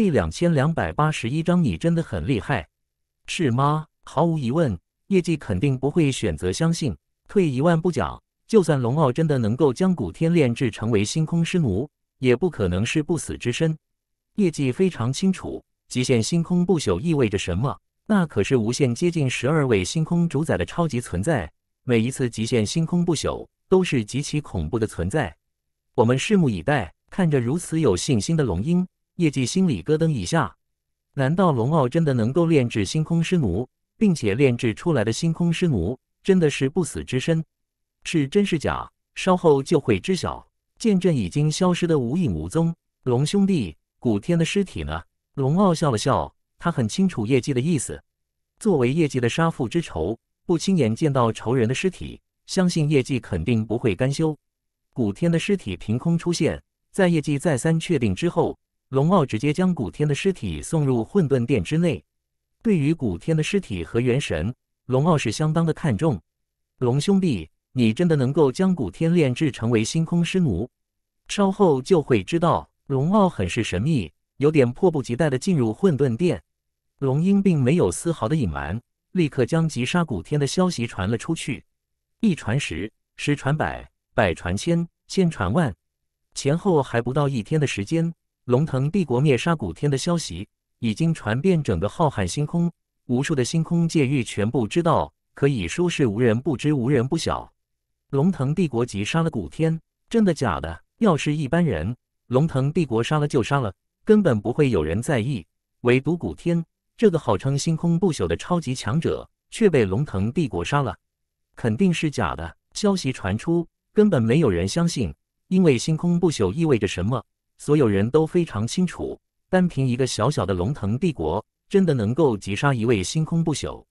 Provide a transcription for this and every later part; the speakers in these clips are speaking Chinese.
第两千两百八十一章，你真的很厉害，是吗？毫无疑问，业绩肯定不会选择相信。退一万步讲，就算龙傲真的能够将古天炼制成为星空尸奴，也不可能是不死之身。业绩非常清楚，极限星空不朽意味着什么，那可是无限接近十二位星空主宰的超级存在。每一次极限星空不朽，都是极其恐怖的存在。我们拭目以待，看着如此有信心的龙鹰。叶季心里咯噔一下，难道龙傲真的能够炼制星空尸奴，并且炼制出来的星空尸奴真的是不死之身？是真是假，稍后就会知晓。剑阵已经消失的无影无踪，龙兄弟，古天的尸体呢？龙傲笑了笑，他很清楚叶季的意思。作为叶季的杀父之仇，不亲眼见到仇人的尸体，相信叶季肯定不会甘休。古天的尸体凭空出现，在叶季再三确定之后。龙傲直接将古天的尸体送入混沌殿之内。对于古天的尸体和元神，龙傲是相当的看重。龙兄弟，你真的能够将古天炼制成为星空尸奴？稍后就会知道。龙傲很是神秘，有点迫不及待的进入混沌殿。龙鹰并没有丝毫的隐瞒，立刻将击杀古天的消息传了出去。一传十，十传百，百传千，千传万，前后还不到一天的时间。龙腾帝国灭杀古天的消息已经传遍整个浩瀚星空，无数的星空界域全部知道，可以说是无人不知，无人不晓。龙腾帝国急杀了古天，真的假的？要是一般人，龙腾帝国杀了就杀了，根本不会有人在意。唯独古天这个号称星空不朽的超级强者，却被龙腾帝国杀了，肯定是假的。消息传出，根本没有人相信，因为星空不朽意味着什么？所有人都非常清楚，单凭一个小小的龙腾帝国，真的能够击杀一位星空不朽，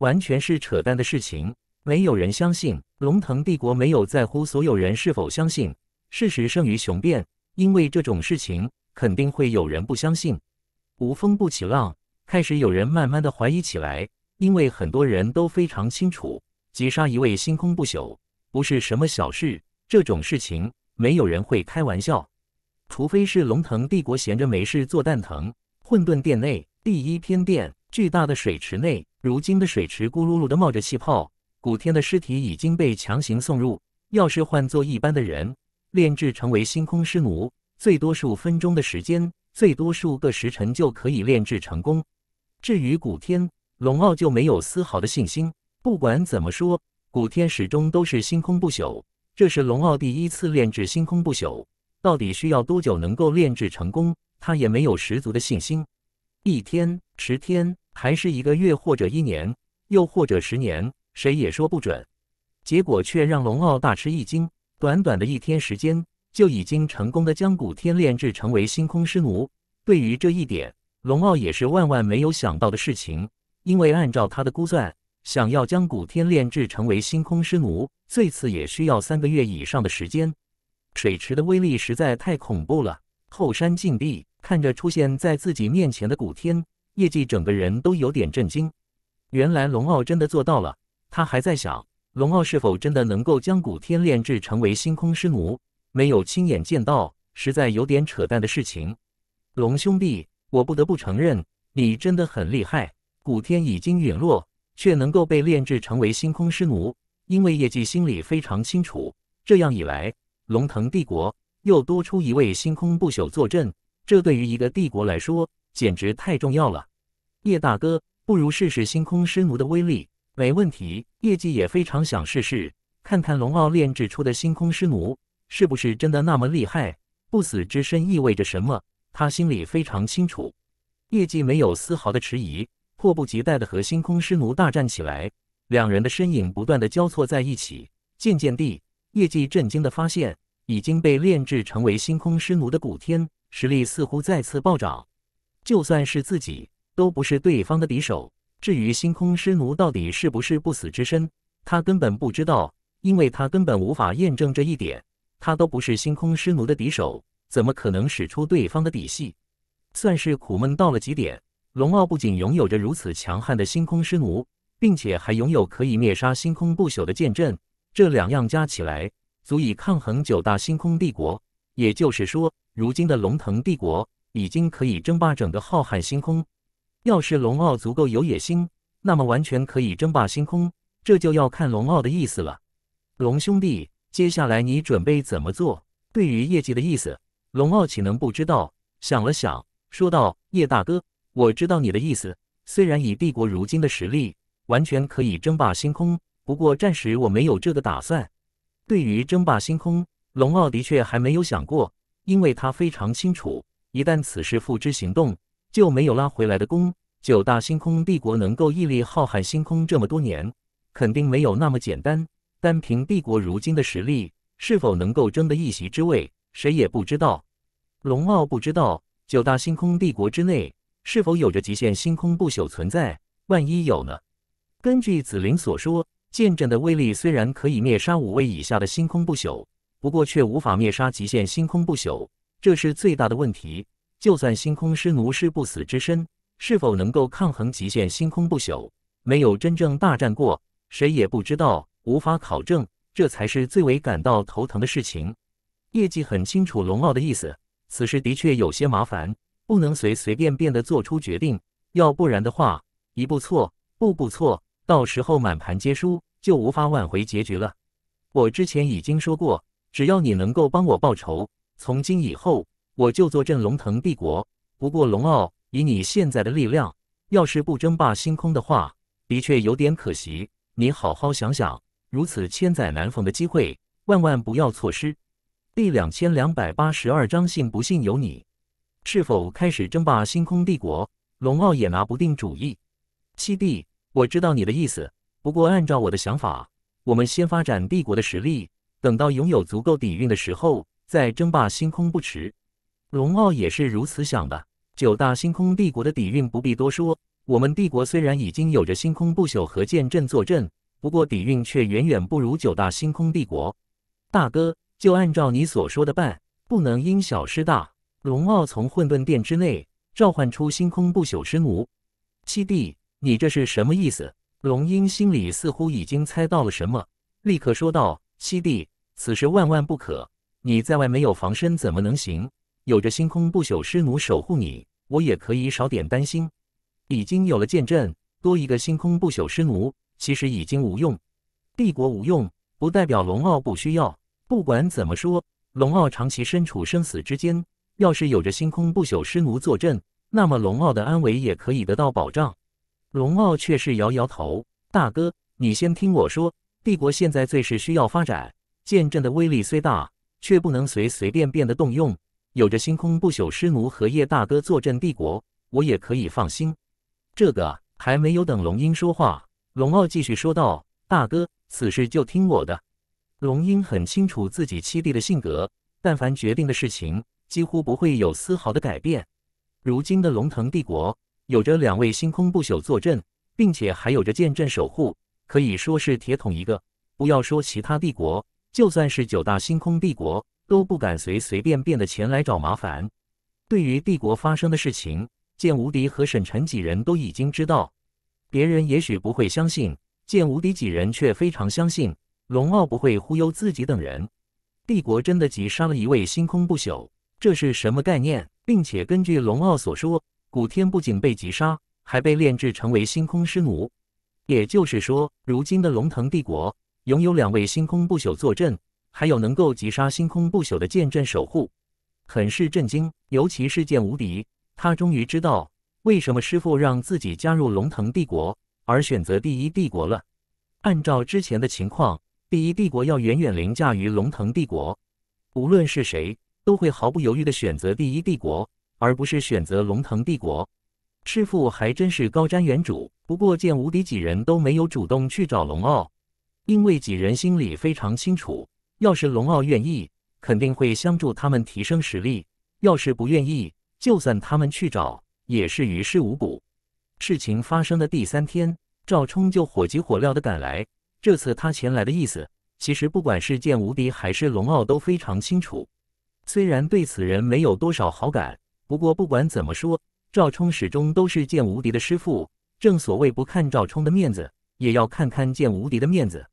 完全是扯淡的事情。没有人相信，龙腾帝国没有在乎所有人是否相信。事实胜于雄辩，因为这种事情肯定会有人不相信。无风不起浪，开始有人慢慢的怀疑起来。因为很多人都非常清楚，击杀一位星空不朽不是什么小事，这种事情没有人会开玩笑。除非是龙腾帝国闲着没事做蛋疼。混沌殿内第一偏殿巨大的水池内，如今的水池咕噜噜的冒着气泡。古天的尸体已经被强行送入。要是换做一般的人，炼制成为星空尸奴，最多数分钟的时间，最多数个时辰就可以炼制成功。至于古天，龙傲就没有丝毫的信心。不管怎么说，古天始终都是星空不朽。这是龙傲第一次炼制星空不朽。到底需要多久能够炼制成功？他也没有十足的信心。一天、十天，还是一个月，或者一年，又或者十年，谁也说不准。结果却让龙傲大吃一惊：短短的一天时间，就已经成功的将古天炼制成为星空尸奴。对于这一点，龙傲也是万万没有想到的事情。因为按照他的估算，想要将古天炼制成为星空尸奴，最次也需要三个月以上的时间。水池的威力实在太恐怖了。后山禁地，看着出现在自己面前的古天，叶绩整个人都有点震惊。原来龙傲真的做到了。他还在想，龙傲是否真的能够将古天炼制成为星空尸奴？没有亲眼见到，实在有点扯淡的事情。龙兄弟，我不得不承认，你真的很厉害。古天已经陨落，却能够被炼制成为星空尸奴，因为叶绩心里非常清楚，这样一来。龙腾帝国又多出一位星空不朽坐镇，这对于一个帝国来说简直太重要了。叶大哥，不如试试星空尸奴的威力，没问题。叶绩也非常想试试，看看龙傲炼制出的星空尸奴是不是真的那么厉害。不死之身意味着什么？他心里非常清楚。叶绩没有丝毫的迟疑，迫不及待地和星空尸奴大战起来。两人的身影不断地交错在一起，渐渐地。业绩震惊的发现，已经被炼制成为星空尸奴的古天实力似乎再次暴涨，就算是自己都不是对方的敌手。至于星空尸奴到底是不是不死之身，他根本不知道，因为他根本无法验证这一点。他都不是星空尸奴的敌手，怎么可能使出对方的底细？算是苦闷到了极点。龙傲不仅拥有着如此强悍的星空尸奴，并且还拥有可以灭杀星空不朽的剑阵。这两样加起来，足以抗衡九大星空帝国。也就是说，如今的龙腾帝国已经可以争霸整个浩瀚星空。要是龙傲足够有野心，那么完全可以争霸星空。这就要看龙傲的意思了。龙兄弟，接下来你准备怎么做？对于业绩的意思，龙傲岂能不知道？想了想，说道：“叶大哥，我知道你的意思。虽然以帝国如今的实力，完全可以争霸星空。”不过，暂时我没有这个打算。对于争霸星空，龙傲的确还没有想过，因为他非常清楚，一旦此时付之行动，就没有拉回来的功。九大星空帝国能够屹立浩瀚星空这么多年，肯定没有那么简单。单凭帝国如今的实力，是否能够争得一席之位，谁也不知道。龙傲不知道，九大星空帝国之内是否有着极限星空不朽存在，万一有呢？根据紫菱所说。剑阵的威力虽然可以灭杀五位以下的星空不朽，不过却无法灭杀极限星空不朽，这是最大的问题。就算星空师奴是不死之身，是否能够抗衡极限星空不朽，没有真正大战过，谁也不知道，无法考证。这才是最为感到头疼的事情。业绩很清楚龙傲的意思，此事的确有些麻烦，不能随随便便的做出决定，要不然的话，一步错，步步错，到时候满盘皆输。就无法挽回结局了。我之前已经说过，只要你能够帮我报仇，从今以后我就坐镇龙腾帝国。不过，龙傲，以你现在的力量，要是不争霸星空的话，的确有点可惜。你好好想想，如此千载难逢的机会，万万不要错失。第两千两百八十二章，信不信由你？是否开始争霸星空帝国？龙傲也拿不定主意。七弟，我知道你的意思。不过，按照我的想法，我们先发展帝国的实力，等到拥有足够底蕴的时候，再争霸星空不迟。龙傲也是如此想的。九大星空帝国的底蕴不必多说，我们帝国虽然已经有着星空不朽和剑阵坐镇，不过底蕴却远远不如九大星空帝国。大哥，就按照你所说的办，不能因小失大。龙傲从混沌殿之内召唤出星空不朽之奴。七弟，你这是什么意思？龙英心里似乎已经猜到了什么，立刻说道：“七弟，此时万万不可！你在外没有防身，怎么能行？有着星空不朽尸奴守护你，我也可以少点担心。已经有了剑阵，多一个星空不朽尸奴，其实已经无用。帝国无用，不代表龙傲不需要。不管怎么说，龙傲长期身处生死之间，要是有着星空不朽尸奴坐镇，那么龙傲的安危也可以得到保障。”龙傲却是摇摇头：“大哥，你先听我说。帝国现在最是需要发展，剑阵的威力虽大，却不能随随便便的动用。有着星空不朽师奴和叶大哥坐镇帝国，我也可以放心。”这个还没有等龙鹰说话，龙傲继续说道：“大哥，此事就听我的。”龙鹰很清楚自己七弟的性格，但凡决定的事情，几乎不会有丝毫的改变。如今的龙腾帝国。有着两位星空不朽坐镇，并且还有着剑阵守护，可以说是铁桶一个。不要说其他帝国，就算是九大星空帝国都不敢随随便便的前来找麻烦。对于帝国发生的事情，剑无敌和沈晨几人都已经知道。别人也许不会相信，剑无敌几人却非常相信龙傲不会忽悠自己等人。帝国真的击杀了一位星空不朽，这是什么概念？并且根据龙傲所说。古天不仅被击杀，还被炼制成为星空尸奴。也就是说，如今的龙腾帝国拥有两位星空不朽坐镇，还有能够击杀星空不朽的剑阵守护，很是震惊。尤其是剑无敌，他终于知道为什么师傅让自己加入龙腾帝国，而选择第一帝国了。按照之前的情况，第一帝国要远远凌驾于龙腾帝国，无论是谁，都会毫不犹豫的选择第一帝国。而不是选择龙腾帝国，师父还真是高瞻远瞩。不过，见无敌几人都没有主动去找龙傲，因为几人心里非常清楚，要是龙傲愿意，肯定会相助他们提升实力；要是不愿意，就算他们去找，也是于事无补。事情发生的第三天，赵冲就火急火燎地赶来。这次他前来的意思，其实不管是见无敌还是龙傲都非常清楚，虽然对此人没有多少好感。不过，不管怎么说，赵冲始终都是剑无敌的师傅。正所谓不看赵冲的面子，也要看看剑无敌的面子。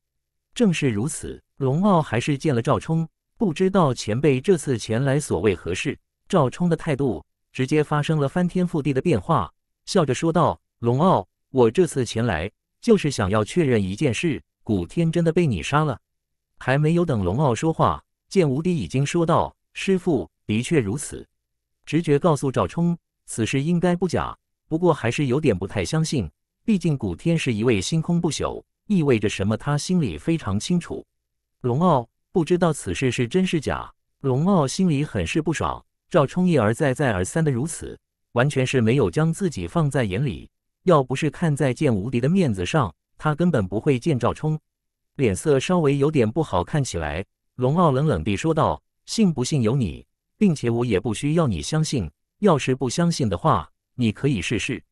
正是如此，龙傲还是见了赵冲。不知道前辈这次前来所谓何事？赵冲的态度直接发生了翻天覆地的变化，笑着说道：“龙傲，我这次前来就是想要确认一件事：古天真的被你杀了。”还没有等龙傲说话，剑无敌已经说道：“师傅，的确如此。”直觉告诉赵冲，此事应该不假，不过还是有点不太相信。毕竟古天是一位星空不朽，意味着什么，他心里非常清楚。龙傲不知道此事是真是假，龙傲心里很是不爽。赵冲一而再再而三的如此，完全是没有将自己放在眼里。要不是看在见无敌的面子上，他根本不会见赵冲。脸色稍微有点不好，看起来，龙傲冷冷地说道：“信不信由你。”并且我也不需要你相信，要是不相信的话，你可以试试。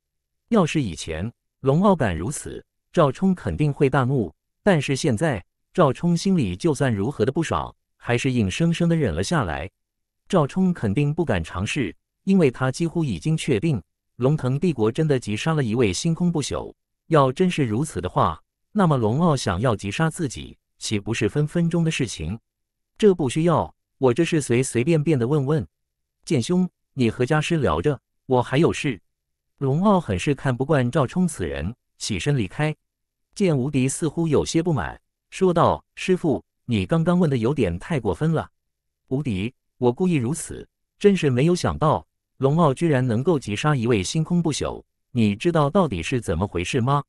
要是以前龙傲敢如此，赵冲肯定会大怒。但是现在赵冲心里就算如何的不爽，还是硬生生的忍了下来。赵冲肯定不敢尝试，因为他几乎已经确定，龙腾帝国真的击杀了一位星空不朽。要真是如此的话，那么龙傲想要击杀自己，岂不是分分钟的事情？这不需要。我这是随随便便的问问，剑兄，你和家师聊着，我还有事。龙傲很是看不惯赵冲此人，起身离开。剑无敌似乎有些不满，说道：“师傅，你刚刚问的有点太过分了。”无敌，我故意如此，真是没有想到，龙傲居然能够击杀一位星空不朽。你知道到底是怎么回事吗？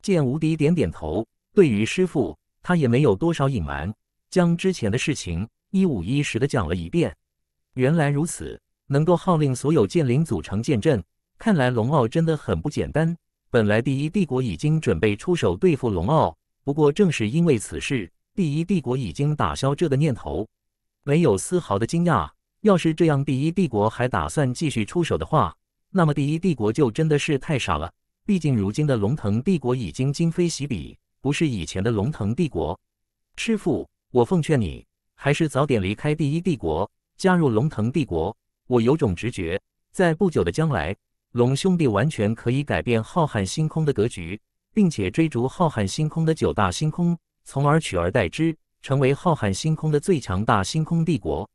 剑无敌点点头，对于师傅，他也没有多少隐瞒，将之前的事情。一五一十的讲了一遍，原来如此，能够号令所有剑灵组成剑阵，看来龙傲真的很不简单。本来第一帝国已经准备出手对付龙傲，不过正是因为此事，第一帝国已经打消这个念头，没有丝毫的惊讶。要是这样，第一帝国还打算继续出手的话，那么第一帝国就真的是太傻了。毕竟如今的龙腾帝国已经今非昔比，不是以前的龙腾帝国。师傅，我奉劝你。还是早点离开第一帝国，加入龙腾帝国。我有种直觉，在不久的将来，龙兄弟完全可以改变浩瀚星空的格局，并且追逐浩瀚星空的九大星空，从而取而代之，成为浩瀚星空的最强大星空帝国，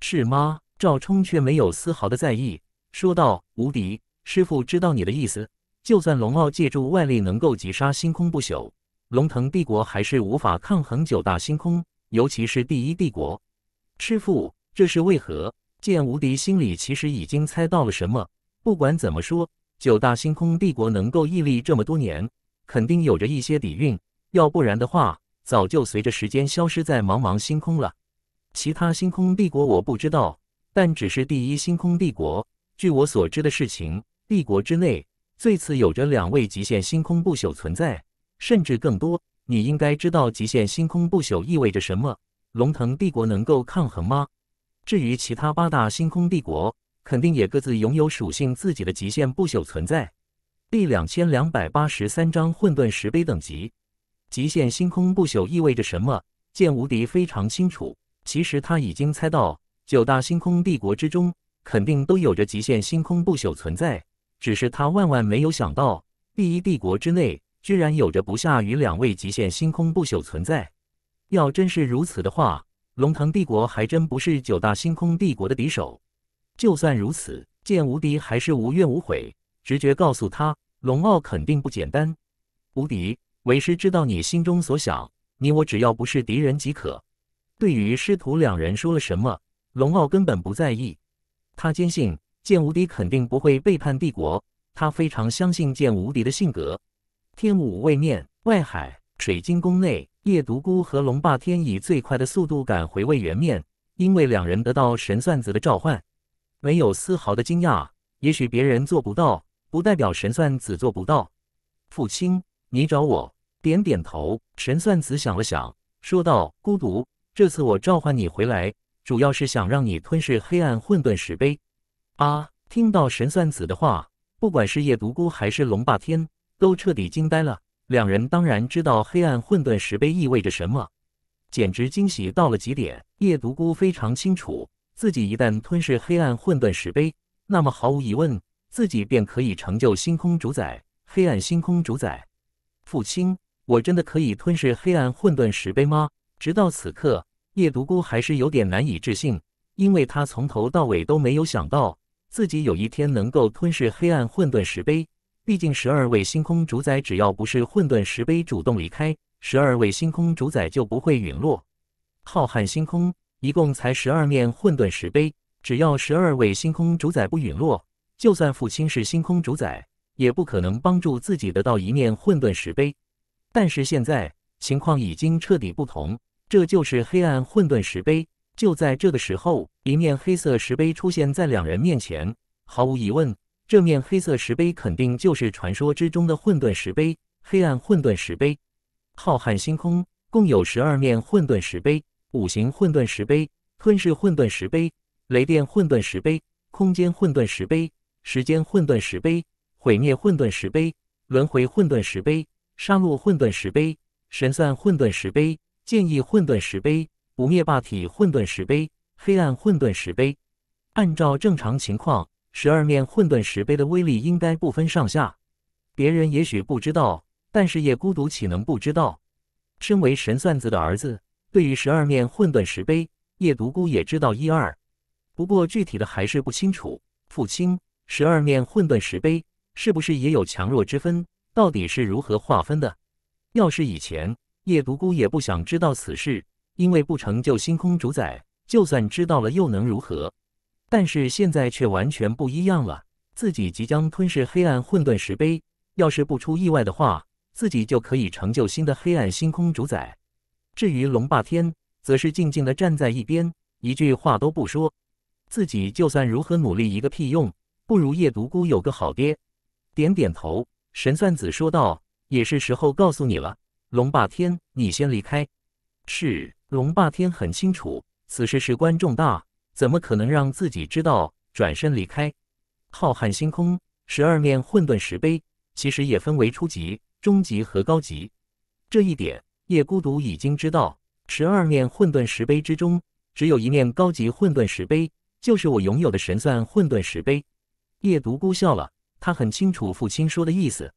是吗？赵冲却没有丝毫的在意，说道：“无敌师傅知道你的意思。就算龙傲借助外力能够击杀星空不朽，龙腾帝国还是无法抗衡九大星空。”尤其是第一帝国，师傅，这是为何？剑无敌心里其实已经猜到了什么。不管怎么说，九大星空帝国能够屹立这么多年，肯定有着一些底蕴，要不然的话，早就随着时间消失在茫茫星空了。其他星空帝国我不知道，但只是第一星空帝国。据我所知的事情，帝国之内最次有着两位极限星空不朽存在，甚至更多。你应该知道极限星空不朽意味着什么？龙腾帝国能够抗衡吗？至于其他八大星空帝国，肯定也各自拥有属性自己的极限不朽存在。第两千两百八十三章混沌石碑等级。极限星空不朽意味着什么？剑无敌非常清楚。其实他已经猜到，九大星空帝国之中，肯定都有着极限星空不朽存在。只是他万万没有想到，第一帝国之内。居然有着不下于两位极限星空不朽存在，要真是如此的话，龙腾帝国还真不是九大星空帝国的敌手。就算如此，剑无敌还是无怨无悔。直觉告诉他，龙傲肯定不简单。无敌，为师知道你心中所想，你我只要不是敌人即可。对于师徒两人说了什么，龙傲根本不在意。他坚信剑无敌肯定不会背叛帝国，他非常相信剑无敌的性格。天武位面外海水晶宫内，叶独孤和龙霸天以最快的速度赶回魏元面，因为两人得到神算子的召唤，没有丝毫的惊讶。也许别人做不到，不代表神算子做不到。父亲，你找我？点点头。神算子想了想，说道：“孤独，这次我召唤你回来，主要是想让你吞噬黑暗混沌石碑。”啊！听到神算子的话，不管是叶独孤还是龙霸天。都彻底惊呆了。两人当然知道黑暗混沌石碑意味着什么，简直惊喜到了极点。夜独孤非常清楚，自己一旦吞噬黑暗混沌石碑，那么毫无疑问，自己便可以成就星空主宰、黑暗星空主宰。父亲，我真的可以吞噬黑暗混沌石碑吗？直到此刻，夜独孤还是有点难以置信，因为他从头到尾都没有想到自己有一天能够吞噬黑暗混沌石碑。毕竟，十二位星空主宰只要不是混沌石碑主动离开，十二位星空主宰就不会陨落。浩瀚星空一共才十二面混沌石碑，只要十二位星空主宰不陨落，就算父亲是星空主宰，也不可能帮助自己得到一面混沌石碑。但是现在情况已经彻底不同，这就是黑暗混沌石碑。就在这个时候，一面黑色石碑出现在两人面前，毫无疑问。这面黑色石碑肯定就是传说之中的混沌石碑，黑暗混沌石碑。浩瀚星空共有十二面混沌石碑：五行混沌石碑、吞噬混沌石碑、雷电混沌石碑、空间混沌石碑、时间混沌石碑、毁灭混沌石碑、轮回混沌石碑、杀戮混沌石碑、神算混沌石碑、建议混沌石碑、不灭霸体混沌石碑、黑暗混沌石碑。按照正常情况。十二面混沌石碑的威力应该不分上下，别人也许不知道，但是叶孤独岂能不知道？身为神算子的儿子，对于十二面混沌石碑，叶独孤也知道一二。不过具体的还是不清楚。父亲，十二面混沌石碑是不是也有强弱之分？到底是如何划分的？要是以前，叶独孤也不想知道此事，因为不成就星空主宰，就算知道了又能如何？但是现在却完全不一样了，自己即将吞噬黑暗混沌石碑，要是不出意外的话，自己就可以成就新的黑暗星空主宰。至于龙霸天，则是静静的站在一边，一句话都不说。自己就算如何努力，一个屁用，不如夜独孤有个好爹。点点头，神算子说道：“也是时候告诉你了，龙霸天，你先离开。”是龙霸天很清楚，此事事关重大。怎么可能让自己知道转身离开？浩瀚星空，十二面混沌石碑其实也分为初级、中级和高级。这一点，叶孤独已经知道。十二面混沌石碑之中，只有一面高级混沌石碑，就是我拥有的神算混沌石碑。叶独孤笑了，他很清楚父亲说的意思。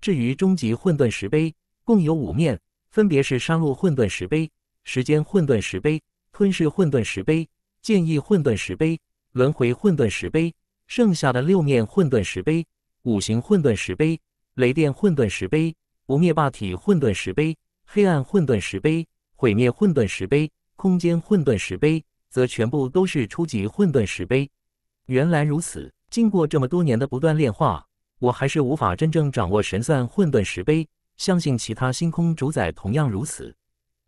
至于中级混沌石碑，共有五面，分别是杀戮混沌石碑、时间混沌石碑、吞噬混沌石碑。建议混沌石碑、轮回混沌石碑、剩下的六面混沌石碑、五行混沌石碑、雷电混沌石碑、不灭霸体混沌石碑、黑暗混沌石碑、毁灭混沌石碑、空间混沌石碑，则全部都是初级混沌石碑。原来如此，经过这么多年的不断炼化，我还是无法真正掌握神算混沌石碑。相信其他星空主宰同样如此。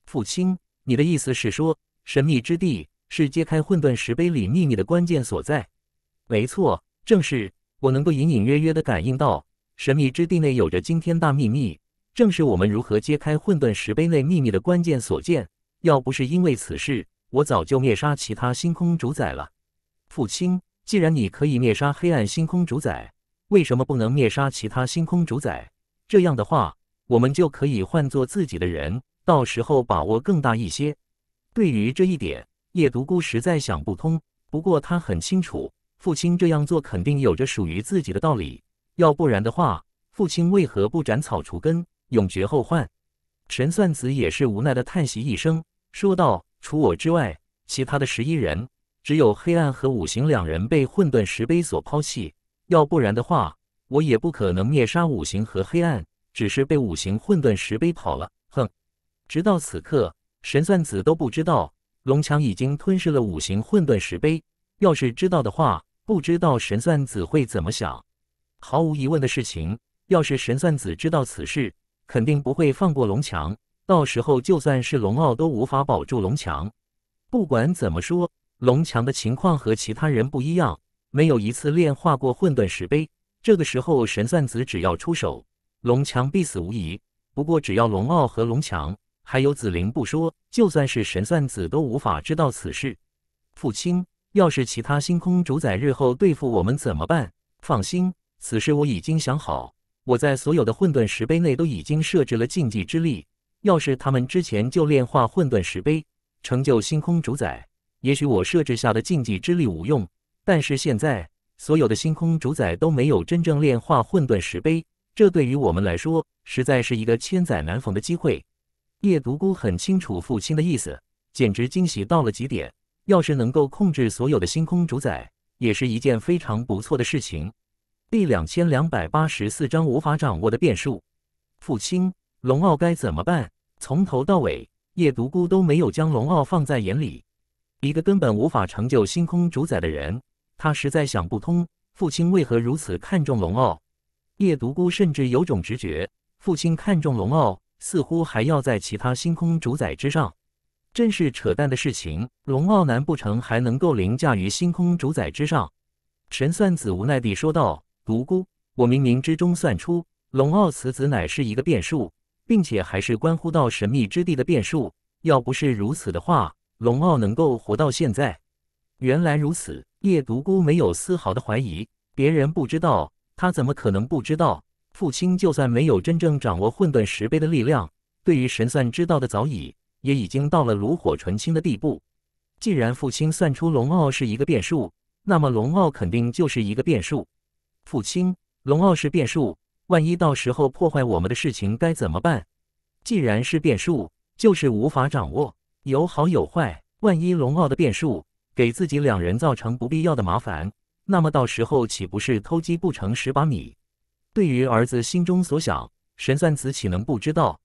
父亲，你的意思是说神秘之地？是揭开混沌石碑里秘密的关键所在。没错，正是我能够隐隐约约的感应到神秘之地内有着惊天大秘密，正是我们如何揭开混沌石碑内秘密的关键所见。要不是因为此事，我早就灭杀其他星空主宰了。父亲，既然你可以灭杀黑暗星空主宰，为什么不能灭杀其他星空主宰？这样的话，我们就可以换做自己的人，到时候把握更大一些。对于这一点。叶独孤实在想不通，不过他很清楚，父亲这样做肯定有着属于自己的道理，要不然的话，父亲为何不斩草除根，永绝后患？神算子也是无奈的叹息一声，说道：“除我之外，其他的十一人，只有黑暗和五行两人被混沌石碑所抛弃，要不然的话，我也不可能灭杀五行和黑暗，只是被五行混沌石碑跑了。”哼！直到此刻，神算子都不知道。龙强已经吞噬了五行混沌石碑，要是知道的话，不知道神算子会怎么想。毫无疑问的事情，要是神算子知道此事，肯定不会放过龙强。到时候，就算是龙傲都无法保住龙强。不管怎么说，龙强的情况和其他人不一样，没有一次炼化过混沌石碑。这个时候，神算子只要出手，龙强必死无疑。不过，只要龙傲和龙强。还有紫菱不说，就算是神算子都无法知道此事。父亲，要是其他星空主宰日后对付我们怎么办？放心，此事我已经想好。我在所有的混沌石碑内都已经设置了禁忌之力。要是他们之前就炼化混沌石碑，成就星空主宰，也许我设置下的禁忌之力无用。但是现在，所有的星空主宰都没有真正炼化混沌石碑，这对于我们来说，实在是一个千载难逢的机会。叶独孤很清楚父亲的意思，简直惊喜到了极点。要是能够控制所有的星空主宰，也是一件非常不错的事情。第两千两百八十四章无法掌握的变数。父亲，龙傲该怎么办？从头到尾，叶独孤都没有将龙傲放在眼里。一个根本无法成就星空主宰的人，他实在想不通父亲为何如此看重龙傲。叶独孤甚至有种直觉，父亲看重龙傲。似乎还要在其他星空主宰之上，真是扯淡的事情！龙傲难不成还能够凌驾于星空主宰之上？神算子无奈地说道：“独孤，我冥冥之中算出，龙傲此子乃是一个变数，并且还是关乎到神秘之地的变数。要不是如此的话，龙傲能够活到现在？原来如此。”叶独孤没有丝毫的怀疑，别人不知道，他怎么可能不知道？父亲就算没有真正掌握混沌石碑的力量，对于神算之道的早已也已经到了炉火纯青的地步。既然父亲算出龙傲是一个变数，那么龙傲肯定就是一个变数。父亲，龙傲是变数，万一到时候破坏我们的事情该怎么办？既然是变数，就是无法掌握，有好有坏。万一龙傲的变数给自己两人造成不必要的麻烦，那么到时候岂不是偷鸡不成蚀把米？对于儿子心中所想，神算子岂能不知道？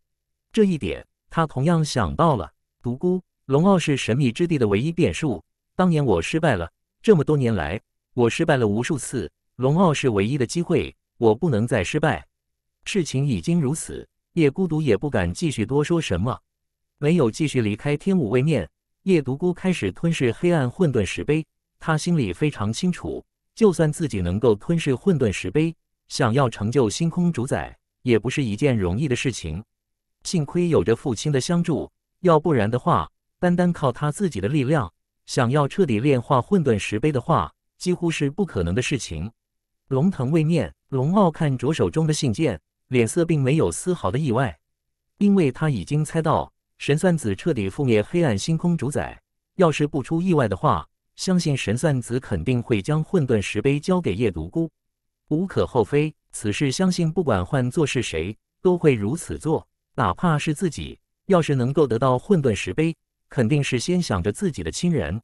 这一点，他同样想到了。独孤龙傲是神秘之地的唯一变数。当年我失败了，这么多年来，我失败了无数次。龙傲是唯一的机会，我不能再失败。事情已经如此，叶孤独也不敢继续多说什么，没有继续离开天武位面。叶独孤开始吞噬黑暗混沌石碑，他心里非常清楚，就算自己能够吞噬混沌石碑。想要成就星空主宰也不是一件容易的事情，幸亏有着父亲的相助，要不然的话，单单靠他自己的力量，想要彻底炼化混沌石碑的话，几乎是不可能的事情。龙腾未念，龙傲看着手中的信件，脸色并没有丝毫的意外，因为他已经猜到神算子彻底覆灭黑暗星空主宰，要是不出意外的话，相信神算子肯定会将混沌石碑交给夜独孤。无可厚非，此事相信不管换做是谁都会如此做，哪怕是自己。要是能够得到混沌石碑，肯定是先想着自己的亲人。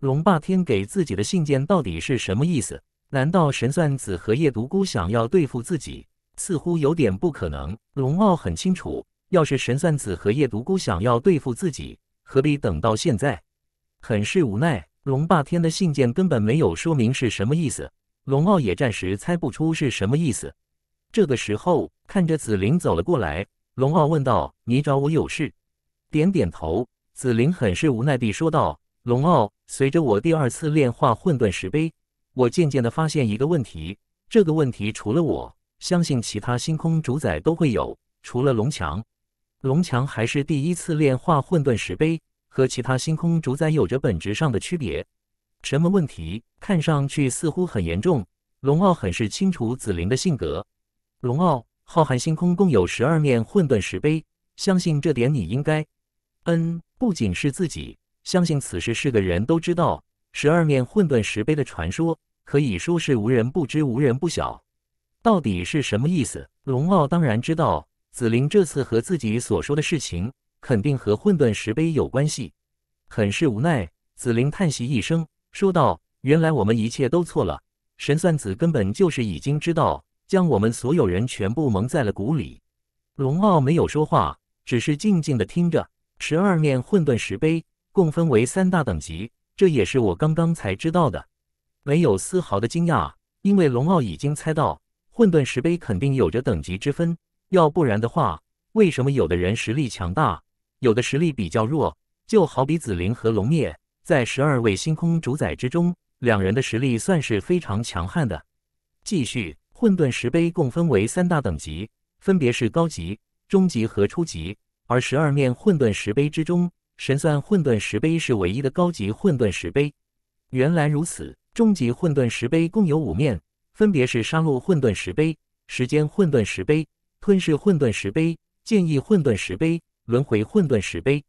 龙霸天给自己的信件到底是什么意思？难道神算子和叶独孤想要对付自己？似乎有点不可能。龙傲很清楚，要是神算子和叶独孤想要对付自己，何必等到现在？很是无奈。龙霸天的信件根本没有说明是什么意思。龙傲也暂时猜不出是什么意思，这个时候看着紫菱走了过来，龙傲问道：“你找我有事？”点点头，紫菱很是无奈地说道：“龙傲，随着我第二次炼化混沌石碑，我渐渐地发现一个问题，这个问题除了我相信其他星空主宰都会有，除了龙强，龙强还是第一次炼化混沌石碑，和其他星空主宰有着本质上的区别。”什么问题？看上去似乎很严重。龙傲很是清楚紫菱的性格。龙傲，浩瀚星空共有十二面混沌石碑，相信这点你应该。嗯，不仅是自己，相信此时是个人都知道十二面混沌石碑的传说，可以说是无人不知，无人不晓。到底是什么意思？龙傲当然知道，紫菱这次和自己所说的事情，肯定和混沌石碑有关系。很是无奈，紫菱叹息一声。说道：“原来我们一切都错了，神算子根本就是已经知道，将我们所有人全部蒙在了鼓里。”龙傲没有说话，只是静静的听着。十二面混沌石碑共分为三大等级，这也是我刚刚才知道的，没有丝毫的惊讶，因为龙傲已经猜到混沌石碑肯定有着等级之分，要不然的话，为什么有的人实力强大，有的实力比较弱？就好比紫灵和龙灭。在十二位星空主宰之中，两人的实力算是非常强悍的。继续，混沌石碑共分为三大等级，分别是高级、中级和初级。而十二面混沌石碑之中，神算混沌石碑是唯一的高级混沌石碑。原来如此，中级混沌石碑共有五面，分别是杀戮混沌石碑、时间混沌石碑、吞噬混沌石碑、建议混沌石碑、轮回混沌石碑。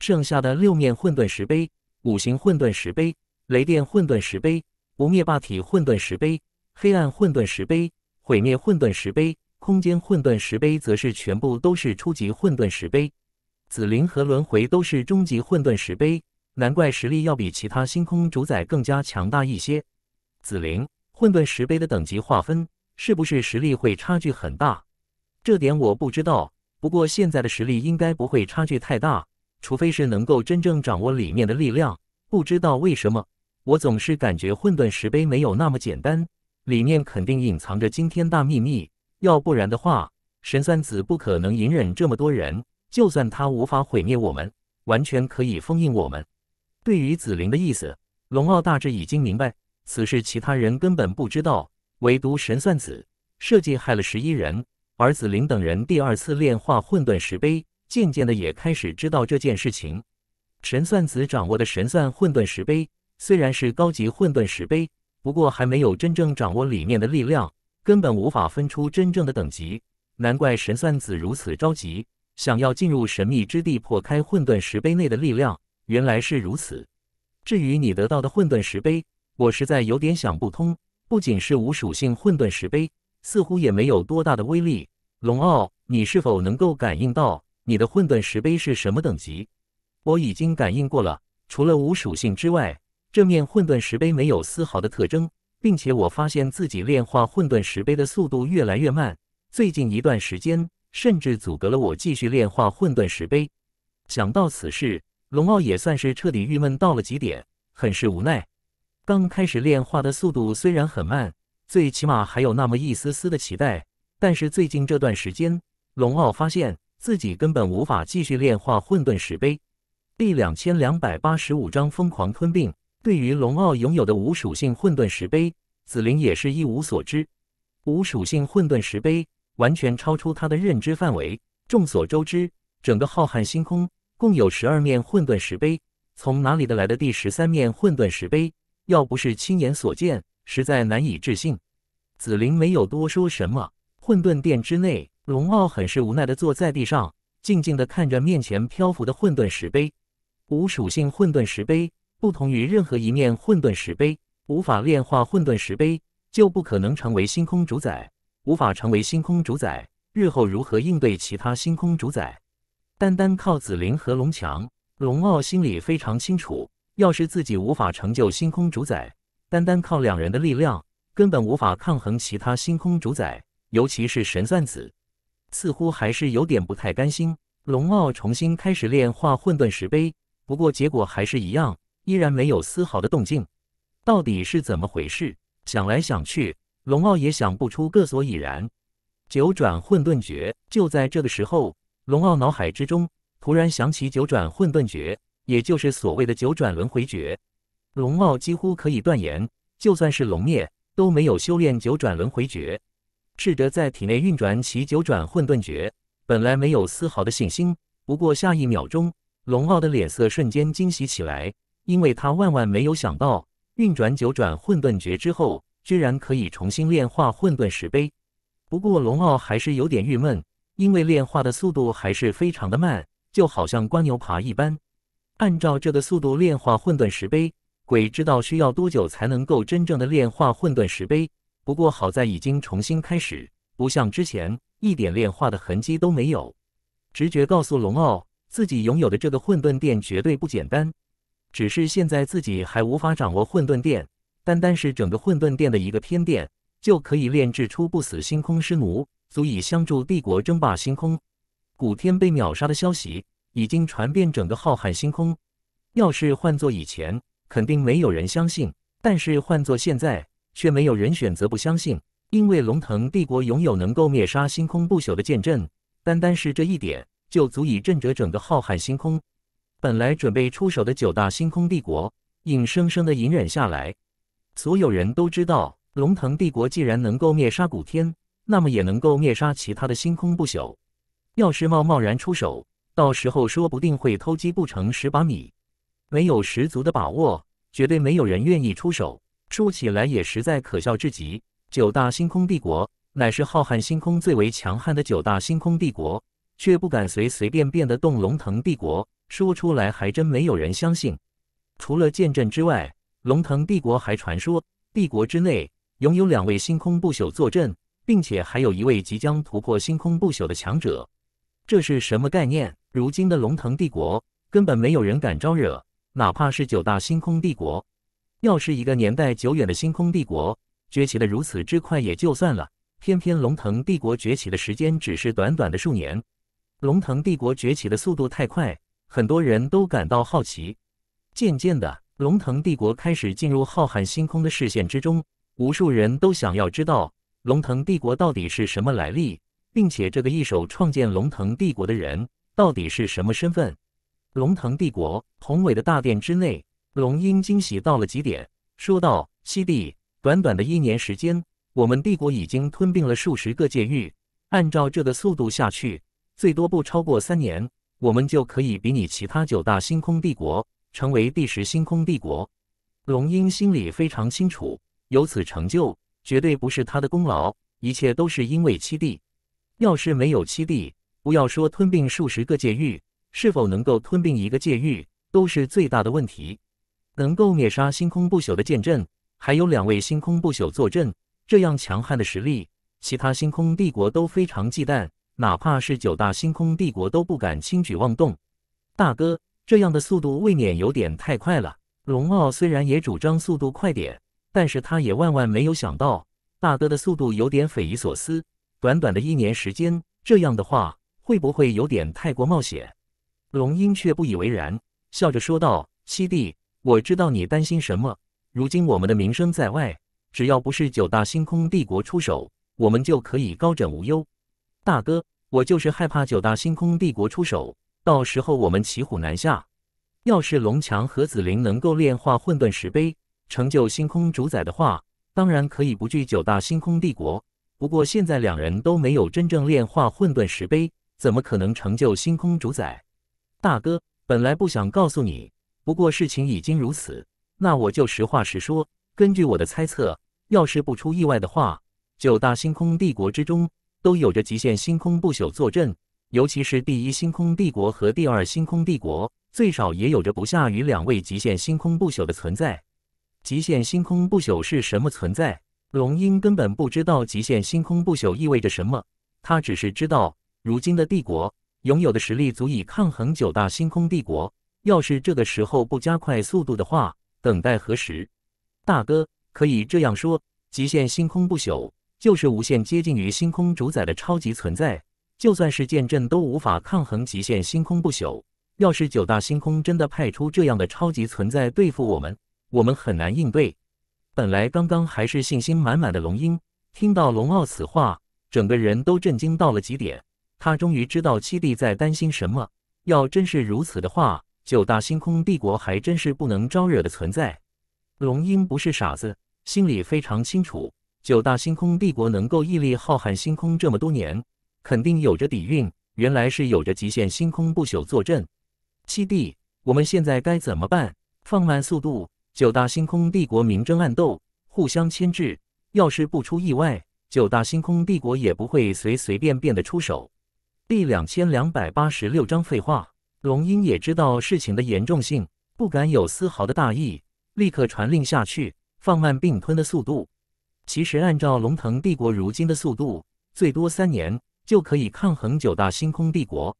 剩下的六面混沌石碑。五行混沌石碑、雷电混沌石碑、不灭霸体混沌石碑、黑暗混沌石碑、毁灭混沌石碑、空间混沌石碑，则是全部都是初级混沌石碑。紫菱和轮回都是终极混沌石碑，难怪实力要比其他星空主宰更加强大一些。紫菱，混沌石碑的等级划分是不是实力会差距很大？这点我不知道，不过现在的实力应该不会差距太大。除非是能够真正掌握里面的力量，不知道为什么，我总是感觉混沌石碑没有那么简单，里面肯定隐藏着惊天大秘密。要不然的话，神算子不可能隐忍这么多人。就算他无法毁灭我们，完全可以封印我们。对于紫菱的意思，龙傲大致已经明白。此事其他人根本不知道，唯独神算子设计害了十一人，而紫菱等人第二次炼化混沌石碑。渐渐的也开始知道这件事情。神算子掌握的神算混沌石碑虽然是高级混沌石碑，不过还没有真正掌握里面的力量，根本无法分出真正的等级。难怪神算子如此着急，想要进入神秘之地破开混沌石碑内的力量，原来是如此。至于你得到的混沌石碑，我实在有点想不通，不仅是无属性混沌石碑，似乎也没有多大的威力。龙傲，你是否能够感应到？你的混沌石碑是什么等级？我已经感应过了，除了无属性之外，这面混沌石碑没有丝毫的特征，并且我发现自己炼化混沌石碑的速度越来越慢，最近一段时间甚至阻隔了我继续炼化混沌石碑。想到此事，龙傲也算是彻底郁闷到了极点，很是无奈。刚开始炼化的速度虽然很慢，最起码还有那么一丝丝的期待，但是最近这段时间，龙傲发现。自己根本无法继续炼化混沌石碑。第两千两百八十五章疯狂吞并。对于龙傲拥有的无属性混沌石碑，紫菱也是一无所知。无属性混沌石碑完全超出他的认知范围。众所周知，整个浩瀚星空共有十二面混沌石碑，从哪里得来的第十三面混沌石碑？要不是亲眼所见，实在难以置信。紫菱没有多说什么。混沌殿之内。龙傲很是无奈的坐在地上，静静的看着面前漂浮的混沌石碑。无属性混沌石碑不同于任何一面混沌石碑，无法炼化混沌石碑，就不可能成为星空主宰。无法成为星空主宰，日后如何应对其他星空主宰？单单靠紫菱和龙强，龙傲心里非常清楚。要是自己无法成就星空主宰，单单靠两人的力量，根本无法抗衡其他星空主宰，尤其是神算子。似乎还是有点不太甘心，龙傲重新开始炼化混沌石碑，不过结果还是一样，依然没有丝毫的动静。到底是怎么回事？想来想去，龙傲也想不出个所以然。九转混沌诀，就在这个时候，龙傲脑海之中突然想起九转混沌诀，也就是所谓的九转轮回诀。龙傲几乎可以断言，就算是龙灭都没有修炼九转轮回诀。试着在体内运转起九转混沌诀，本来没有丝毫的信心，不过下一秒钟，龙傲的脸色瞬间惊喜起来，因为他万万没有想到，运转九转混沌诀之后，居然可以重新炼化混沌石碑。不过龙傲还是有点郁闷，因为炼化的速度还是非常的慢，就好像关牛爬一般。按照这个速度炼化混沌石碑，鬼知道需要多久才能够真正的炼化混沌石碑。不过好在已经重新开始，不像之前一点炼化的痕迹都没有。直觉告诉龙傲，自己拥有的这个混沌殿绝对不简单。只是现在自己还无法掌握混沌殿，单单是整个混沌殿的一个偏殿就可以炼制出不死星空尸奴，足以相助帝国争霸星空。古天被秒杀的消息已经传遍整个浩瀚星空。要是换做以前，肯定没有人相信，但是换做现在。却没有人选择不相信，因为龙腾帝国拥有能够灭杀星空不朽的剑阵，单单是这一点就足以震折整个浩瀚星空。本来准备出手的九大星空帝国，硬生生的隐忍下来。所有人都知道，龙腾帝国既然能够灭杀古天，那么也能够灭杀其他的星空不朽。要是贸贸然出手，到时候说不定会偷鸡不成蚀把米。没有十足的把握，绝对没有人愿意出手。说起来也实在可笑至极，九大星空帝国乃是浩瀚星空最为强悍的九大星空帝国，却不敢随随便便的动龙腾帝国。说出来还真没有人相信。除了剑阵之外，龙腾帝国还传说帝国之内拥有两位星空不朽坐镇，并且还有一位即将突破星空不朽的强者。这是什么概念？如今的龙腾帝国根本没有人敢招惹，哪怕是九大星空帝国。要是一个年代久远的星空帝国崛起的如此之快也就算了，偏偏龙腾帝国崛起的时间只是短短的数年，龙腾帝国崛起的速度太快，很多人都感到好奇。渐渐的，龙腾帝国开始进入浩瀚星空的视线之中，无数人都想要知道龙腾帝国到底是什么来历，并且这个一手创建龙腾帝国的人到底是什么身份？龙腾帝国宏伟的大殿之内。龙英惊喜到了极点，说道：“七弟，短短的一年时间，我们帝国已经吞并了数十个界域。按照这个速度下去，最多不超过三年，我们就可以比拟其他九大星空帝国，成为第十星空帝国。”龙英心里非常清楚，有此成就绝对不是他的功劳，一切都是因为七弟。要是没有七弟，不要说吞并数十个界域，是否能够吞并一个界域，都是最大的问题。能够灭杀星空不朽的剑阵，还有两位星空不朽坐镇，这样强悍的实力，其他星空帝国都非常忌惮，哪怕是九大星空帝国都不敢轻举妄动。大哥，这样的速度未免有点太快了。龙傲虽然也主张速度快点，但是他也万万没有想到，大哥的速度有点匪夷所思。短短的一年时间，这样的话会不会有点太过冒险？龙鹰却不以为然，笑着说道：“七弟。”我知道你担心什么。如今我们的名声在外，只要不是九大星空帝国出手，我们就可以高枕无忧。大哥，我就是害怕九大星空帝国出手，到时候我们骑虎难下。要是龙强和紫菱能够炼化混沌石碑，成就星空主宰的话，当然可以不惧九大星空帝国。不过现在两人都没有真正炼化混沌石碑，怎么可能成就星空主宰？大哥，本来不想告诉你。不过事情已经如此，那我就实话实说。根据我的猜测，要是不出意外的话，九大星空帝国之中都有着极限星空不朽坐镇，尤其是第一星空帝国和第二星空帝国，最少也有着不下于两位极限星空不朽的存在。极限星空不朽是什么存在？龙鹰根本不知道极限星空不朽意味着什么，他只是知道，如今的帝国拥有的实力足以抗衡九大星空帝国。要是这个时候不加快速度的话，等待何时？大哥可以这样说：极限星空不朽就是无限接近于星空主宰的超级存在，就算是剑阵都无法抗衡极限星空不朽。要是九大星空真的派出这样的超级存在对付我们，我们很难应对。本来刚刚还是信心满满的龙鹰，听到龙傲此话，整个人都震惊到了极点。他终于知道七弟在担心什么。要真是如此的话。九大星空帝国还真是不能招惹的存在。龙鹰不是傻子，心里非常清楚，九大星空帝国能够屹立浩瀚星空这么多年，肯定有着底蕴。原来是有着极限星空不朽坐镇。七弟，我们现在该怎么办？放慢速度。九大星空帝国明争暗斗，互相牵制。要是不出意外，九大星空帝国也不会随随便便的出手。第两千两百八十六章废话。龙鹰也知道事情的严重性，不敢有丝毫的大意，立刻传令下去，放慢并吞的速度。其实，按照龙腾帝国如今的速度，最多三年就可以抗衡九大星空帝国。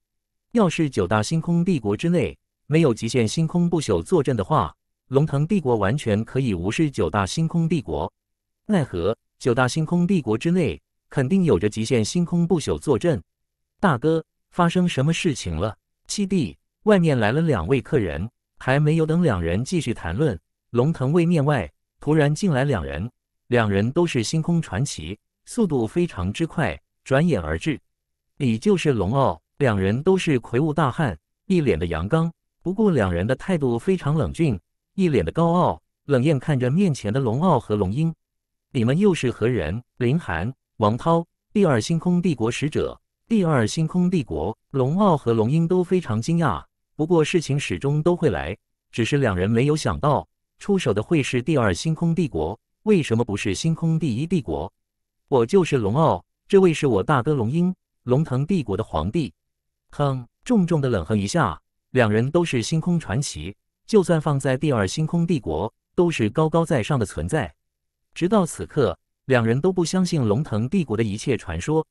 要是九大星空帝国之内没有极限星空不朽坐镇的话，龙腾帝国完全可以无视九大星空帝国。奈何九大星空帝国之内肯定有着极限星空不朽坐镇。大哥，发生什么事情了？七弟，外面来了两位客人，还没有等两人继续谈论，龙腾位面外突然进来两人，两人都是星空传奇，速度非常之快，转眼而至。你就是龙傲，两人都是魁梧大汉，一脸的阳刚，不过两人的态度非常冷峻，一脸的高傲冷艳，看着面前的龙傲和龙鹰，你们又是何人？林寒、王涛，第二星空帝国使者。第二星空帝国，龙傲和龙鹰都非常惊讶。不过事情始终都会来，只是两人没有想到，出手的会是第二星空帝国，为什么不是星空第一帝国？我就是龙傲，这位是我大哥龙鹰，龙腾帝国的皇帝。哼，重重的冷哼一下。两人都是星空传奇，就算放在第二星空帝国，都是高高在上的存在。直到此刻，两人都不相信龙腾帝国的一切传说。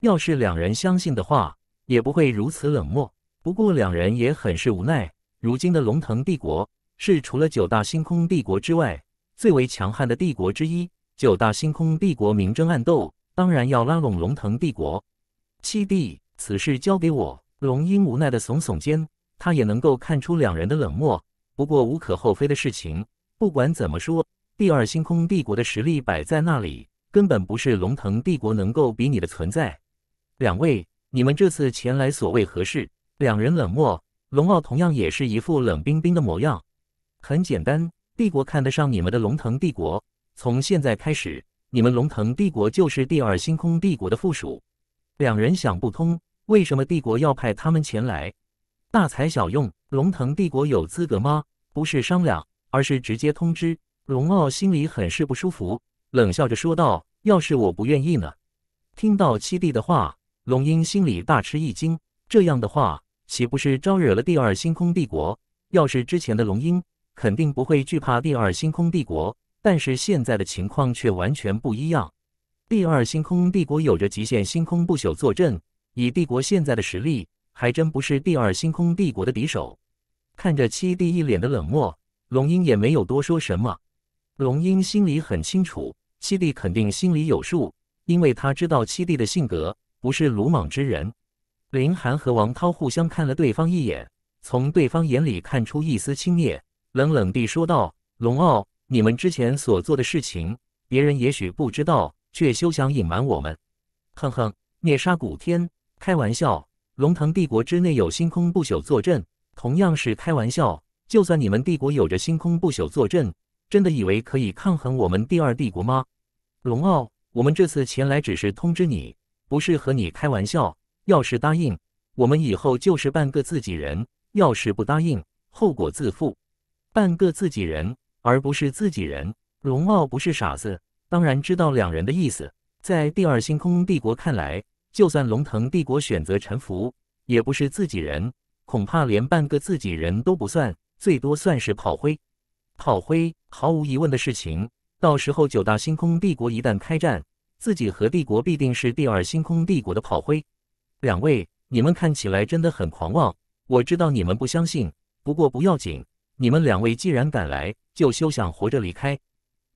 要是两人相信的话，也不会如此冷漠。不过两人也很是无奈。如今的龙腾帝国是除了九大星空帝国之外最为强悍的帝国之一。九大星空帝国明争暗斗，当然要拉拢龙腾帝国。七弟，此事交给我。龙鹰无奈的耸耸肩，他也能够看出两人的冷漠。不过无可厚非的事情。不管怎么说，第二星空帝国的实力摆在那里，根本不是龙腾帝国能够比拟的存在。两位，你们这次前来所谓何事？两人冷漠，龙傲同样也是一副冷冰冰的模样。很简单，帝国看得上你们的龙腾帝国，从现在开始，你们龙腾帝国就是第二星空帝国的附属。两人想不通，为什么帝国要派他们前来？大材小用，龙腾帝国有资格吗？不是商量，而是直接通知。龙傲心里很是不舒服，冷笑着说道：“要是我不愿意呢？”听到七弟的话。龙鹰心里大吃一惊，这样的话，岂不是招惹了第二星空帝国？要是之前的龙鹰，肯定不会惧怕第二星空帝国。但是现在的情况却完全不一样，第二星空帝国有着极限星空不朽坐镇，以帝国现在的实力，还真不是第二星空帝国的敌手。看着七弟一脸的冷漠，龙鹰也没有多说什么。龙鹰心里很清楚，七弟肯定心里有数，因为他知道七弟的性格。不是鲁莽之人，林寒和王涛互相看了对方一眼，从对方眼里看出一丝轻蔑，冷冷地说道：“龙傲，你们之前所做的事情，别人也许不知道，却休想隐瞒我们。”“哼哼，灭杀古天，开玩笑！龙腾帝国之内有星空不朽坐镇，同样是开玩笑。就算你们帝国有着星空不朽坐镇，真的以为可以抗衡我们第二帝国吗？”“龙傲，我们这次前来只是通知你。”不是和你开玩笑，要是答应，我们以后就是半个自己人；要是不答应，后果自负。半个自己人，而不是自己人。龙傲不是傻子，当然知道两人的意思。在第二星空帝国看来，就算龙腾帝国选择臣服，也不是自己人，恐怕连半个自己人都不算，最多算是炮灰。炮灰，毫无疑问的事情。到时候，九大星空帝国一旦开战。自己和帝国必定是第二星空帝国的炮灰，两位，你们看起来真的很狂妄。我知道你们不相信，不过不要紧，你们两位既然敢来，就休想活着离开。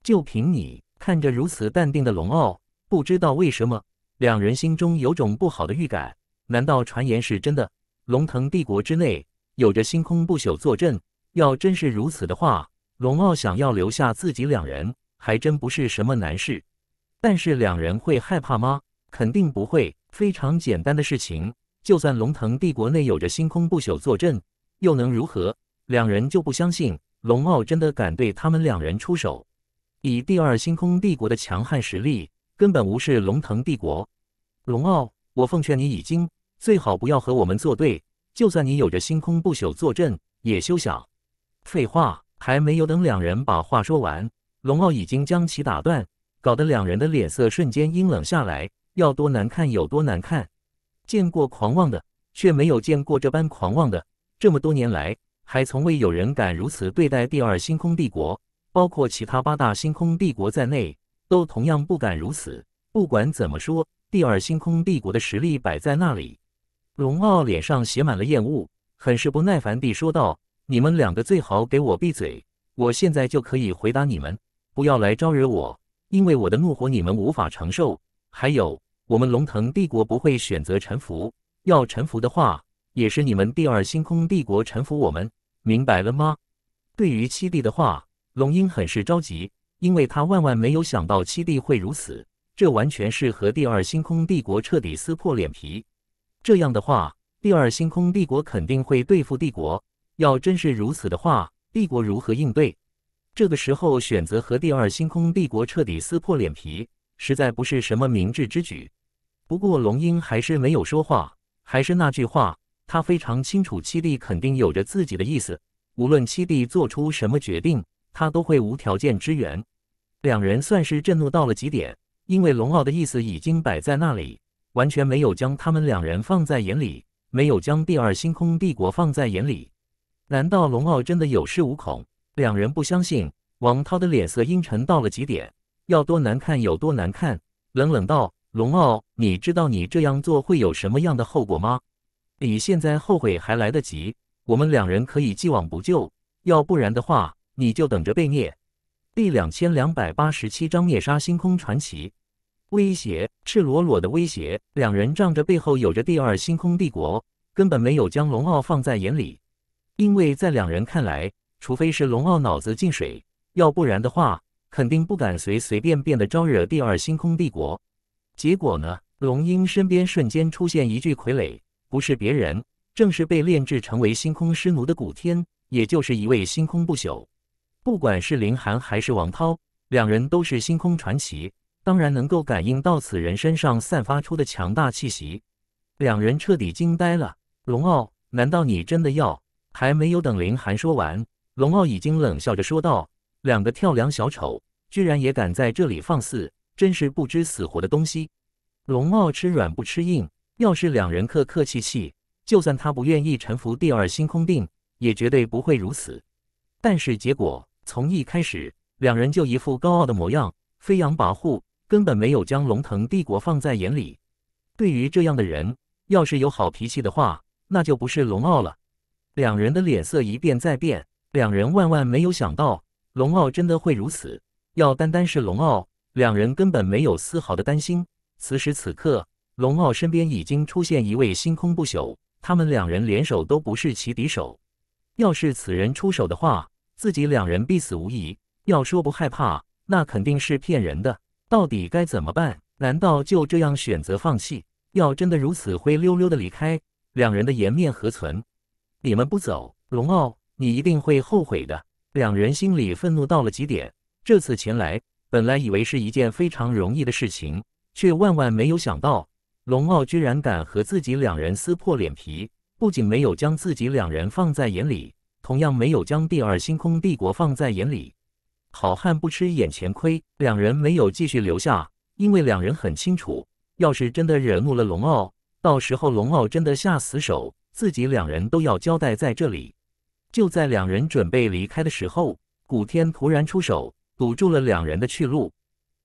就凭你看着如此淡定的龙傲，不知道为什么，两人心中有种不好的预感。难道传言是真的？龙腾帝国之内有着星空不朽坐镇，要真是如此的话，龙傲想要留下自己两人，还真不是什么难事。但是两人会害怕吗？肯定不会，非常简单的事情。就算龙腾帝国内有着星空不朽坐镇，又能如何？两人就不相信龙傲真的敢对他们两人出手。以第二星空帝国的强悍实力，根本无视龙腾帝国。龙傲，我奉劝你已经最好不要和我们作对。就算你有着星空不朽坐镇，也休想。废话还没有等两人把话说完，龙傲已经将其打断。搞得两人的脸色瞬间阴冷下来，要多难看有多难看。见过狂妄的，却没有见过这般狂妄的。这么多年来，还从未有人敢如此对待第二星空帝国，包括其他八大星空帝国在内，都同样不敢如此。不管怎么说，第二星空帝国的实力摆在那里。龙傲脸上写满了厌恶，很是不耐烦地说道：“你们两个最好给我闭嘴，我现在就可以回答你们，不要来招惹我。”因为我的怒火你们无法承受，还有我们龙腾帝国不会选择臣服，要臣服的话也是你们第二星空帝国臣服我们，明白了吗？对于七弟的话，龙鹰很是着急，因为他万万没有想到七弟会如此，这完全是和第二星空帝国彻底撕破脸皮，这样的话，第二星空帝国肯定会对付帝国，要真是如此的话，帝国如何应对？这个时候选择和第二星空帝国彻底撕破脸皮，实在不是什么明智之举。不过龙鹰还是没有说话，还是那句话，他非常清楚七弟肯定有着自己的意思，无论七弟做出什么决定，他都会无条件支援。两人算是震怒到了极点，因为龙傲的意思已经摆在那里，完全没有将他们两人放在眼里，没有将第二星空帝国放在眼里。难道龙傲真的有恃无恐？两人不相信，王涛的脸色阴沉到了极点，要多难看有多难看，冷冷道：“龙傲，你知道你这样做会有什么样的后果吗？你现在后悔还来得及，我们两人可以既往不咎，要不然的话，你就等着被灭。”第两千两百八十七章灭杀星空传奇，威胁，赤裸裸的威胁。两人仗着背后有着第二星空帝国，根本没有将龙傲放在眼里，因为在两人看来。除非是龙傲脑子进水，要不然的话肯定不敢随随便便的招惹第二星空帝国。结果呢，龙鹰身边瞬间出现一具傀儡，不是别人，正是被炼制成为星空尸奴的古天，也就是一位星空不朽。不管是林寒还是王涛，两人都是星空传奇，当然能够感应到此人身上散发出的强大气息。两人彻底惊呆了。龙傲，难道你真的要？还没有等林寒说完。龙傲已经冷笑着说道：“两个跳梁小丑，居然也敢在这里放肆，真是不知死活的东西！”龙傲吃软不吃硬，要是两人客客气气，就算他不愿意臣服第二星空定，也绝对不会如此。但是结果从一开始，两人就一副高傲的模样，飞扬跋扈，根本没有将龙腾帝国放在眼里。对于这样的人，要是有好脾气的话，那就不是龙傲了。两人的脸色一变再变。两人万万没有想到，龙傲真的会如此。要单单是龙傲，两人根本没有丝毫的担心。此时此刻，龙傲身边已经出现一位星空不朽，他们两人联手都不是其敌手。要是此人出手的话，自己两人必死无疑。要说不害怕，那肯定是骗人的。到底该怎么办？难道就这样选择放弃？要真的如此灰溜溜的离开，两人的颜面何存？你们不走，龙傲。你一定会后悔的。两人心里愤怒到了极点。这次前来，本来以为是一件非常容易的事情，却万万没有想到，龙傲居然敢和自己两人撕破脸皮。不仅没有将自己两人放在眼里，同样没有将第二星空帝国放在眼里。好汉不吃眼前亏，两人没有继续留下，因为两人很清楚，要是真的惹怒了龙傲，到时候龙傲真的下死手，自己两人都要交代在这里。就在两人准备离开的时候，古天突然出手，堵住了两人的去路。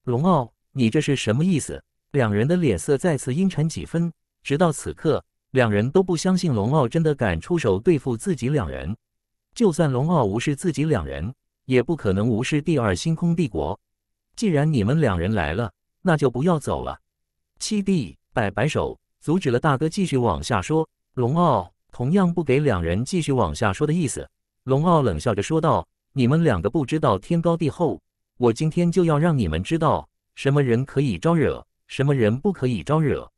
龙傲，你这是什么意思？两人的脸色再次阴沉几分。直到此刻，两人都不相信龙傲真的敢出手对付自己两人。就算龙傲无视自己两人，也不可能无视第二星空帝国。既然你们两人来了，那就不要走了。七弟摆摆手，阻止了大哥继续往下说。龙傲。同样不给两人继续往下说的意思，龙傲冷笑着说道：“你们两个不知道天高地厚，我今天就要让你们知道，什么人可以招惹，什么人不可以招惹。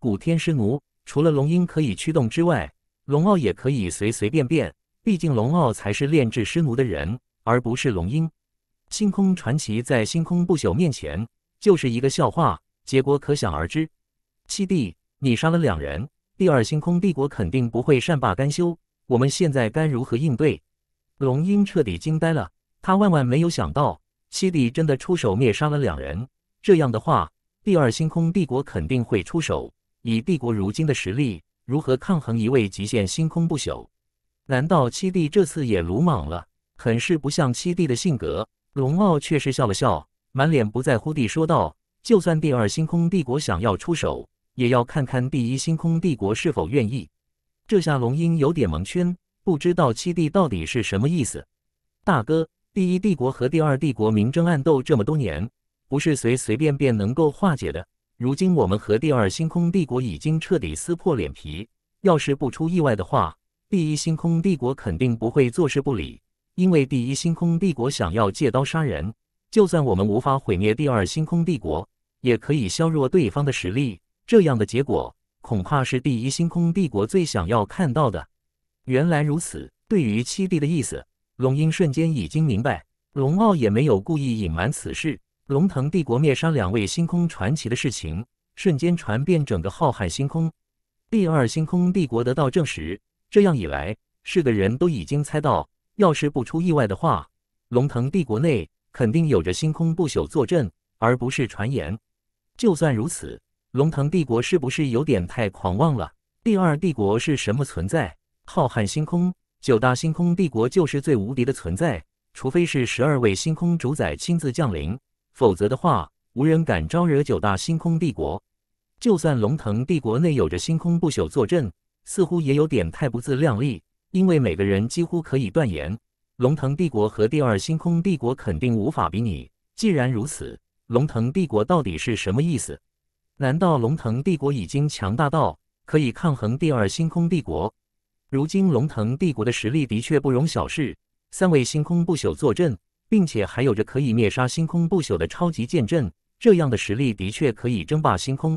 古天师奴除了龙鹰可以驱动之外，龙傲也可以随随便便。毕竟龙傲才是炼制师奴的人，而不是龙鹰。星空传奇在星空不朽面前就是一个笑话，结果可想而知。七弟，你杀了两人。”第二星空帝国肯定不会善罢甘休，我们现在该如何应对？龙鹰彻底惊呆了，他万万没有想到七弟真的出手灭杀了两人。这样的话，第二星空帝国肯定会出手。以帝国如今的实力，如何抗衡一位极限星空不朽？难道七弟这次也鲁莽了？很是不像七弟的性格。龙傲却是笑了笑，满脸不在乎地说道：“就算第二星空帝国想要出手。”也要看看第一星空帝国是否愿意。这下龙鹰有点蒙圈，不知道七弟到底是什么意思。大哥，第一帝国和第二帝国明争暗斗这么多年，不是随随便便能够化解的。如今我们和第二星空帝国已经彻底撕破脸皮，要是不出意外的话，第一星空帝国肯定不会坐视不理。因为第一星空帝国想要借刀杀人，就算我们无法毁灭第二星空帝国，也可以削弱对方的实力。这样的结果恐怕是第一星空帝国最想要看到的。原来如此，对于七弟的意思，龙鹰瞬间已经明白。龙傲也没有故意隐瞒此事。龙腾帝国灭杀两位星空传奇的事情，瞬间传遍整个浩瀚星空。第二星空帝国得到证实，这样一来，是的人都已经猜到，要是不出意外的话，龙腾帝国内肯定有着星空不朽坐镇，而不是传言。就算如此。龙腾帝国是不是有点太狂妄了？第二帝国是什么存在？浩瀚星空，九大星空帝国就是最无敌的存在。除非是十二位星空主宰亲自降临，否则的话，无人敢招惹九大星空帝国。就算龙腾帝国内有着星空不朽坐镇，似乎也有点太不自量力。因为每个人几乎可以断言，龙腾帝国和第二星空帝国肯定无法比拟。既然如此，龙腾帝国到底是什么意思？难道龙腾帝国已经强大到可以抗衡第二星空帝国？如今龙腾帝国的实力的确不容小视，三位星空不朽坐镇，并且还有着可以灭杀星空不朽的超级剑阵，这样的实力的确可以争霸星空。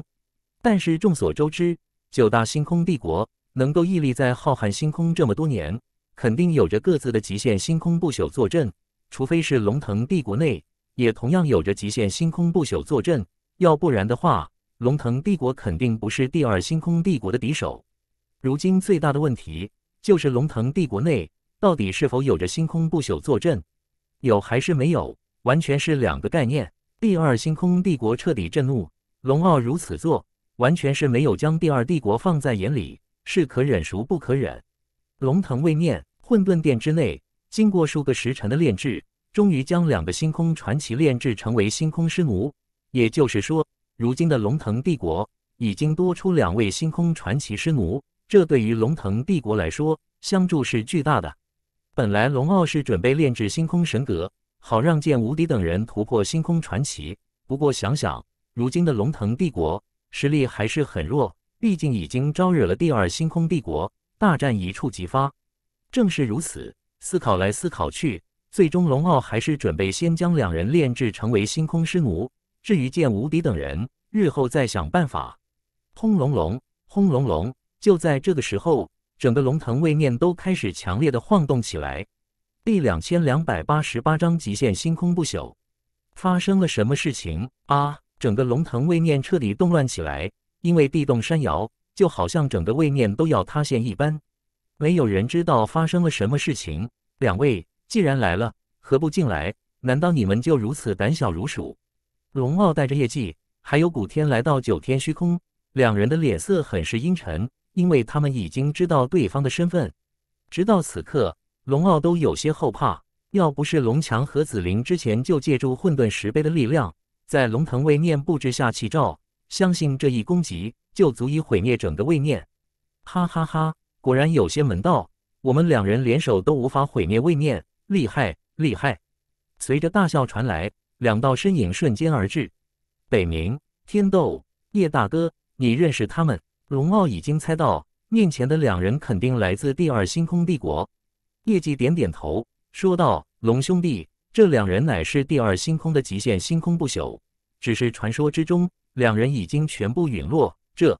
但是众所周知，九大星空帝国能够屹立在浩瀚星空这么多年，肯定有着各自的极限星空不朽坐镇。除非是龙腾帝国内也同样有着极限星空不朽坐镇，要不然的话。龙腾帝国肯定不是第二星空帝国的敌手。如今最大的问题就是龙腾帝国内到底是否有着星空不朽坐镇？有还是没有，完全是两个概念。第二星空帝国彻底震怒，龙傲如此做，完全是没有将第二帝国放在眼里，是可忍孰不可忍。龙腾位念，混沌殿之内，经过数个时辰的炼制，终于将两个星空传奇炼制成为星空尸奴。也就是说。如今的龙腾帝国已经多出两位星空传奇师奴，这对于龙腾帝国来说相助是巨大的。本来龙傲是准备炼制星空神格，好让剑无敌等人突破星空传奇。不过想想如今的龙腾帝国实力还是很弱，毕竟已经招惹了第二星空帝国，大战一触即发。正是如此，思考来思考去，最终龙傲还是准备先将两人炼制成为星空师奴。至于剑无敌等人，日后再想办法。轰隆隆，轰隆隆！就在这个时候，整个龙腾位面都开始强烈的晃动起来。第两千两百八十八章极限星空不朽，发生了什么事情啊？整个龙腾位面彻底动乱起来，因为地动山摇，就好像整个位面都要塌陷一般。没有人知道发生了什么事情。两位既然来了，何不进来？难道你们就如此胆小如鼠？龙傲带着叶绩，还有古天来到九天虚空，两人的脸色很是阴沉，因为他们已经知道对方的身份。直到此刻，龙傲都有些后怕，要不是龙强和紫菱之前就借助混沌石碑的力量，在龙腾位面布置下气罩，相信这一攻击就足以毁灭整个位面。哈哈哈，果然有些门道，我们两人联手都无法毁灭位面，厉害厉害！随着大笑传来。两道身影瞬间而至，北冥天斗，叶大哥，你认识他们？龙傲已经猜到，面前的两人肯定来自第二星空帝国。叶季点点头，说道：“龙兄弟，这两人乃是第二星空的极限星空不朽，只是传说之中，两人已经全部陨落。这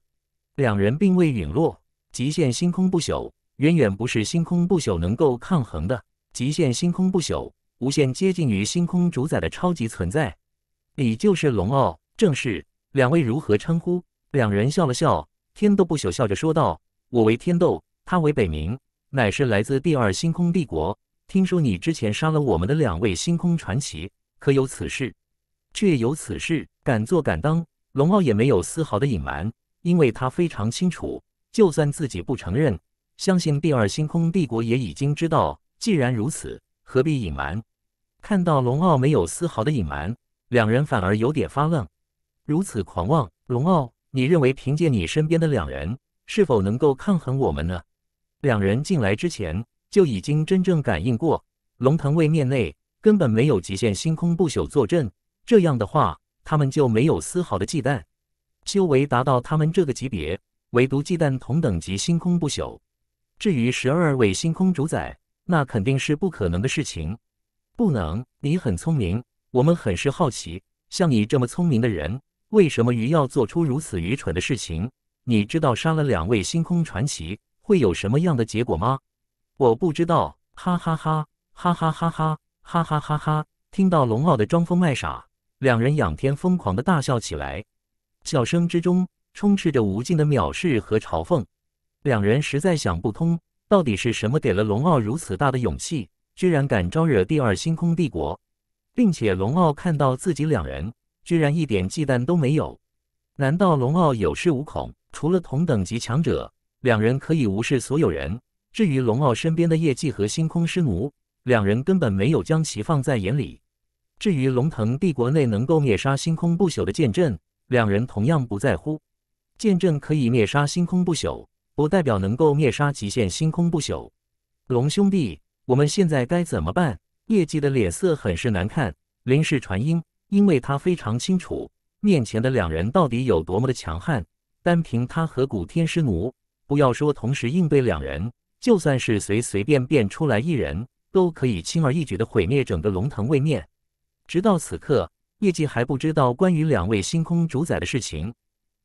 两人并未陨落，极限星空不朽远远不是星空不朽能够抗衡的。极限星空不朽。”无限接近于星空主宰的超级存在，你就是龙傲，正是两位如何称呼？两人笑了笑，天斗不朽笑着说道：“我为天斗，他为北冥，乃是来自第二星空帝国。听说你之前杀了我们的两位星空传奇，可有此事？”“却有此事，敢做敢当。”龙傲也没有丝毫的隐瞒，因为他非常清楚，就算自己不承认，相信第二星空帝国也已经知道。既然如此。何必隐瞒？看到龙傲没有丝毫的隐瞒，两人反而有点发愣。如此狂妄，龙傲，你认为凭借你身边的两人，是否能够抗衡我们呢？两人进来之前就已经真正感应过，龙腾位面内根本没有极限星空不朽坐镇。这样的话，他们就没有丝毫的忌惮。修为达到他们这个级别，唯独忌惮同等级星空不朽。至于十二位星空主宰，那肯定是不可能的事情，不能！你很聪明，我们很是好奇，像你这么聪明的人，为什么鱼要做出如此愚蠢的事情？你知道杀了两位星空传奇会有什么样的结果吗？我不知道，哈哈哈哈哈哈哈哈哈哈！听到龙傲的装疯卖傻，两人仰天疯狂的大笑起来，笑声之中充斥着无尽的藐视和嘲讽，两人实在想不通。到底是什么给了龙傲如此大的勇气，居然敢招惹第二星空帝国？并且龙傲看到自己两人，居然一点忌惮都没有？难道龙傲有恃无恐？除了同等级强者，两人可以无视所有人。至于龙傲身边的业绩和星空师奴，两人根本没有将其放在眼里。至于龙腾帝国内能够灭杀星空不朽的剑阵，两人同样不在乎。剑阵可以灭杀星空不朽。不代表能够灭杀极限星空不朽龙兄弟。我们现在该怎么办？叶姬的脸色很是难看。林氏传音，因为他非常清楚面前的两人到底有多么的强悍。单凭他和古天师奴，不要说同时应对两人，就算是随随便便出来一人，都可以轻而易举的毁灭整个龙腾位面。直到此刻，叶姬还不知道关于两位星空主宰的事情。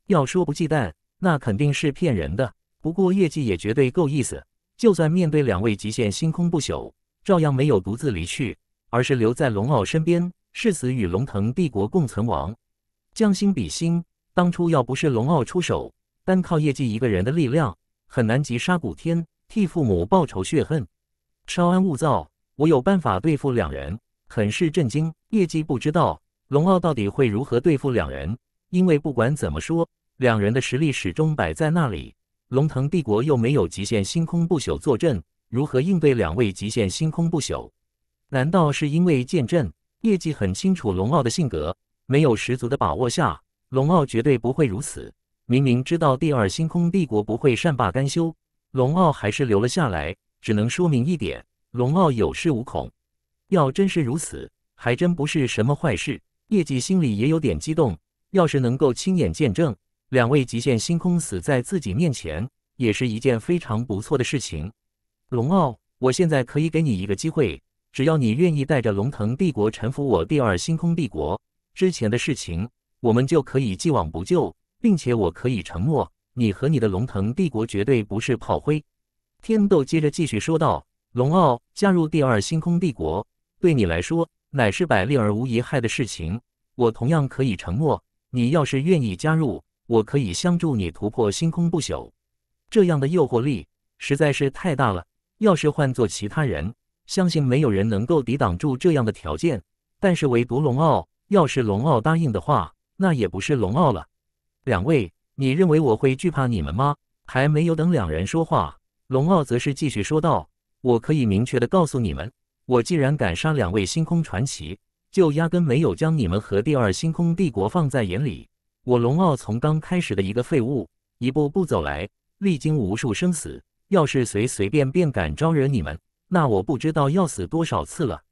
要说不忌惮，那肯定是骗人的。不过业绩也绝对够意思，就算面对两位极限星空不朽，照样没有独自离去，而是留在龙傲身边，誓死与龙腾帝国共存亡。将心比心，当初要不是龙傲出手，单靠业绩一个人的力量，很难击杀古天，替父母报仇雪恨。稍安勿躁，我有办法对付两人。很是震惊，业绩不知道龙傲到底会如何对付两人，因为不管怎么说，两人的实力始终摆在那里。龙腾帝国又没有极限星空不朽坐镇，如何应对两位极限星空不朽？难道是因为剑阵？业绩很清楚，龙傲的性格，没有十足的把握下，龙傲绝对不会如此。明明知道第二星空帝国不会善罢甘休，龙傲还是留了下来，只能说明一点：龙傲有恃无恐。要真是如此，还真不是什么坏事。业绩心里也有点激动，要是能够亲眼见证。两位极限星空死在自己面前，也是一件非常不错的事情。龙傲，我现在可以给你一个机会，只要你愿意带着龙腾帝国臣服我第二星空帝国，之前的事情我们就可以既往不咎，并且我可以承诺，你和你的龙腾帝国绝对不是炮灰。天斗接着继续说道：“龙傲加入第二星空帝国，对你来说乃是百利而无一害的事情。我同样可以承诺，你要是愿意加入。”我可以相助你突破星空不朽，这样的诱惑力实在是太大了。要是换做其他人，相信没有人能够抵挡住这样的条件。但是唯独龙傲，要是龙傲答应的话，那也不是龙傲了。两位，你认为我会惧怕你们吗？还没有等两人说话，龙傲则是继续说道：“我可以明确的告诉你们，我既然敢杀两位星空传奇，就压根没有将你们和第二星空帝国放在眼里。”我龙傲从刚开始的一个废物，一步步走来，历经无数生死。要是随随便便敢招惹你们，那我不知道要死多少次了。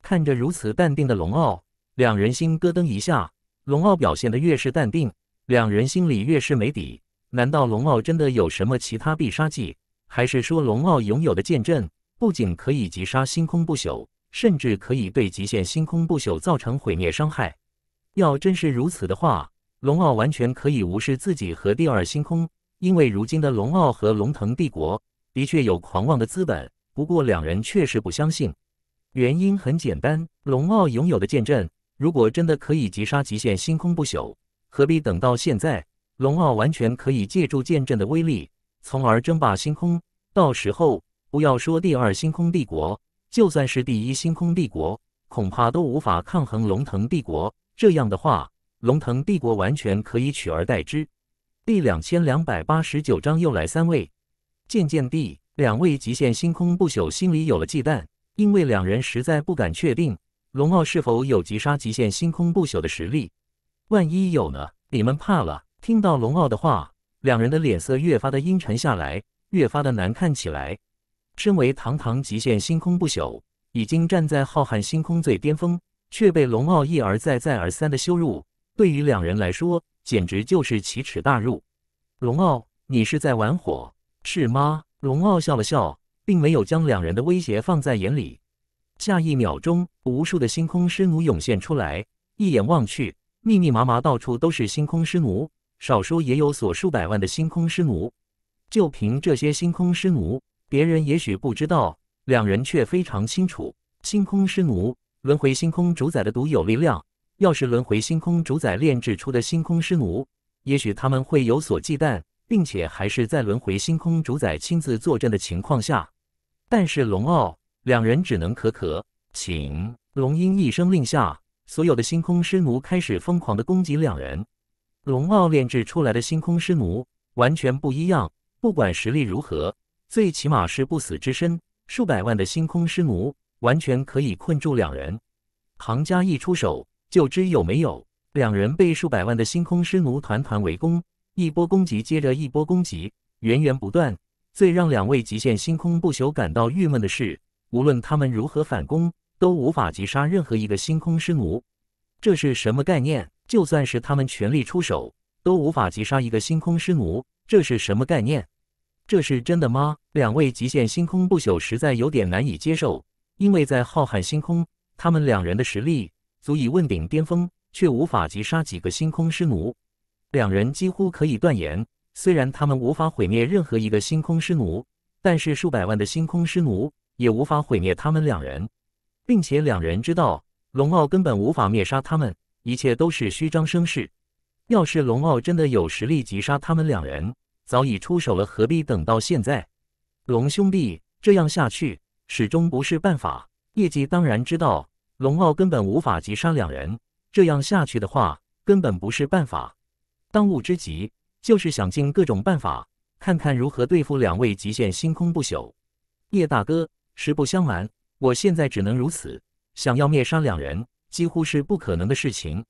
看着如此淡定的龙傲，两人心咯噔一下。龙傲表现的越是淡定，两人心里越是没底。难道龙傲真的有什么其他必杀技？还是说龙傲拥有的剑阵不仅可以击杀星空不朽，甚至可以对极限星空不朽造成毁灭伤害？要真是如此的话，龙傲完全可以无视自己和第二星空，因为如今的龙傲和龙腾帝国的确有狂妄的资本。不过两人确实不相信，原因很简单：龙傲拥有的剑阵，如果真的可以击杀极限星空不朽，何必等到现在？龙傲完全可以借助剑阵的威力，从而争霸星空。到时候，不要说第二星空帝国，就算是第一星空帝国，恐怕都无法抗衡龙腾帝国。这样的话。龙腾帝国完全可以取而代之。第两千两百八十九章又来三位。渐渐地，两位极限星空不朽心里有了忌惮，因为两人实在不敢确定龙傲是否有击杀极限星空不朽的实力。万一有呢？你们怕了？听到龙傲的话，两人的脸色越发的阴沉下来，越发的难看起来。身为堂堂极限星空不朽，已经站在浩瀚星空最巅峰，却被龙傲一而再再而三的羞辱。对于两人来说，简直就是奇耻大辱。龙傲，你是在玩火是吗？龙傲笑了笑，并没有将两人的威胁放在眼里。下一秒钟，无数的星空尸奴涌现出来，一眼望去，密密麻麻，到处都是星空尸奴，少说也有所数百万的星空尸奴。就凭这些星空尸奴，别人也许不知道，两人却非常清楚，星空尸奴，轮回星空主宰的独有力量。要是轮回星空主宰炼制出的星空尸奴，也许他们会有所忌惮，并且还是在轮回星空主宰亲自坐镇的情况下。但是龙傲两人只能咳咳，请龙鹰一声令下，所有的星空尸奴开始疯狂的攻击两人。龙傲炼制出来的星空尸奴完全不一样，不管实力如何，最起码是不死之身。数百万的星空尸奴完全可以困住两人。唐家一出手。就知有没有？两人被数百万的星空尸奴团团围攻，一波攻击接着一波攻击，源源不断。最让两位极限星空不朽感到郁闷的是，无论他们如何反攻，都无法击杀任何一个星空尸奴。这是什么概念？就算是他们全力出手，都无法击杀一个星空尸奴。这是什么概念？这是真的吗？两位极限星空不朽实在有点难以接受，因为在浩瀚星空，他们两人的实力。足以问鼎巅峰，却无法击杀几个星空师奴。两人几乎可以断言，虽然他们无法毁灭任何一个星空师奴，但是数百万的星空师奴也无法毁灭他们两人。并且两人知道，龙傲根本无法灭杀他们，一切都是虚张声势。要是龙傲真的有实力击杀他们两人，早已出手了，何必等到现在？龙兄弟，这样下去始终不是办法。业绩当然知道。龙傲根本无法击杀两人，这样下去的话根本不是办法。当务之急就是想尽各种办法，看看如何对付两位极限星空不朽。叶大哥，实不相瞒，我现在只能如此。想要灭杀两人，几乎是不可能的事情。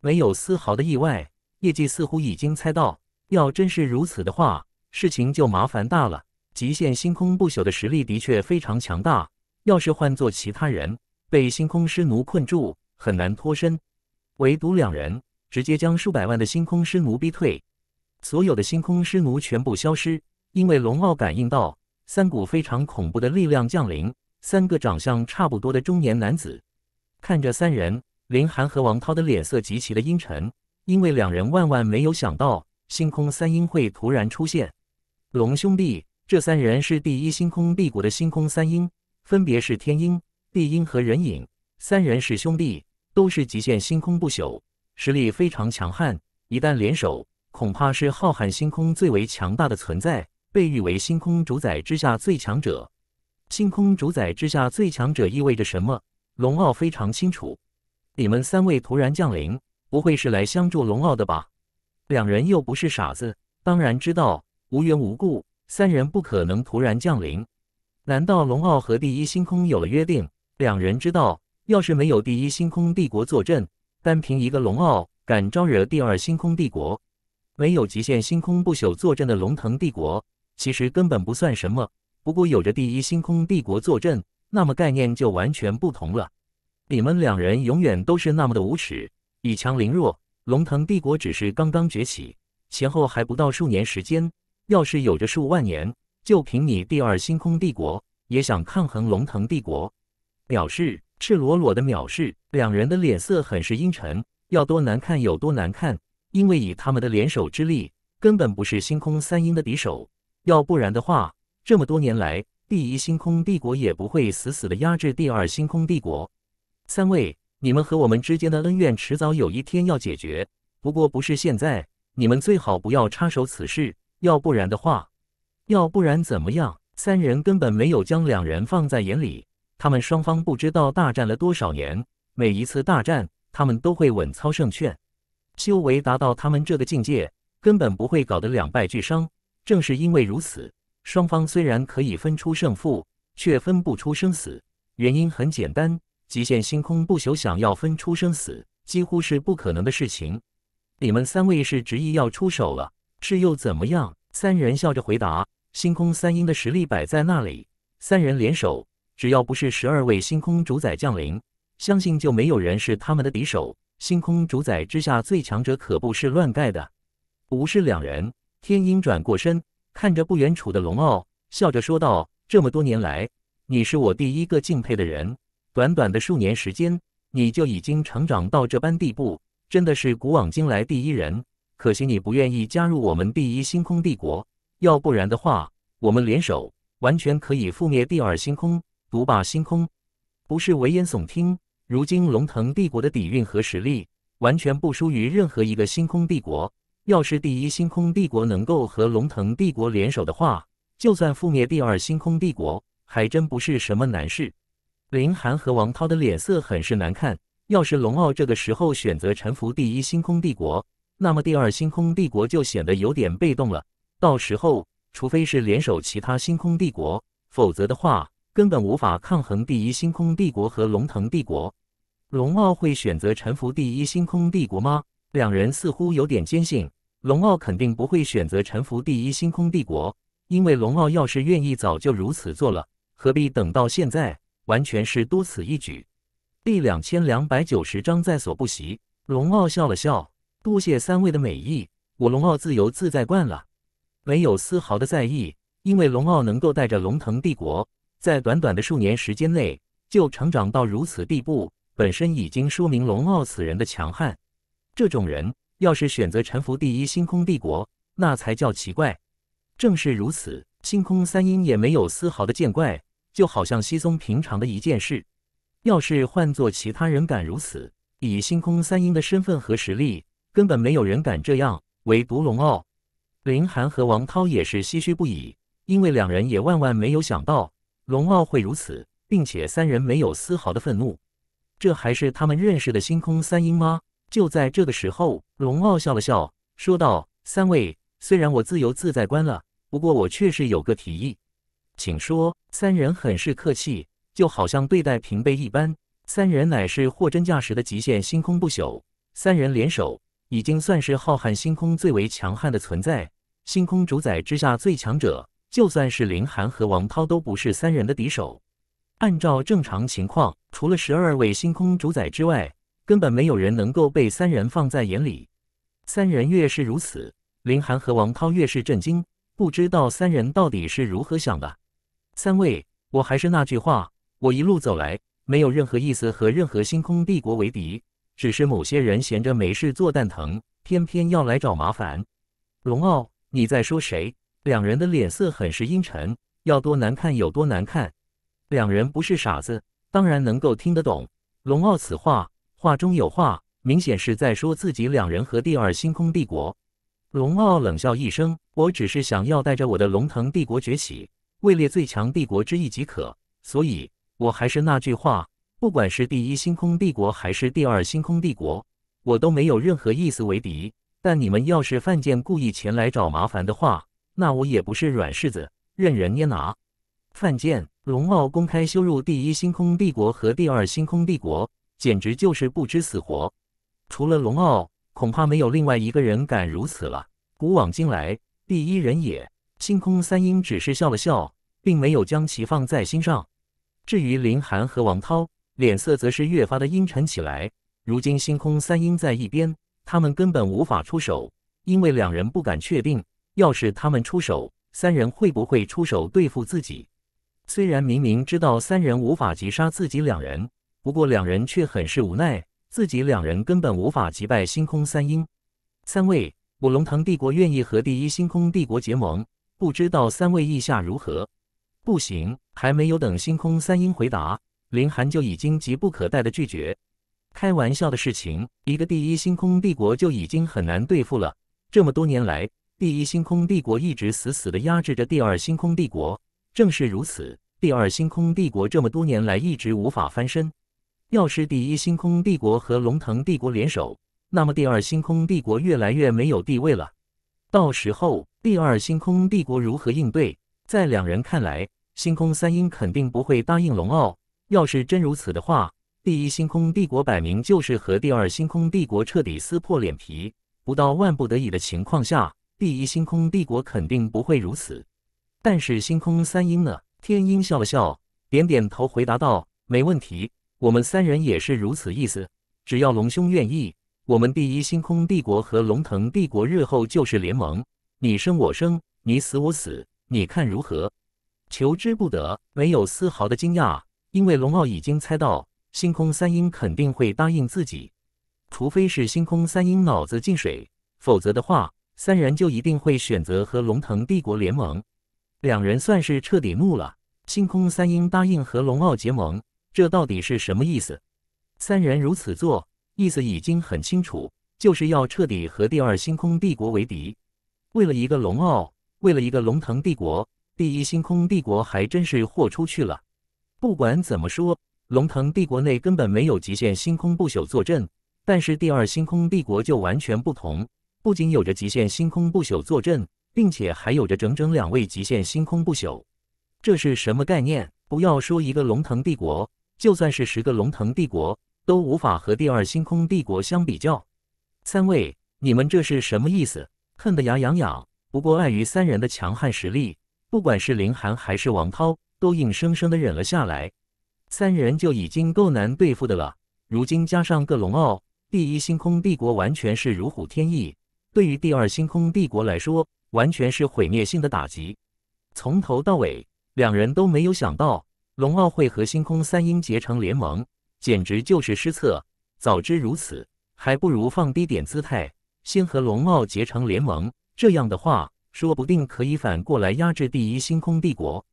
没有丝毫的意外，叶继似乎已经猜到，要真是如此的话，事情就麻烦大了。极限星空不朽的实力的确非常强大，要是换做其他人。被星空师奴困住，很难脱身。唯独两人直接将数百万的星空师奴逼退，所有的星空师奴全部消失。因为龙傲感应到三股非常恐怖的力量降临，三个长相差不多的中年男子看着三人，林寒和王涛的脸色极其的阴沉，因为两人万万没有想到星空三英会突然出现。龙兄弟，这三人是第一星空帝国的星空三英，分别是天鹰。丽音和人影三人是兄弟，都是极限星空不朽，实力非常强悍。一旦联手，恐怕是浩瀚星空最为强大的存在，被誉为星空主宰之下最强者。星空主宰之下最强者意味着什么？龙傲非常清楚。你们三位突然降临，不会是来相助龙傲的吧？两人又不是傻子，当然知道，无缘无故三人不可能突然降临。难道龙傲和第一星空有了约定？两人知道，要是没有第一星空帝国坐镇，单凭一个龙傲敢招惹第二星空帝国，没有极限星空不朽坐镇的龙腾帝国，其实根本不算什么。不过有着第一星空帝国坐镇，那么概念就完全不同了。你们两人永远都是那么的无耻，以强凌弱。龙腾帝国只是刚刚崛起，前后还不到数年时间。要是有着数万年，就凭你第二星空帝国也想抗衡龙腾帝国？藐视，赤裸裸的藐视。两人的脸色很是阴沉，要多难看有多难看。因为以他们的联手之力，根本不是星空三鹰的敌手。要不然的话，这么多年来，第一星空帝国也不会死死的压制第二星空帝国。三位，你们和我们之间的恩怨，迟早有一天要解决。不过不是现在，你们最好不要插手此事。要不然的话，要不然怎么样？三人根本没有将两人放在眼里。他们双方不知道大战了多少年，每一次大战他们都会稳操胜券。修为达到他们这个境界，根本不会搞得两败俱伤。正是因为如此，双方虽然可以分出胜负，却分不出生死。原因很简单，极限星空不朽想要分出生死，几乎是不可能的事情。你们三位是执意要出手了，是又怎么样？三人笑着回答：“星空三英的实力摆在那里，三人联手。”只要不是十二位星空主宰降临，相信就没有人是他们的敌手。星空主宰之下最强者可不是乱盖的。不是两人，天鹰转过身，看着不远处的龙傲，笑着说道：“这么多年来，你是我第一个敬佩的人。短短的数年时间，你就已经成长到这般地步，真的是古往今来第一人。可惜你不愿意加入我们第一星空帝国，要不然的话，我们联手完全可以覆灭第二星空。”独霸星空，不是危言耸听。如今龙腾帝国的底蕴和实力，完全不输于任何一个星空帝国。要是第一星空帝国能够和龙腾帝国联手的话，就算覆灭第二星空帝国，还真不是什么难事。林寒和王涛的脸色很是难看。要是龙傲这个时候选择臣服第一星空帝国，那么第二星空帝国就显得有点被动了。到时候，除非是联手其他星空帝国，否则的话。根本无法抗衡第一星空帝国和龙腾帝国，龙傲会选择臣服第一星空帝国吗？两人似乎有点坚信，龙傲肯定不会选择臣服第一星空帝国，因为龙傲要是愿意早就如此做了，何必等到现在？完全是多此一举。第两千两百九十章在所不惜，龙傲笑了笑，多谢三位的美意，我龙傲自由自在惯了，没有丝毫的在意，因为龙傲能够带着龙腾帝国。在短短的数年时间内就成长到如此地步，本身已经说明龙傲此人的强悍。这种人要是选择臣服第一星空帝国，那才叫奇怪。正是如此，星空三鹰也没有丝毫的见怪，就好像稀松平常的一件事。要是换做其他人敢如此，以星空三鹰的身份和实力，根本没有人敢这样。唯独龙傲、林寒和王涛也是唏嘘不已，因为两人也万万没有想到。龙傲会如此，并且三人没有丝毫的愤怒，这还是他们认识的星空三英吗？就在这个时候，龙傲笑了笑，说道：“三位，虽然我自由自在关了，不过我确实有个提议，请说。”三人很是客气，就好像对待平辈一般。三人乃是货真价实的极限星空不朽，三人联手已经算是浩瀚星空最为强悍的存在，星空主宰之下最强者。就算是林寒和王涛都不是三人的敌手。按照正常情况，除了十二位星空主宰之外，根本没有人能够被三人放在眼里。三人越是如此，林寒和王涛越是震惊，不知道三人到底是如何想的。三位，我还是那句话，我一路走来，没有任何意思和任何星空帝国为敌，只是某些人闲着没事做蛋疼，偏偏要来找麻烦。龙傲，你在说谁？两人的脸色很是阴沉，要多难看有多难看。两人不是傻子，当然能够听得懂龙傲此话，话中有话，明显是在说自己两人和第二星空帝国。龙傲冷笑一声：“我只是想要带着我的龙腾帝国崛起，位列最强帝国之一即可。所以，我还是那句话，不管是第一星空帝国还是第二星空帝国，我都没有任何意思为敌。但你们要是犯贱，故意前来找麻烦的话，”那我也不是软柿子，任人捏拿。犯贱！龙傲公开羞辱第一星空帝国和第二星空帝国，简直就是不知死活。除了龙傲，恐怕没有另外一个人敢如此了。古往今来，第一人也。星空三英只是笑了笑，并没有将其放在心上。至于林寒和王涛，脸色则是越发的阴沉起来。如今星空三英在一边，他们根本无法出手，因为两人不敢确定。要是他们出手，三人会不会出手对付自己？虽然明明知道三人无法击杀自己两人，不过两人却很是无奈，自己两人根本无法击败星空三鹰。三位，我龙腾帝国愿意和第一星空帝国结盟，不知道三位意下如何？不行，还没有等星空三鹰回答，林寒就已经急不可待的拒绝。开玩笑的事情，一个第一星空帝国就已经很难对付了，这么多年来。第一星空帝国一直死死地压制着第二星空帝国。正是如此，第二星空帝国这么多年来一直无法翻身。要是第一星空帝国和龙腾帝国联手，那么第二星空帝国越来越没有地位了。到时候，第二星空帝国如何应对？在两人看来，星空三英肯定不会答应龙傲。要是真如此的话，第一星空帝国摆明就是和第二星空帝国彻底撕破脸皮。不到万不得已的情况下。第一星空帝国肯定不会如此，但是星空三鹰呢？天鹰笑了笑，点点头，回答道：“没问题，我们三人也是如此意思。只要龙兄愿意，我们第一星空帝国和龙腾帝国日后就是联盟，你生我生，你死我死，你看如何？”求之不得，没有丝毫的惊讶，因为龙傲已经猜到星空三鹰肯定会答应自己，除非是星空三鹰脑子进水，否则的话。三人就一定会选择和龙腾帝国联盟，两人算是彻底怒了。星空三鹰答应和龙傲结盟，这到底是什么意思？三人如此做，意思已经很清楚，就是要彻底和第二星空帝国为敌。为了一个龙傲，为了一个龙腾帝国，第一星空帝国还真是豁出去了。不管怎么说，龙腾帝国内根本没有极限星空不朽坐镇，但是第二星空帝国就完全不同。不仅有着极限星空不朽坐镇，并且还有着整整两位极限星空不朽，这是什么概念？不要说一个龙腾帝国，就算是十个龙腾帝国都无法和第二星空帝国相比较。三位，你们这是什么意思？恨得牙痒痒。不过碍于三人的强悍实力，不管是林寒还是王涛，都硬生生的忍了下来。三人就已经够难对付的了，如今加上个龙傲，第一星空帝国完全是如虎添翼。对于第二星空帝国来说，完全是毁灭性的打击。从头到尾，两人都没有想到龙傲会和星空三鹰结成联盟，简直就是失策。早知如此，还不如放低点姿态，先和龙傲结成联盟。这样的话，说不定可以反过来压制第一星空帝国。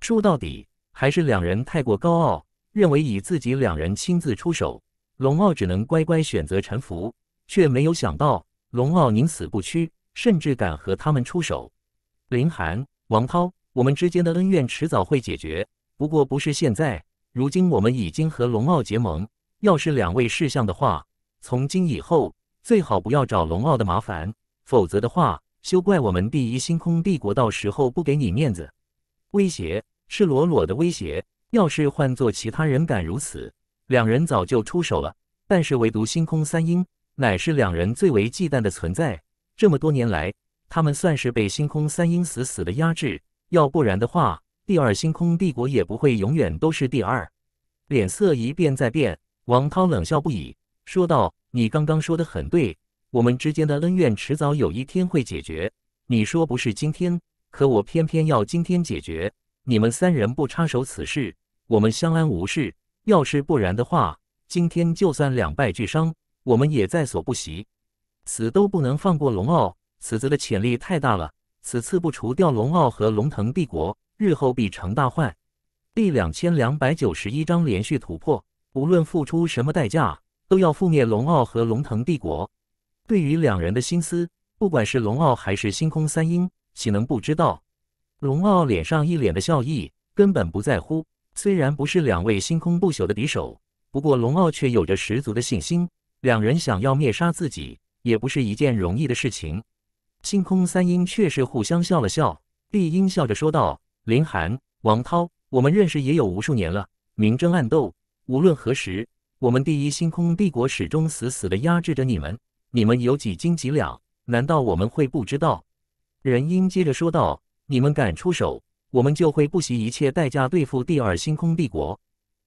说到底，还是两人太过高傲，认为以自己两人亲自出手，龙傲只能乖乖选择臣服，却没有想到。龙傲宁死不屈，甚至敢和他们出手。林寒、王涛，我们之间的恩怨迟早会解决，不过不是现在。如今我们已经和龙傲结盟，要是两位事相的话，从今以后最好不要找龙傲的麻烦，否则的话，休怪我们第一星空帝国到时候不给你面子。威胁，赤裸裸的威胁。要是换做其他人敢如此，两人早就出手了。但是唯独星空三鹰。乃是两人最为忌惮的存在。这么多年来，他们算是被星空三英死死的压制。要不然的话，第二星空帝国也不会永远都是第二。脸色一变再变，王涛冷笑不已，说道：“你刚刚说的很对，我们之间的恩怨迟早有一天会解决。你说不是今天，可我偏偏要今天解决。你们三人不插手此事，我们相安无事。要是不然的话，今天就算两败俱伤。”我们也在所不惜，死都不能放过龙傲。此子的潜力太大了，此次不除掉龙傲和龙腾帝国，日后必成大患。第两千两百九十一章连续突破，无论付出什么代价，都要覆灭龙傲和龙腾帝国。对于两人的心思，不管是龙傲还是星空三英，岂能不知道？龙傲脸上一脸的笑意，根本不在乎。虽然不是两位星空不朽的敌手，不过龙傲却有着十足的信心。两人想要灭杀自己也不是一件容易的事情。星空三鹰却是互相笑了笑，丽鹰笑着说道：“林寒、王涛，我们认识也有无数年了，明争暗斗，无论何时，我们第一星空帝国始终死死的压制着你们。你们有几斤几两？难道我们会不知道？”仁英接着说道：“你们敢出手，我们就会不惜一切代价对付第二星空帝国。”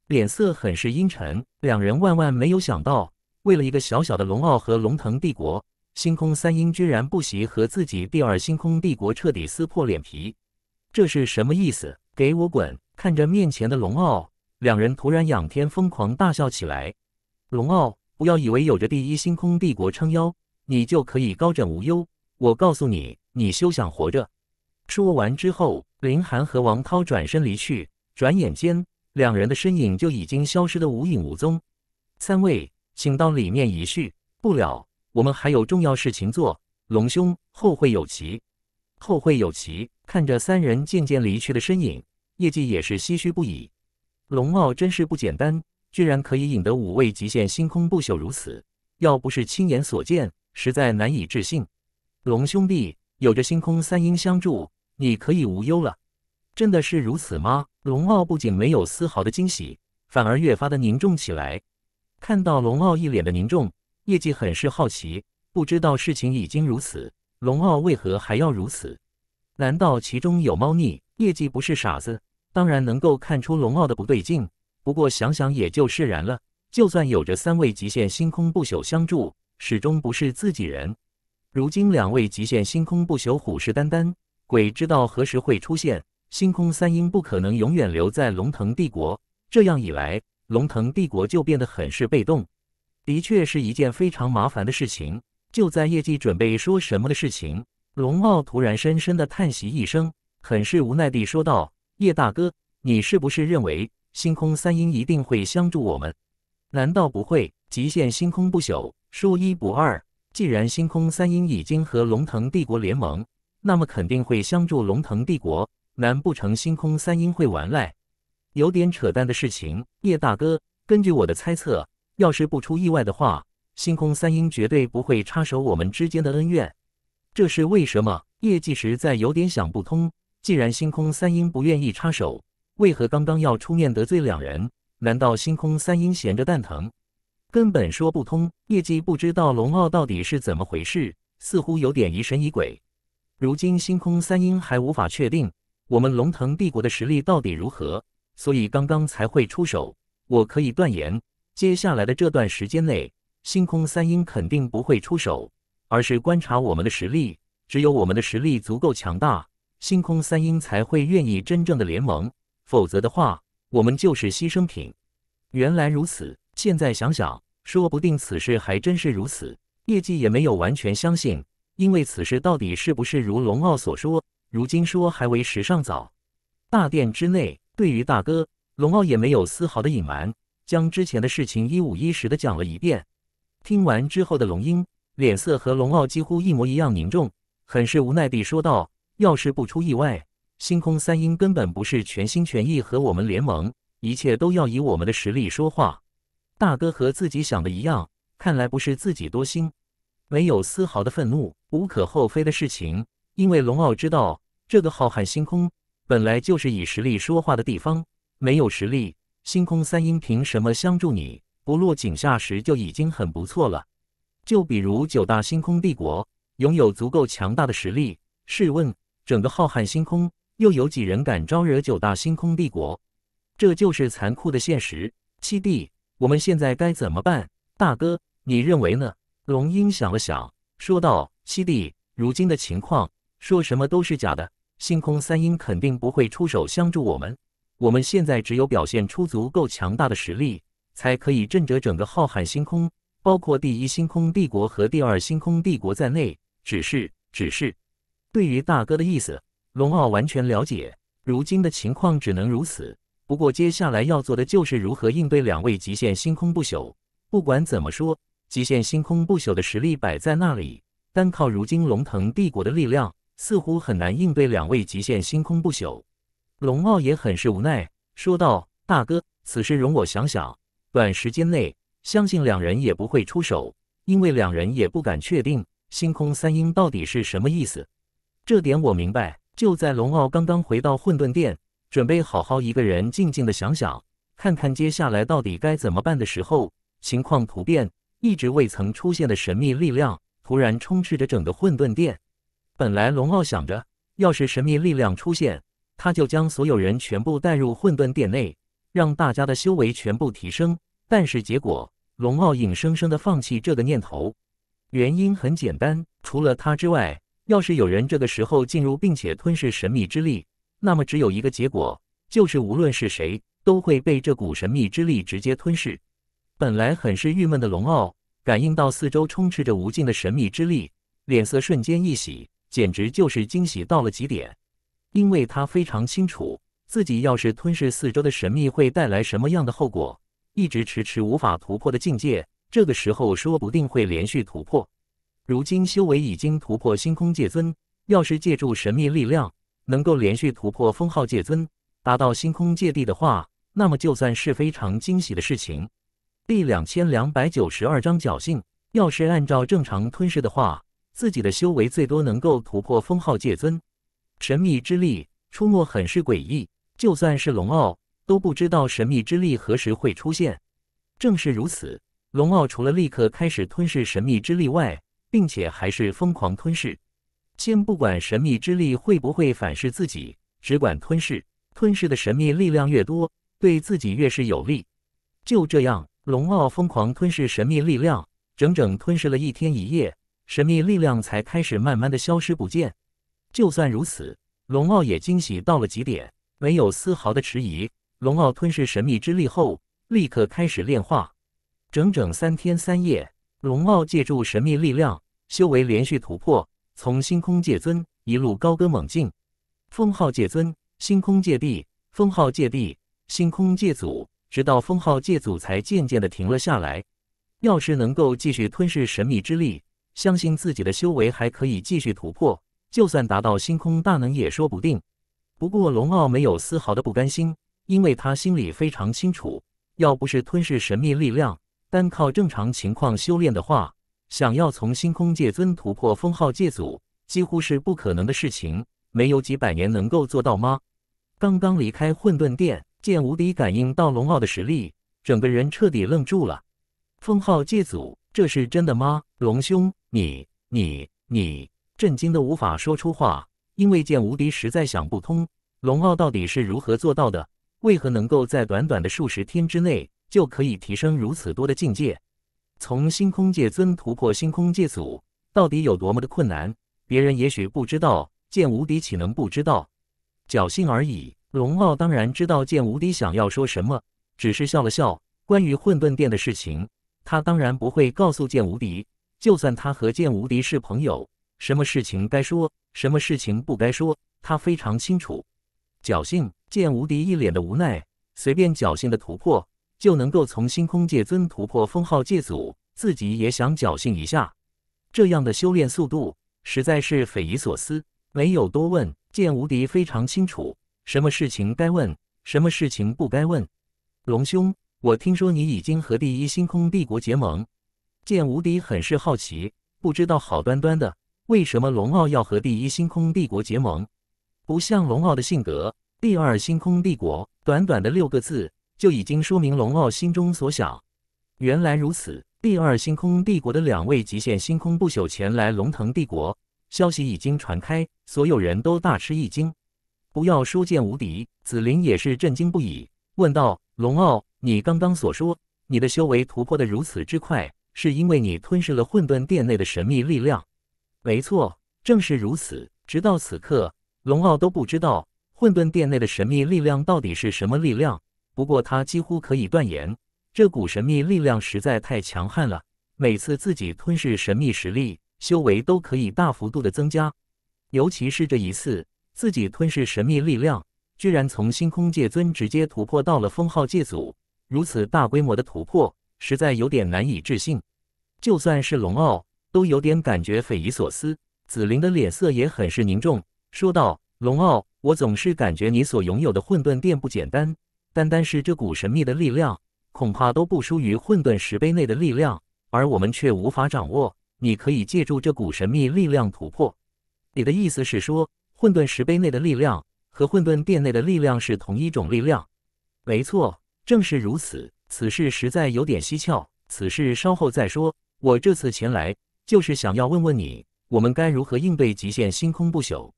脸色很是阴沉。两人万万没有想到。为了一个小小的龙傲和龙腾帝国，星空三鹰居然不惜和自己第二星空帝国彻底撕破脸皮，这是什么意思？给我滚！看着面前的龙傲，两人突然仰天疯狂大笑起来。龙傲，不要以为有着第一星空帝国撑腰，你就可以高枕无忧。我告诉你，你休想活着！说完之后，林寒和王涛转身离去，转眼间，两人的身影就已经消失得无影无踪。三位。请到里面一叙，不了，我们还有重要事情做。龙兄，后会有期。后会有期。看着三人渐渐离去的身影，叶绩也是唏嘘不已。龙傲真是不简单，居然可以引得五位极限星空不朽如此。要不是亲眼所见，实在难以置信。龙兄弟，有着星空三英相助，你可以无忧了。真的是如此吗？龙傲不仅没有丝毫的惊喜，反而越发的凝重起来。看到龙傲一脸的凝重，叶绩很是好奇，不知道事情已经如此，龙傲为何还要如此？难道其中有猫腻？叶绩不是傻子，当然能够看出龙傲的不对劲。不过想想也就释然了，就算有着三位极限星空不朽相助，始终不是自己人。如今两位极限星空不朽虎视眈眈，鬼知道何时会出现。星空三鹰不可能永远留在龙腾帝国，这样一来。龙腾帝国就变得很是被动，的确是一件非常麻烦的事情。就在叶季准备说什么的事情，龙傲突然深深地叹息一声，很是无奈地说道：“叶大哥，你是不是认为星空三鹰一定会相助我们？难道不会？极限星空不朽，说一不二。既然星空三鹰已经和龙腾帝国联盟，那么肯定会相助龙腾帝国。难不成星空三鹰会玩赖？”有点扯淡的事情，叶大哥。根据我的猜测，要是不出意外的话，星空三鹰绝对不会插手我们之间的恩怨。这是为什么？叶绩实在有点想不通。既然星空三鹰不愿意插手，为何刚刚要出面得罪两人？难道星空三鹰闲着蛋疼？根本说不通。叶绩不知道龙傲到底是怎么回事，似乎有点疑神疑鬼。如今星空三鹰还无法确定我们龙腾帝国的实力到底如何。所以刚刚才会出手。我可以断言，接下来的这段时间内，星空三鹰肯定不会出手，而是观察我们的实力。只有我们的实力足够强大，星空三鹰才会愿意真正的联盟。否则的话，我们就是牺牲品。原来如此，现在想想，说不定此事还真是如此。叶绩也没有完全相信，因为此事到底是不是如龙傲所说，如今说还为时尚早。大殿之内。对于大哥龙傲也没有丝毫的隐瞒，将之前的事情一五一十的讲了一遍。听完之后的龙鹰脸色和龙傲几乎一模一样，凝重，很是无奈地说道：“要是不出意外，星空三鹰根本不是全心全意和我们联盟，一切都要以我们的实力说话。大哥和自己想的一样，看来不是自己多心，没有丝毫的愤怒，无可厚非的事情。因为龙傲知道这个浩瀚星空。”本来就是以实力说话的地方，没有实力，星空三英凭什么相助你？不落井下石就已经很不错了。就比如九大星空帝国拥有足够强大的实力，试问整个浩瀚星空又有几人敢招惹九大星空帝国？这就是残酷的现实。七弟，我们现在该怎么办？大哥，你认为呢？龙鹰想了想，说道：“七弟，如今的情况，说什么都是假的。”星空三英肯定不会出手相助我们，我们现在只有表现出足够强大的实力，才可以震慑整个浩瀚星空，包括第一星空帝国和第二星空帝国在内。只是，只是对于大哥的意思，龙傲完全了解。如今的情况只能如此。不过接下来要做的就是如何应对两位极限星空不朽。不管怎么说，极限星空不朽的实力摆在那里，单靠如今龙腾帝国的力量。似乎很难应对两位极限星空不朽，龙傲也很是无奈，说道：“大哥，此事容我想想。短时间内，相信两人也不会出手，因为两人也不敢确定星空三鹰到底是什么意思。这点我明白。”就在龙傲刚刚回到混沌殿，准备好好一个人静静的想想，看看接下来到底该怎么办的时候，情况突变，一直未曾出现的神秘力量突然充斥着整个混沌殿。本来龙傲想着，要是神秘力量出现，他就将所有人全部带入混沌殿内，让大家的修为全部提升。但是结果，龙傲硬生生的放弃这个念头。原因很简单，除了他之外，要是有人这个时候进入并且吞噬神秘之力，那么只有一个结果，就是无论是谁，都会被这股神秘之力直接吞噬。本来很是郁闷的龙傲，感应到四周充斥着无尽的神秘之力，脸色瞬间一喜。简直就是惊喜到了极点，因为他非常清楚自己要是吞噬四周的神秘，会带来什么样的后果。一直迟迟无法突破的境界，这个时候说不定会连续突破。如今修为已经突破星空界尊，要是借助神秘力量，能够连续突破封号界尊，达到星空界帝的话，那么就算是非常惊喜的事情。第两千两百九十二章侥幸，要是按照正常吞噬的话。自己的修为最多能够突破封号界尊，神秘之力出没很是诡异，就算是龙傲都不知道神秘之力何时会出现。正是如此，龙傲除了立刻开始吞噬神秘之力外，并且还是疯狂吞噬。先不管神秘之力会不会反噬自己，只管吞噬，吞噬的神秘力量越多，对自己越是有利。就这样，龙傲疯狂吞噬神秘力量，整整吞噬了一天一夜。神秘力量才开始慢慢的消失不见，就算如此，龙傲也惊喜到了极点，没有丝毫的迟疑。龙傲吞噬神秘之力后，立刻开始炼化，整整三天三夜，龙傲借助神秘力量，修为连续突破，从星空界尊一路高歌猛进，封号界尊、星空界帝、封号界帝、星空界祖，直到封号界祖才渐渐的停了下来。要是能够继续吞噬神秘之力。相信自己的修为还可以继续突破，就算达到星空大能也说不定。不过龙傲没有丝毫的不甘心，因为他心里非常清楚，要不是吞噬神秘力量，单靠正常情况修炼的话，想要从星空界尊突破封号界祖，几乎是不可能的事情。没有几百年能够做到吗？刚刚离开混沌殿，见无敌感应到龙傲的实力，整个人彻底愣住了。封号界祖，这是真的吗？龙兄。你你你！震惊的无法说出话，因为剑无敌实在想不通，龙傲到底是如何做到的，为何能够在短短的数十天之内就可以提升如此多的境界？从星空界尊突破星空界祖，到底有多么的困难？别人也许不知道，剑无敌岂能不知道？侥幸而已。龙傲当然知道剑无敌想要说什么，只是笑了笑。关于混沌殿的事情，他当然不会告诉剑无敌。就算他和剑无敌是朋友，什么事情该说，什么事情不该说，他非常清楚。侥幸，剑无敌一脸的无奈，随便侥幸的突破，就能够从星空界尊突破封号界祖，自己也想侥幸一下。这样的修炼速度，实在是匪夷所思。没有多问，剑无敌非常清楚，什么事情该问，什么事情不该问。龙兄，我听说你已经和第一星空帝国结盟。见无敌很是好奇，不知道好端端的为什么龙傲要和第一星空帝国结盟，不像龙傲的性格。第二星空帝国短短的六个字就已经说明龙傲心中所想。原来如此，第二星空帝国的两位极限星空不朽前来龙腾帝国，消息已经传开，所有人都大吃一惊。不要说见无敌，紫菱也是震惊不已，问道：“龙傲，你刚刚所说，你的修为突破的如此之快？”是因为你吞噬了混沌殿内的神秘力量，没错，正是如此。直到此刻，龙傲都不知道混沌殿内的神秘力量到底是什么力量。不过他几乎可以断言，这股神秘力量实在太强悍了。每次自己吞噬神秘实力，修为都可以大幅度的增加。尤其是这一次，自己吞噬神秘力量，居然从星空界尊直接突破到了封号界祖。如此大规模的突破，实在有点难以置信。就算是龙傲都有点感觉匪夷所思，紫菱的脸色也很是凝重，说道：“龙傲，我总是感觉你所拥有的混沌殿不简单，单单是这股神秘的力量，恐怕都不输于混沌石碑内的力量，而我们却无法掌握。你可以借助这股神秘力量突破。”你的意思是说，混沌石碑内的力量和混沌殿内的力量是同一种力量？没错，正是如此。此事实在有点蹊跷，此事稍后再说。我这次前来就是想要问问你，我们该如何应对极限星空不朽？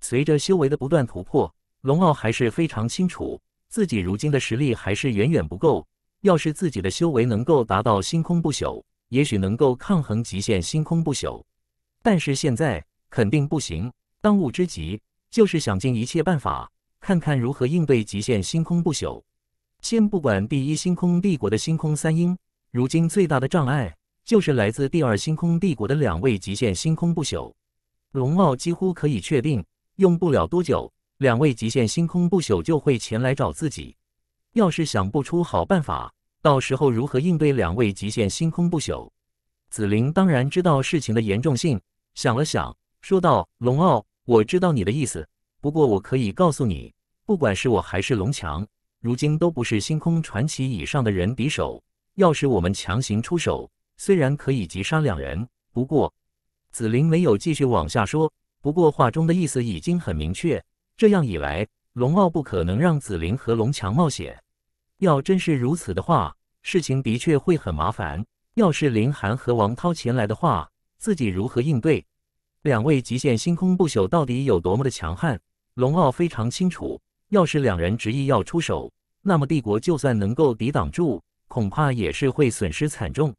随着修为的不断突破，龙傲还是非常清楚自己如今的实力还是远远不够。要是自己的修为能够达到星空不朽，也许能够抗衡极限星空不朽。但是现在肯定不行，当务之急就是想尽一切办法，看看如何应对极限星空不朽。先不管第一星空帝国的星空三英，如今最大的障碍。就是来自第二星空帝国的两位极限星空不朽，龙傲几乎可以确定，用不了多久，两位极限星空不朽就会前来找自己。要是想不出好办法，到时候如何应对两位极限星空不朽？紫菱当然知道事情的严重性，想了想，说道：“龙傲，我知道你的意思，不过我可以告诉你，不管是我还是龙强，如今都不是星空传奇以上的人敌手。要是我们强行出手。”虽然可以击杀两人，不过紫菱没有继续往下说。不过话中的意思已经很明确，这样一来，龙傲不可能让紫菱和龙强冒险。要真是如此的话，事情的确会很麻烦。要是林寒和王涛前来的话，自己如何应对？两位极限星空不朽到底有多么的强悍？龙傲非常清楚。要是两人执意要出手，那么帝国就算能够抵挡住，恐怕也是会损失惨重。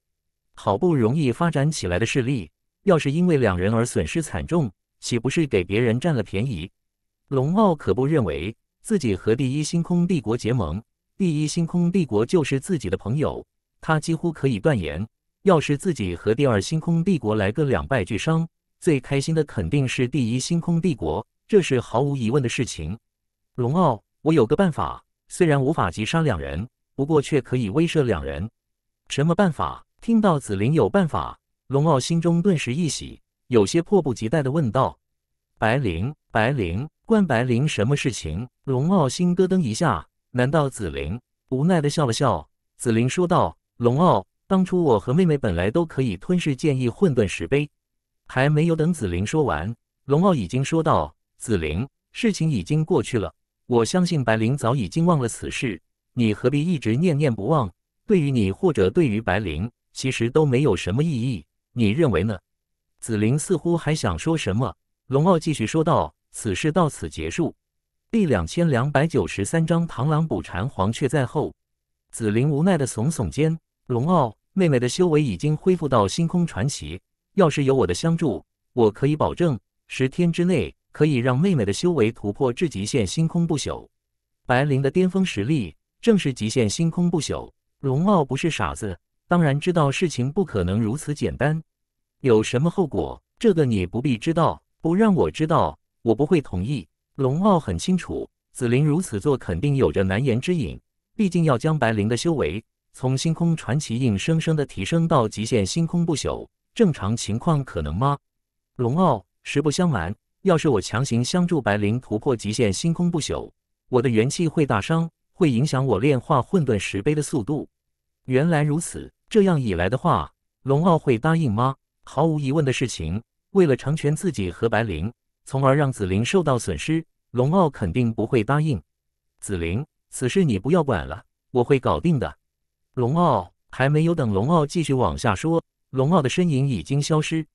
好不容易发展起来的势力，要是因为两人而损失惨重，岂不是给别人占了便宜？龙傲可不认为自己和第一星空帝国结盟，第一星空帝国就是自己的朋友。他几乎可以断言，要是自己和第二星空帝国来个两败俱伤，最开心的肯定是第一星空帝国，这是毫无疑问的事情。龙傲，我有个办法，虽然无法击杀两人，不过却可以威慑两人。什么办法？听到紫菱有办法，龙傲心中顿时一喜，有些迫不及待的问道：“白灵，白灵，关白灵什么事情？”龙傲心咯噔一下，难道紫菱？无奈的笑了笑。紫菱说道：“龙傲，当初我和妹妹本来都可以吞噬剑意混沌石碑。”还没有等紫菱说完，龙傲已经说道：“紫菱，事情已经过去了，我相信白灵早已经忘了此事，你何必一直念念不忘？对于你或者对于白灵，其实都没有什么意义，你认为呢？紫菱似乎还想说什么，龙傲继续说道：“此事到此结束。”第两千两百九十三章螳螂捕蝉，黄雀在后。紫菱无奈的耸耸肩，龙傲妹妹的修为已经恢复到星空传奇，要是有我的相助，我可以保证十天之内可以让妹妹的修为突破至极限星空不朽。白灵的巅峰实力正是极限星空不朽。龙傲不是傻子。当然知道事情不可能如此简单，有什么后果？这个你不必知道，不让我知道，我不会同意。龙傲很清楚，紫菱如此做肯定有着难言之隐。毕竟要将白灵的修为从星空传奇硬生生的提升到极限星空不朽，正常情况可能吗？龙傲，实不相瞒，要是我强行相助白灵突破极限星空不朽，我的元气会大伤，会影响我炼化混沌石碑的速度。原来如此。这样一来的话，龙傲会答应吗？毫无疑问的事情，为了成全自己和白灵，从而让紫菱受到损失，龙傲肯定不会答应。紫菱，此事你不要管了，我会搞定的。龙傲还没有等龙傲继续往下说，龙傲的身影已经消失。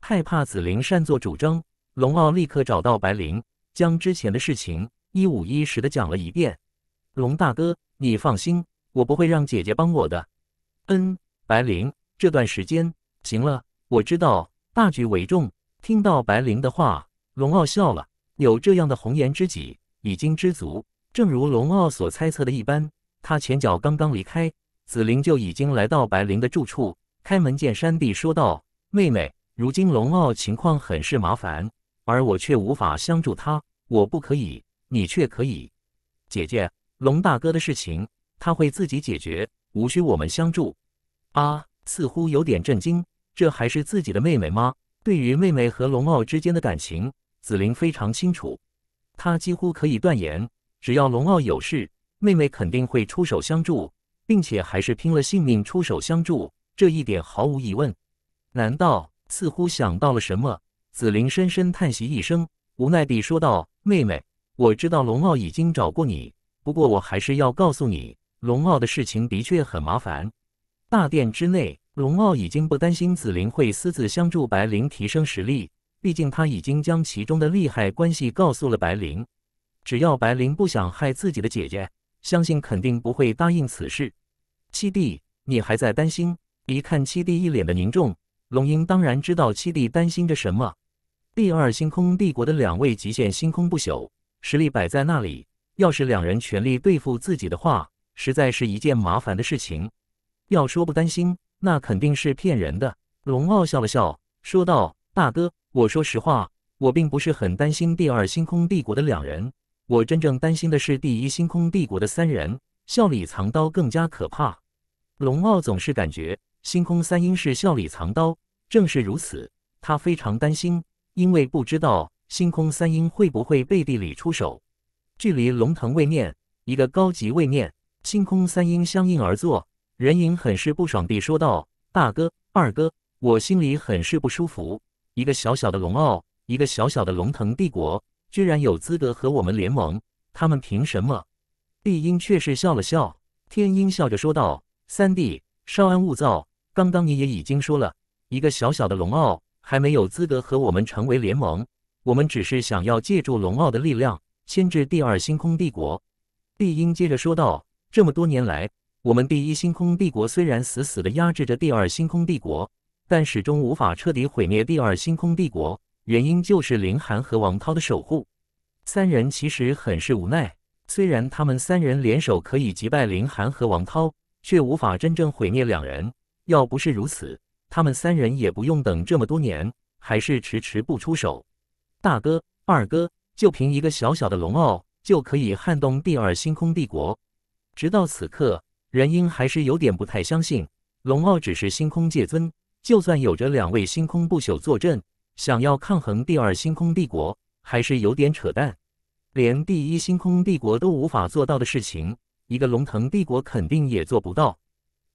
害怕紫菱擅作主张，龙傲立刻找到白灵，将之前的事情一五一十的讲了一遍。龙大哥，你放心，我不会让姐姐帮我的。嗯，白灵这段时间行了，我知道大局为重。听到白灵的话，龙傲笑了。有这样的红颜知己，已经知足。正如龙傲所猜测的一般，他前脚刚刚离开，紫菱就已经来到白灵的住处，开门见山地说道：“妹妹，如今龙傲情况很是麻烦，而我却无法相助他，我不可以，你却可以。姐姐，龙大哥的事情，他会自己解决。”无需我们相助，啊，似乎有点震惊。这还是自己的妹妹吗？对于妹妹和龙傲之间的感情，紫菱非常清楚。她几乎可以断言，只要龙傲有事，妹妹肯定会出手相助，并且还是拼了性命出手相助。这一点毫无疑问。难道？似乎想到了什么？紫菱深深叹息一声，无奈地说道：“妹妹，我知道龙傲已经找过你，不过我还是要告诉你。”龙傲的事情的确很麻烦。大殿之内，龙傲已经不担心紫菱会私自相助白灵提升实力，毕竟他已经将其中的利害关系告诉了白灵。只要白灵不想害自己的姐姐，相信肯定不会答应此事。七弟，你还在担心？一看七弟一脸的凝重，龙鹰当然知道七弟担心着什么。第二星空帝国的两位极限星空不朽，实力摆在那里，要是两人全力对付自己的话，实在是一件麻烦的事情。要说不担心，那肯定是骗人的。龙傲笑了笑，说道：“大哥，我说实话，我并不是很担心第二星空帝国的两人，我真正担心的是第一星空帝国的三人。笑里藏刀更加可怕。”龙傲总是感觉星空三英是笑里藏刀，正是如此，他非常担心，因为不知道星空三英会不会背地里出手。距离龙腾位面，一个高级位面。星空三鹰相应而坐，人影很是不爽地说道：“大哥、二哥，我心里很是不舒服。一个小小的龙傲，一个小小的龙腾帝国，居然有资格和我们联盟，他们凭什么？”地鹰却是笑了笑，天鹰笑着说道：“三弟，稍安勿躁。刚刚你也已经说了，一个小小的龙傲还没有资格和我们成为联盟。我们只是想要借助龙傲的力量，牵制第二星空帝国。”地鹰接着说道。这么多年来，我们第一星空帝国虽然死死地压制着第二星空帝国，但始终无法彻底毁灭第二星空帝国。原因就是林寒和王涛的守护，三人其实很是无奈。虽然他们三人联手可以击败林寒和王涛，却无法真正毁灭两人。要不是如此，他们三人也不用等这么多年，还是迟迟不出手。大哥，二哥，就凭一个小小的龙傲，就可以撼动第二星空帝国。直到此刻，人英还是有点不太相信龙傲只是星空界尊，就算有着两位星空不朽坐镇，想要抗衡第二星空帝国，还是有点扯淡。连第一星空帝国都无法做到的事情，一个龙腾帝国肯定也做不到。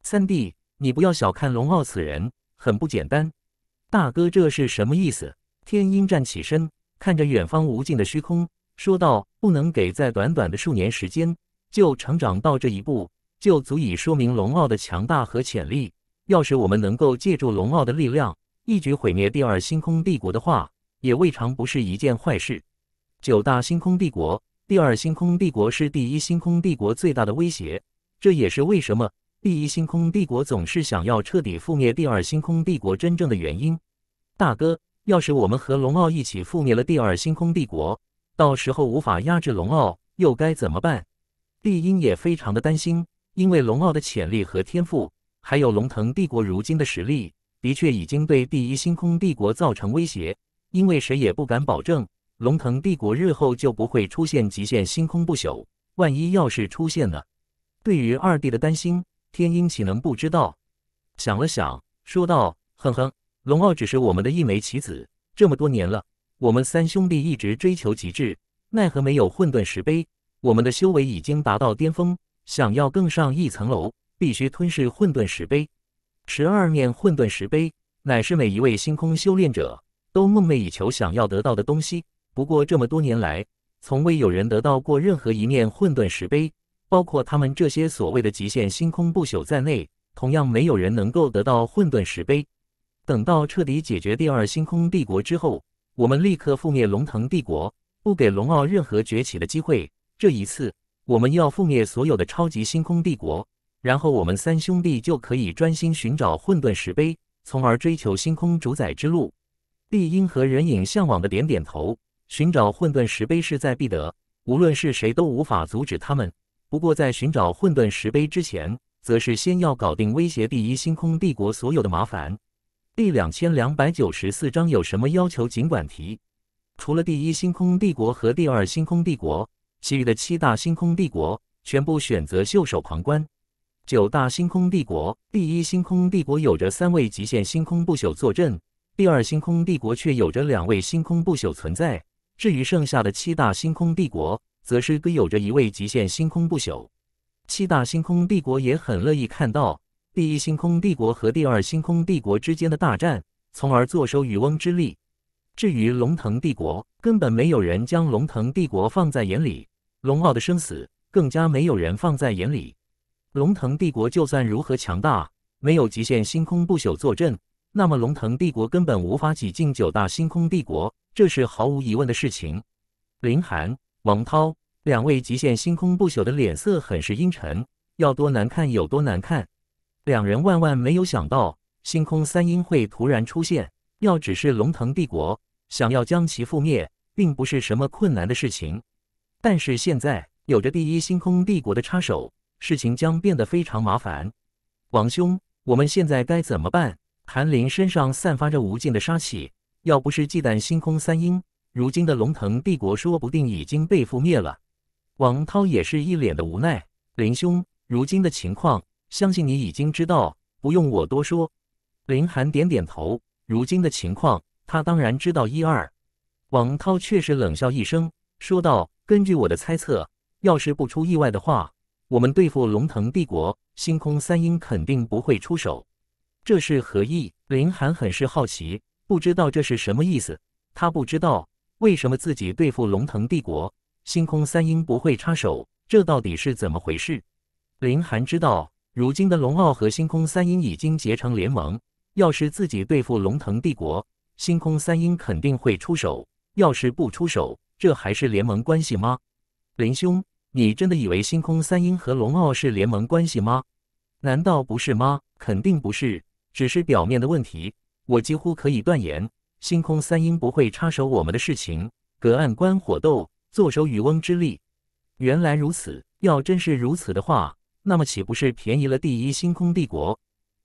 三弟，你不要小看龙傲此人，很不简单。大哥，这是什么意思？天鹰站起身，看着远方无尽的虚空，说道：“不能给，在短短的数年时间。”就成长到这一步，就足以说明龙傲的强大和潜力。要是我们能够借助龙傲的力量，一举毁灭第二星空帝国的话，也未尝不是一件坏事。九大星空帝国，第二星空帝国是第一星空帝国最大的威胁，这也是为什么第一星空帝国总是想要彻底覆灭第二星空帝国真正的原因。大哥，要是我们和龙傲一起覆灭了第二星空帝国，到时候无法压制龙傲，又该怎么办？帝英也非常的担心，因为龙傲的潜力和天赋，还有龙腾帝国如今的实力，的确已经对第一星空帝国造成威胁。因为谁也不敢保证，龙腾帝国日后就不会出现极限星空不朽。万一要是出现了，对于二弟的担心，天鹰岂能不知道？想了想，说道：“哼哼，龙傲只是我们的一枚棋子。这么多年了，我们三兄弟一直追求极致，奈何没有混沌石碑。”我们的修为已经达到巅峰，想要更上一层楼，必须吞噬混沌石碑。十二面混沌石碑，乃是每一位星空修炼者都梦寐以求、想要得到的东西。不过，这么多年来，从未有人得到过任何一面混沌石碑，包括他们这些所谓的极限星空不朽在内，同样没有人能够得到混沌石碑。等到彻底解决第二星空帝国之后，我们立刻覆灭龙腾帝国，不给龙傲任何崛起的机会。这一次，我们要覆灭所有的超级星空帝国，然后我们三兄弟就可以专心寻找混沌石碑，从而追求星空主宰之路。帝英和人影向往的点点头，寻找混沌石碑势在必得，无论是谁都无法阻止他们。不过，在寻找混沌石碑之前，则是先要搞定威胁第一星空帝国所有的麻烦。第两千两百九十四章有什么要求尽管提，除了第一星空帝国和第二星空帝国。其余的七大星空帝国全部选择袖手旁观。九大星空帝国，第一星空帝国有着三位极限星空不朽坐镇，第二星空帝国却有着两位星空不朽存在。至于剩下的七大星空帝国，则是各有着一位极限星空不朽。七大星空帝国也很乐意看到第一星空帝国和第二星空帝国之间的大战，从而坐收渔翁之利。至于龙腾帝国，根本没有人将龙腾帝国放在眼里。龙傲的生死更加没有人放在眼里。龙腾帝国就算如何强大，没有极限星空不朽坐镇，那么龙腾帝国根本无法挤进九大星空帝国，这是毫无疑问的事情。林寒、王涛两位极限星空不朽的脸色很是阴沉，要多难看有多难看。两人万万没有想到，星空三英会突然出现。要只是龙腾帝国想要将其覆灭，并不是什么困难的事情。但是现在有着第一星空帝国的插手，事情将变得非常麻烦。王兄，我们现在该怎么办？韩林身上散发着无尽的杀气，要不是忌惮星空三英，如今的龙腾帝国说不定已经被覆灭了。王涛也是一脸的无奈。林兄，如今的情况，相信你已经知道，不用我多说。林寒点点头，如今的情况，他当然知道一二。王涛却是冷笑一声，说道。根据我的猜测，要是不出意外的话，我们对付龙腾帝国，星空三鹰肯定不会出手。这是何意？林寒很是好奇，不知道这是什么意思。他不知道为什么自己对付龙腾帝国，星空三鹰不会插手，这到底是怎么回事？林寒知道，如今的龙傲和星空三鹰已经结成联盟，要是自己对付龙腾帝国，星空三鹰肯定会出手。要是不出手。这还是联盟关系吗，林兄，你真的以为星空三鹰和龙傲是联盟关系吗？难道不是吗？肯定不是，只是表面的问题。我几乎可以断言，星空三鹰不会插手我们的事情。隔岸观火，斗坐收渔翁之利。原来如此，要真是如此的话，那么岂不是便宜了第一星空帝国？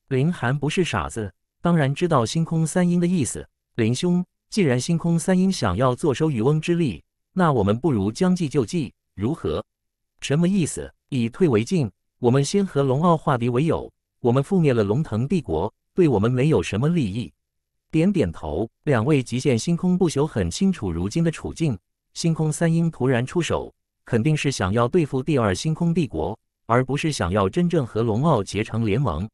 林寒不是傻子，当然知道星空三鹰的意思。林兄，既然星空三鹰想要坐收渔翁之利，那我们不如将计就计，如何？什么意思？以退为进。我们先和龙傲化敌为友。我们覆灭了龙腾帝国，对我们没有什么利益。点点头。两位极限星空不朽很清楚如今的处境。星空三鹰突然出手，肯定是想要对付第二星空帝国，而不是想要真正和龙傲结成联盟。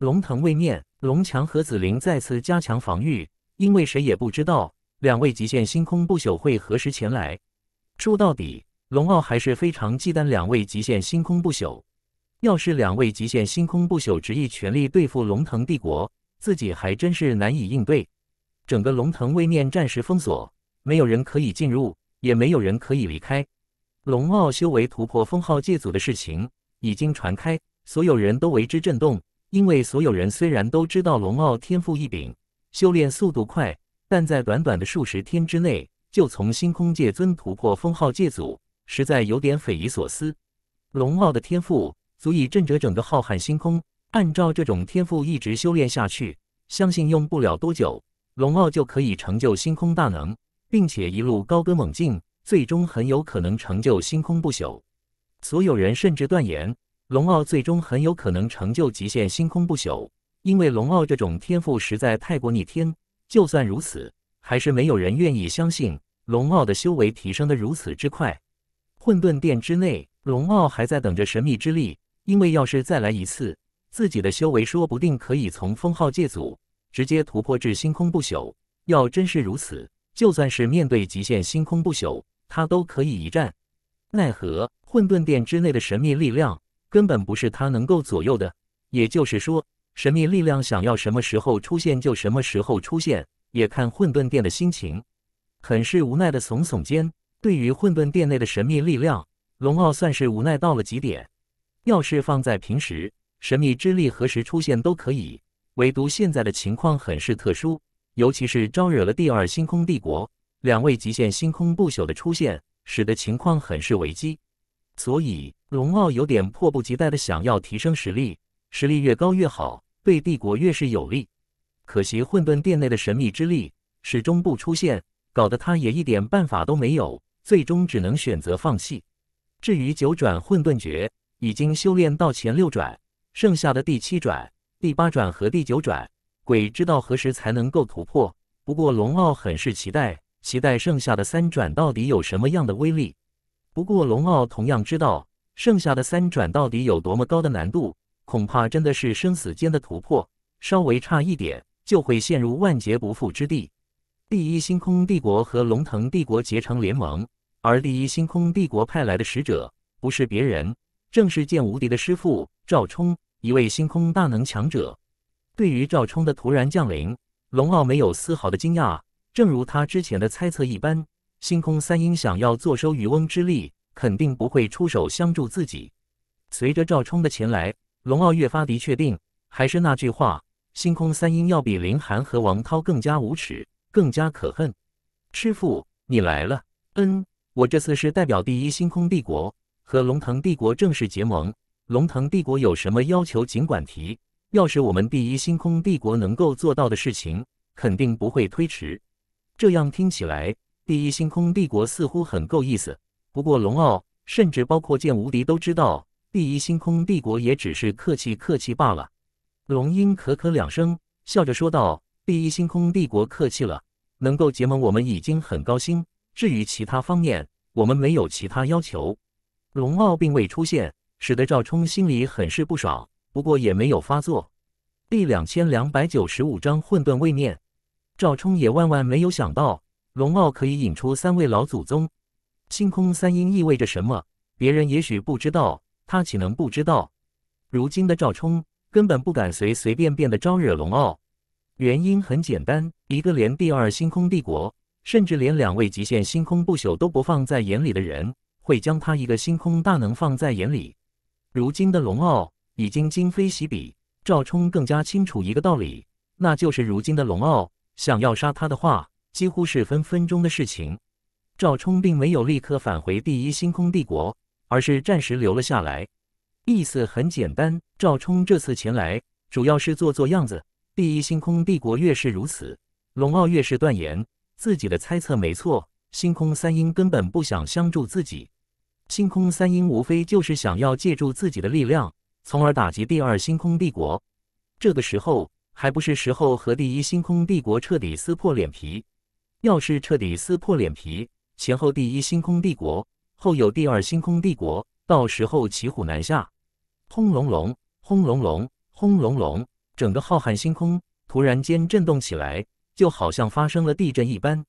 龙腾位面，龙强和紫菱再次加强防御，因为谁也不知道。两位极限星空不朽会何时前来？说到底，龙傲还是非常忌惮两位极限星空不朽。要是两位极限星空不朽执意全力对付龙腾帝国，自己还真是难以应对。整个龙腾位面暂时封锁，没有人可以进入，也没有人可以离开。龙傲修为突破封号界祖的事情已经传开，所有人都为之震动。因为所有人虽然都知道龙傲天赋异禀，修炼速度快。但在短短的数十天之内，就从星空界尊突破封号界祖，实在有点匪夷所思。龙傲的天赋足以震折整个浩瀚星空，按照这种天赋一直修炼下去，相信用不了多久，龙傲就可以成就星空大能，并且一路高歌猛进，最终很有可能成就星空不朽。所有人甚至断言，龙傲最终很有可能成就极限星空不朽，因为龙傲这种天赋实在太过逆天。就算如此，还是没有人愿意相信龙傲的修为提升的如此之快。混沌殿之内，龙傲还在等着神秘之力，因为要是再来一次，自己的修为说不定可以从封号界祖直接突破至星空不朽。要真是如此，就算是面对极限星空不朽，他都可以一战。奈何混沌殿之内的神秘力量根本不是他能够左右的，也就是说。神秘力量想要什么时候出现就什么时候出现，也看混沌殿的心情。很是无奈的耸耸肩，对于混沌殿内的神秘力量，龙傲算是无奈到了极点。要是放在平时，神秘之力何时出现都可以。唯独现在的情况很是特殊，尤其是招惹了第二星空帝国两位极限星空不朽的出现，使得情况很是危机。所以龙傲有点迫不及待的想要提升实力，实力越高越好。对帝国越是有利，可惜混沌殿内的神秘之力始终不出现，搞得他也一点办法都没有，最终只能选择放弃。至于九转混沌诀，已经修炼到前六转，剩下的第七转、第八转和第九转，鬼知道何时才能够突破。不过龙傲很是期待，期待剩下的三转到底有什么样的威力。不过龙傲同样知道，剩下的三转到底有多么高的难度。恐怕真的是生死间的突破，稍微差一点就会陷入万劫不复之地。第一星空帝国和龙腾帝国结成联盟，而第一星空帝国派来的使者不是别人，正是剑无敌的师父赵冲，一位星空大能强者。对于赵冲的突然降临，龙傲没有丝毫的惊讶，正如他之前的猜测一般，星空三英想要坐收渔翁之利，肯定不会出手相助自己。随着赵冲的前来。龙傲越发的确定，还是那句话，星空三鹰要比林寒和王涛更加无耻，更加可恨。师傅，你来了。嗯，我这次是代表第一星空帝国和龙腾帝国正式结盟。龙腾帝国有什么要求，尽管提。要是我们第一星空帝国能够做到的事情，肯定不会推迟。这样听起来，第一星空帝国似乎很够意思。不过，龙傲甚至包括剑无敌都知道。第一星空帝国也只是客气客气罢了。龙鹰咳咳两声，笑着说道：“第一星空帝国客气了，能够结盟我们已经很高兴。至于其他方面，我们没有其他要求。”龙傲并未出现，使得赵冲心里很是不爽，不过也没有发作。第两千两百九十五章混沌位面。赵冲也万万没有想到，龙傲可以引出三位老祖宗。星空三鹰意味着什么？别人也许不知道。他岂能不知道？如今的赵冲根本不敢随随便便的招惹龙傲，原因很简单：一个连第二星空帝国，甚至连两位极限星空不朽都不放在眼里的人，会将他一个星空大能放在眼里？如今的龙傲已经今非昔比，赵冲更加清楚一个道理，那就是如今的龙傲想要杀他的话，几乎是分分钟的事情。赵冲并没有立刻返回第一星空帝国。而是暂时留了下来，意思很简单。赵冲这次前来主要是做做样子。第一星空帝国越是如此，龙傲越是断言自己的猜测没错。星空三鹰根本不想相助自己，星空三鹰无非就是想要借助自己的力量，从而打击第二星空帝国。这个时候还不是时候和第一星空帝国彻底撕破脸皮。要是彻底撕破脸皮，前后第一星空帝国。后有第二星空帝国，到时候骑虎难下。轰隆隆，轰隆隆，轰隆隆，整个浩瀚星空突然间震动起来，就好像发生了地震一般。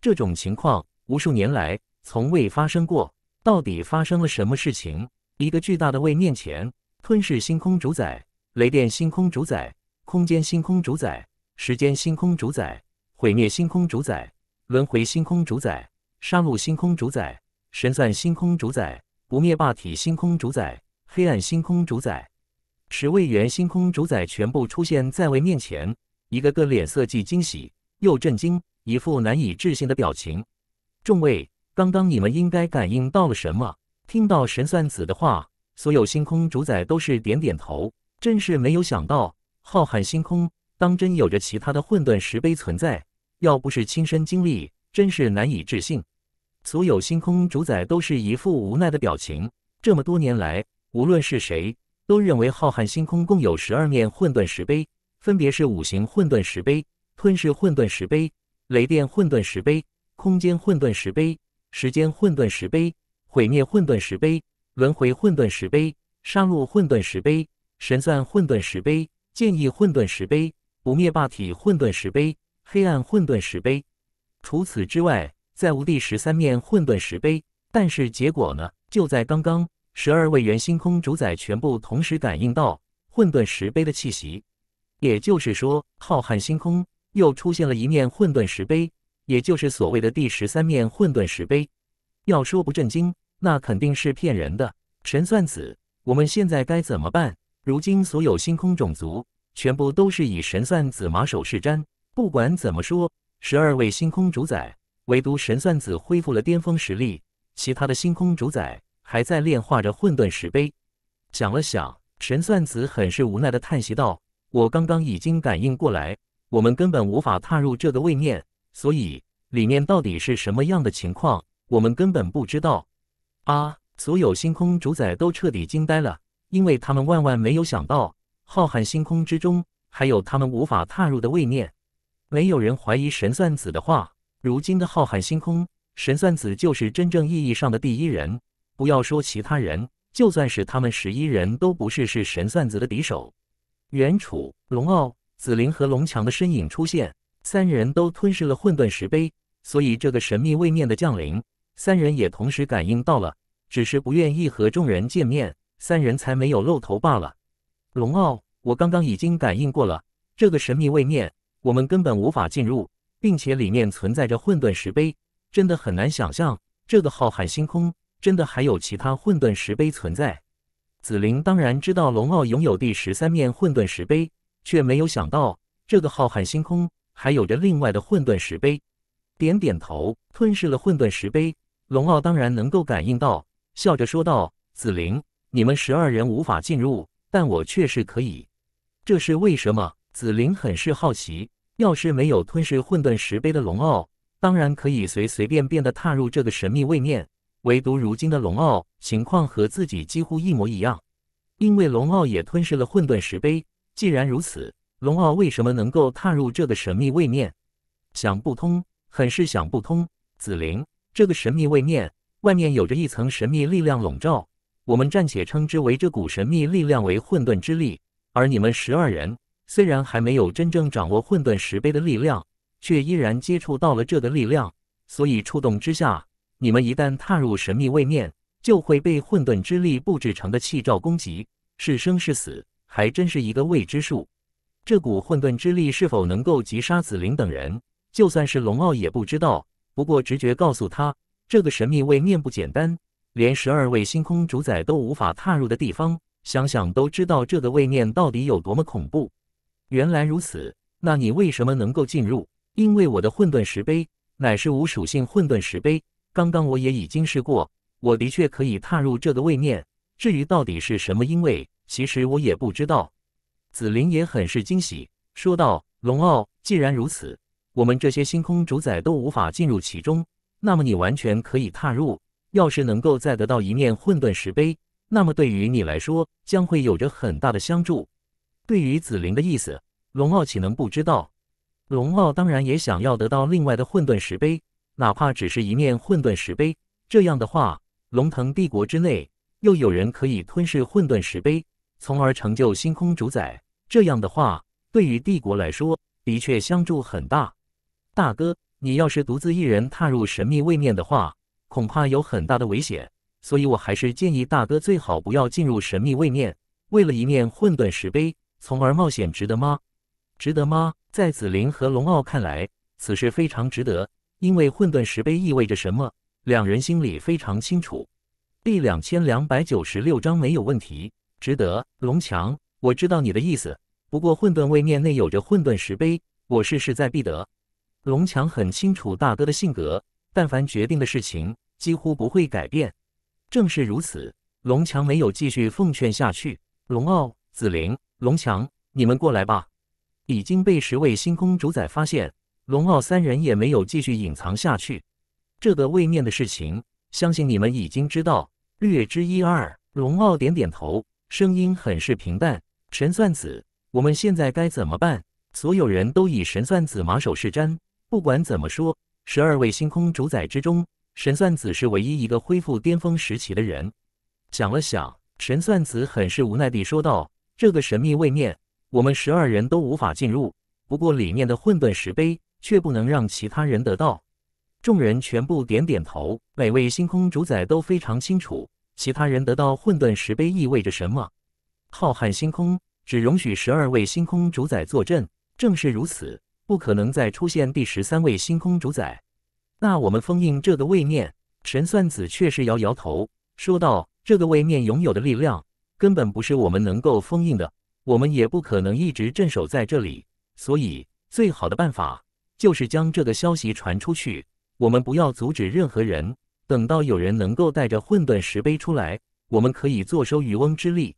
这种情况，无数年来从未发生过。到底发生了什么事情？一个巨大的位面前，吞噬星空主宰、雷电星空主宰、空间星空主宰、时间星空主宰、毁灭星空主宰、轮回星空主宰、杀戮星空主宰。神算星空主宰、不灭霸体星空主宰、黑暗星空主宰，十位元星空主宰全部出现在位面前，一个个脸色既惊喜又震惊，一副难以置信的表情。众位，刚刚你们应该感应到了什么？听到神算子的话，所有星空主宰都是点点头。真是没有想到，浩瀚星空当真有着其他的混沌石碑存在，要不是亲身经历，真是难以置信。所有星空主宰都是一副无奈的表情。这么多年来，无论是谁，都认为浩瀚星空共有十二面混沌石碑，分别是五行混沌石碑、吞噬混沌石碑、雷电混沌石碑、空间混沌石碑、时间混沌石碑、毁灭混沌石碑、轮回混沌石碑、杀戮混沌石碑、神算混沌石碑、剑意混沌石碑、不灭霸体混沌石碑、黑暗混沌石碑。除此之外。再无第十三面混沌石碑，但是结果呢？就在刚刚，十二位元星空主宰全部同时感应到混沌石碑的气息，也就是说，浩瀚星空又出现了一面混沌石碑，也就是所谓的第十三面混沌石碑。要说不震惊，那肯定是骗人的。神算子，我们现在该怎么办？如今所有星空种族全部都是以神算子马首是瞻，不管怎么说，十二位星空主宰。唯独神算子恢复了巅峰实力，其他的星空主宰还在炼化着混沌石碑。想了想，神算子很是无奈的叹息道：“我刚刚已经感应过来，我们根本无法踏入这个位面，所以里面到底是什么样的情况，我们根本不知道。”啊！所有星空主宰都彻底惊呆了，因为他们万万没有想到，浩瀚星空之中还有他们无法踏入的位面。没有人怀疑神算子的话。如今的浩瀚星空，神算子就是真正意义上的第一人。不要说其他人，就算是他们十一人都不是是神算子的敌手。元楚、龙傲、紫菱和龙强的身影出现，三人都吞噬了混沌石碑，所以这个神秘位面的降临，三人也同时感应到了，只是不愿意和众人见面，三人才没有露头罢了。龙傲，我刚刚已经感应过了，这个神秘位面，我们根本无法进入。并且里面存在着混沌石碑，真的很难想象这个浩瀚星空真的还有其他混沌石碑存在。紫菱当然知道龙傲拥有第十三面混沌石碑，却没有想到这个浩瀚星空还有着另外的混沌石碑。点点头，吞噬了混沌石碑，龙傲当然能够感应到，笑着说道：“紫菱，你们十二人无法进入，但我却是可以，这是为什么？”紫菱很是好奇。要是没有吞噬混沌石碑的龙傲，当然可以随随便便地踏入这个神秘位面。唯独如今的龙傲，情况和自己几乎一模一样，因为龙傲也吞噬了混沌石碑。既然如此，龙傲为什么能够踏入这个神秘位面？想不通，很是想不通。紫菱，这个神秘位面外面有着一层神秘力量笼罩，我们暂且称之为这股神秘力量为混沌之力。而你们十二人。虽然还没有真正掌握混沌石碑的力量，却依然接触到了这的力量。所以触动之下，你们一旦踏入神秘位面，就会被混沌之力布置成的气罩攻击，是生是死，还真是一个未知数。这股混沌之力是否能够击杀紫菱等人，就算是龙傲也不知道。不过直觉告诉他，这个神秘位面不简单，连十二位星空主宰都无法踏入的地方，想想都知道这个位面到底有多么恐怖。原来如此，那你为什么能够进入？因为我的混沌石碑乃是无属性混沌石碑。刚刚我也已经试过，我的确可以踏入这个位面。至于到底是什么，因为其实我也不知道。紫菱也很是惊喜，说道：“龙傲，既然如此，我们这些星空主宰都无法进入其中，那么你完全可以踏入。要是能够再得到一面混沌石碑，那么对于你来说将会有着很大的相助。”对于紫菱的意思，龙傲岂能不知道？龙傲当然也想要得到另外的混沌石碑，哪怕只是一面混沌石碑。这样的话，龙腾帝国之内又有人可以吞噬混沌石碑，从而成就星空主宰。这样的话，对于帝国来说的确相助很大。大哥，你要是独自一人踏入神秘位面的话，恐怕有很大的危险，所以我还是建议大哥最好不要进入神秘位面。为了一面混沌石碑。从而冒险值得吗？值得吗？在紫菱和龙傲看来，此事非常值得，因为混沌石碑意味着什么，两人心里非常清楚。第两千两百九十六章没有问题，值得。龙强，我知道你的意思，不过混沌位面内有着混沌石碑，我是势在必得。龙强很清楚大哥的性格，但凡决定的事情几乎不会改变。正是如此，龙强没有继续奉劝下去。龙傲，紫菱。龙强，你们过来吧。已经被十位星空主宰发现，龙傲三人也没有继续隐藏下去。这个位面的事情，相信你们已经知道略知一二。龙傲点点头，声音很是平淡：“神算子，我们现在该怎么办？”所有人都以神算子马首是瞻。不管怎么说，十二位星空主宰之中，神算子是唯一一个恢复巅峰时期的人。想了想，神算子很是无奈地说道。这个神秘位面，我们十二人都无法进入。不过，里面的混沌石碑却不能让其他人得到。众人全部点点头。每位星空主宰都非常清楚，其他人得到混沌石碑意味着什么。浩瀚星空只容许十二位星空主宰坐镇。正是如此，不可能再出现第十三位星空主宰。那我们封印这个位面？神算子却是摇摇头，说道：“这个位面拥有的力量。”根本不是我们能够封印的，我们也不可能一直镇守在这里，所以最好的办法就是将这个消息传出去。我们不要阻止任何人，等到有人能够带着混沌石碑出来，我们可以坐收渔翁之利。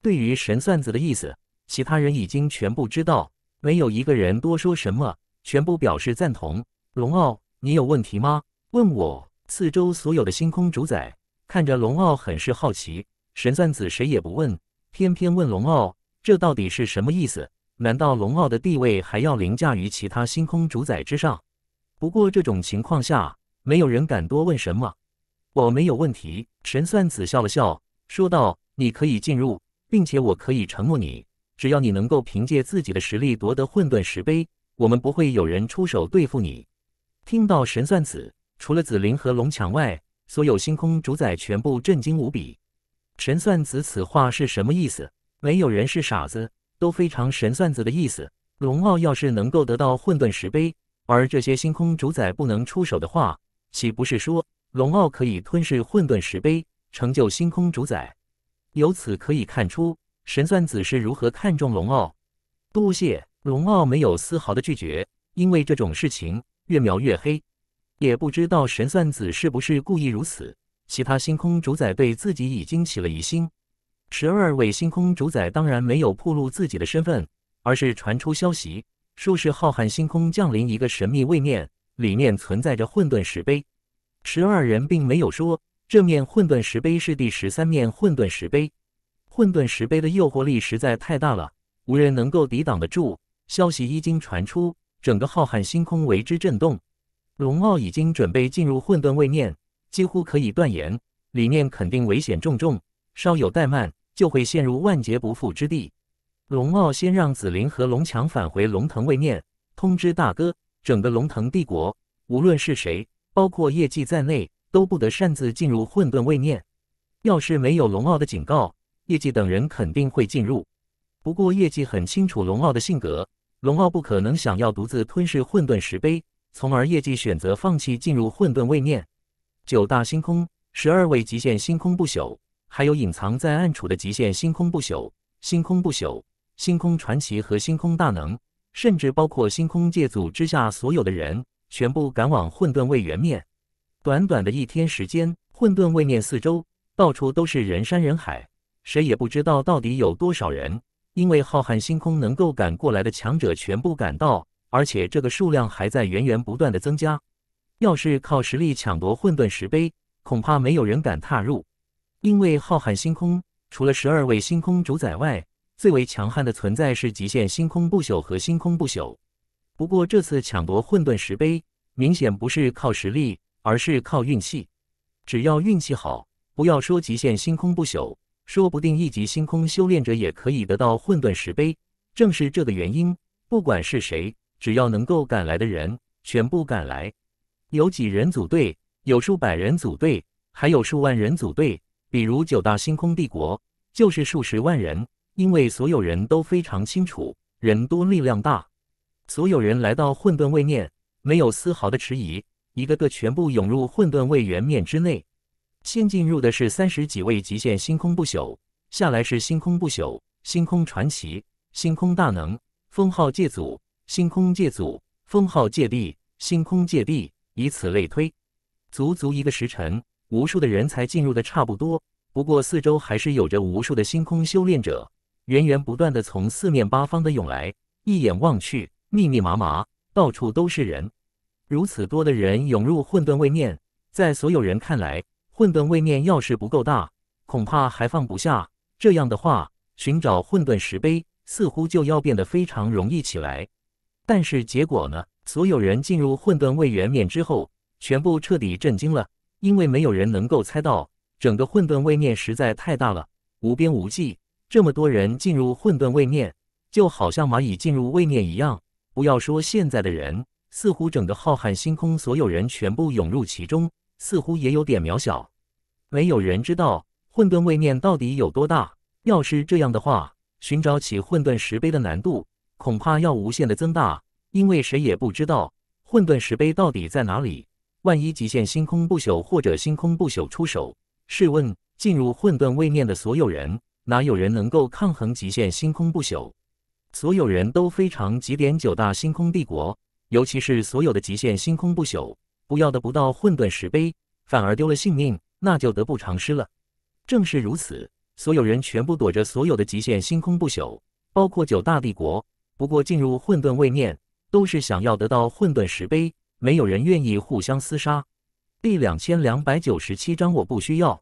对于神算子的意思，其他人已经全部知道，没有一个人多说什么，全部表示赞同。龙傲，你有问题吗？问我。四周所有的星空主宰看着龙傲，很是好奇。神算子谁也不问，偏偏问龙傲，这到底是什么意思？难道龙傲的地位还要凌驾于其他星空主宰之上？不过这种情况下，没有人敢多问什么。我没有问题。神算子笑了笑，说道：“你可以进入，并且我可以承诺你，只要你能够凭借自己的实力夺得混沌石碑，我们不会有人出手对付你。”听到神算子，除了紫菱和龙强外，所有星空主宰全部震惊无比。神算子此话是什么意思？没有人是傻子，都非常神算子的意思。龙傲要是能够得到混沌石碑，而这些星空主宰不能出手的话，岂不是说龙傲可以吞噬混沌石碑，成就星空主宰？由此可以看出，神算子是如何看重龙傲。多谢龙傲没有丝毫的拒绝，因为这种事情越描越黑。也不知道神算子是不是故意如此。其他星空主宰对自己已经起了疑心，十二位星空主宰当然没有暴露自己的身份，而是传出消息，说是浩瀚星空降临一个神秘位面，里面存在着混沌石碑。十二人并没有说这面混沌石碑是第十三面混沌石碑，混沌石碑的诱惑力实在太大了，无人能够抵挡得住。消息一经传出，整个浩瀚星空为之震动。龙傲已经准备进入混沌位面。几乎可以断言，里面肯定危险重重，稍有怠慢就会陷入万劫不复之地。龙傲先让紫菱和龙强返回龙腾位面，通知大哥，整个龙腾帝国无论是谁，包括叶绩在内，都不得擅自进入混沌位面。要是没有龙傲的警告，叶绩等人肯定会进入。不过叶绩很清楚龙傲的性格，龙傲不可能想要独自吞噬混沌石碑，从而叶绩选择放弃进入混沌位面。九大星空，十二位极限星空不朽，还有隐藏在暗处的极限星空不朽、星空不朽、星空传奇和星空大能，甚至包括星空界组之下所有的人，全部赶往混沌位元面。短短的一天时间，混沌位面四周到处都是人山人海，谁也不知道到底有多少人，因为浩瀚星空能够赶过来的强者全部赶到，而且这个数量还在源源不断的增加。要是靠实力抢夺混沌石碑，恐怕没有人敢踏入，因为浩瀚星空除了十二位星空主宰外，最为强悍的存在是极限星空不朽和星空不朽。不过这次抢夺混沌石碑，明显不是靠实力，而是靠运气。只要运气好，不要说极限星空不朽，说不定一级星空修炼者也可以得到混沌石碑。正是这个原因，不管是谁，只要能够赶来的人，全部赶来。有几人组队，有数百人组队，还有数万人组队。比如九大星空帝国，就是数十万人。因为所有人都非常清楚，人多力量大。所有人来到混沌位面，没有丝毫的迟疑，一个个全部涌入混沌位元面之内。先进入的是三十几位极限星空不朽，下来是星空不朽、星空传奇、星空大能、封号界祖、星空界祖、封号界帝、星空界帝。以此类推，足足一个时辰，无数的人才进入的差不多。不过四周还是有着无数的星空修炼者，源源不断的从四面八方的涌来，一眼望去，密密麻麻，到处都是人。如此多的人涌入混沌位面，在所有人看来，混沌位面要是不够大，恐怕还放不下。这样的话，寻找混沌石碑似乎就要变得非常容易起来。但是结果呢？所有人进入混沌位元面之后，全部彻底震惊了，因为没有人能够猜到，整个混沌位面实在太大了，无边无际。这么多人进入混沌位面，就好像蚂蚁进入位面一样。不要说现在的人，似乎整个浩瀚星空所有人全部涌入其中，似乎也有点渺小。没有人知道混沌位面到底有多大。要是这样的话，寻找起混沌石碑的难度，恐怕要无限的增大。因为谁也不知道混沌石碑到底在哪里，万一极限星空不朽或者星空不朽出手，试问进入混沌位面的所有人，哪有人能够抗衡极限星空不朽？所有人都非常极点九大星空帝国，尤其是所有的极限星空不朽，不要的不到混沌石碑，反而丢了性命，那就得不偿失了。正是如此，所有人全部躲着所有的极限星空不朽，包括九大帝国。不过进入混沌位面。都是想要得到混沌石碑，没有人愿意互相厮杀。第两千两百九十七章，我不需要。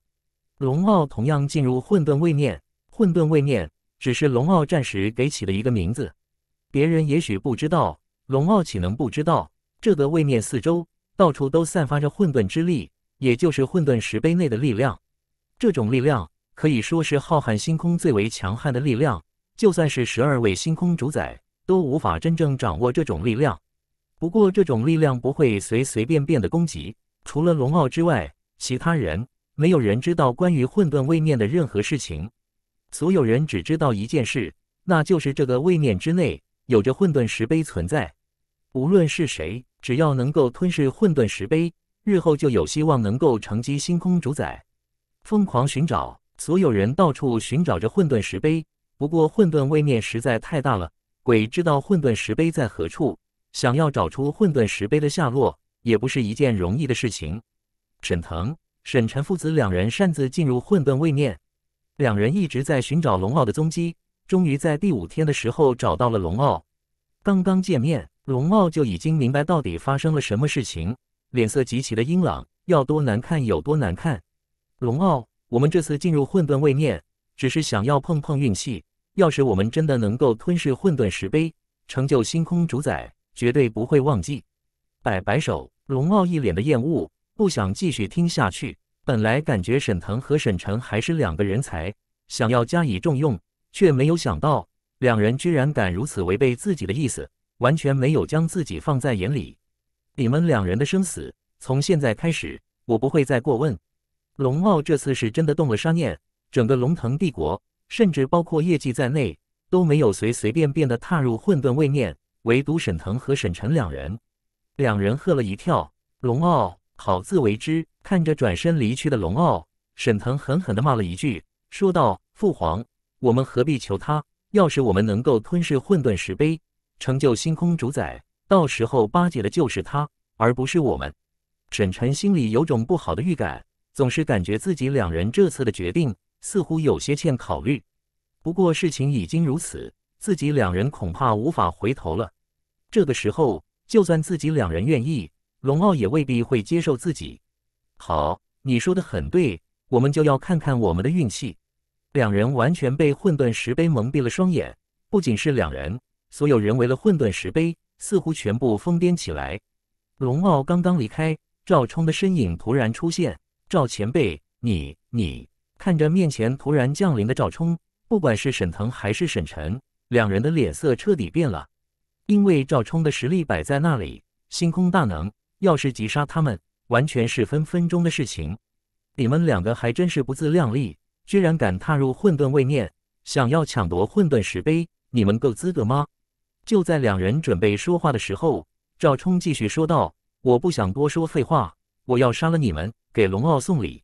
龙傲同样进入混沌位面，混沌位面只是龙傲暂时给起了一个名字。别人也许不知道，龙傲岂能不知道？这个位面四周到处都散发着混沌之力，也就是混沌石碑内的力量。这种力量可以说是浩瀚星空最为强悍的力量，就算是十二位星空主宰。都无法真正掌握这种力量。不过，这种力量不会随随便便的攻击。除了龙傲之外，其他人没有人知道关于混沌位面的任何事情。所有人只知道一件事，那就是这个位面之内有着混沌石碑存在。无论是谁，只要能够吞噬混沌石碑，日后就有希望能够成机星空主宰。疯狂寻找，所有人到处寻找着混沌石碑。不过，混沌位面实在太大了。鬼知道混沌石碑在何处？想要找出混沌石碑的下落，也不是一件容易的事情。沈腾、沈晨父子两人擅自进入混沌位面，两人一直在寻找龙傲的踪迹，终于在第五天的时候找到了龙傲。刚刚见面，龙傲就已经明白到底发生了什么事情，脸色极其的阴冷，要多难看有多难看。龙傲，我们这次进入混沌位面，只是想要碰碰运气。要是我们真的能够吞噬混沌石碑，成就星空主宰，绝对不会忘记。摆摆手，龙傲一脸的厌恶，不想继续听下去。本来感觉沈腾和沈晨还是两个人才，想要加以重用，却没有想到两人居然敢如此违背自己的意思，完全没有将自己放在眼里。你们两人的生死，从现在开始我不会再过问。龙傲这次是真的动了杀念，整个龙腾帝国。甚至包括业绩在内，都没有随随便便的踏入混沌位面，唯独沈腾和沈晨两人，两人吓了一跳。龙傲，好自为之。看着转身离去的龙傲，沈腾狠狠地骂了一句，说道：“父皇，我们何必求他？要是我们能够吞噬混沌石碑，成就星空主宰，到时候巴结的就是他，而不是我们。”沈晨心里有种不好的预感，总是感觉自己两人这次的决定。似乎有些欠考虑，不过事情已经如此，自己两人恐怕无法回头了。这个时候，就算自己两人愿意，龙傲也未必会接受自己。好，你说的很对，我们就要看看我们的运气。两人完全被混沌石碑蒙蔽了双眼，不仅是两人，所有人为了混沌石碑，似乎全部疯癫起来。龙傲刚刚离开，赵冲的身影突然出现：“赵前辈，你你。”看着面前突然降临的赵冲，不管是沈腾还是沈晨，两人的脸色彻底变了。因为赵冲的实力摆在那里，星空大能，要是击杀他们，完全是分分钟的事情。你们两个还真是不自量力，居然敢踏入混沌位面，想要抢夺混沌石碑，你们够资格吗？就在两人准备说话的时候，赵冲继续说道：“我不想多说废话，我要杀了你们，给龙傲送礼，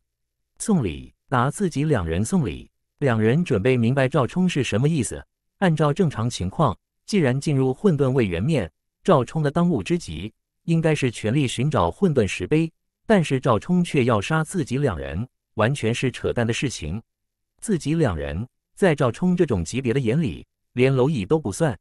送礼。”拿自己两人送礼，两人准备明白赵冲是什么意思。按照正常情况，既然进入混沌未圆面，赵冲的当务之急应该是全力寻找混沌石碑。但是赵冲却要杀自己两人，完全是扯淡的事情。自己两人在赵冲这种级别的眼里，连蝼蚁都不算。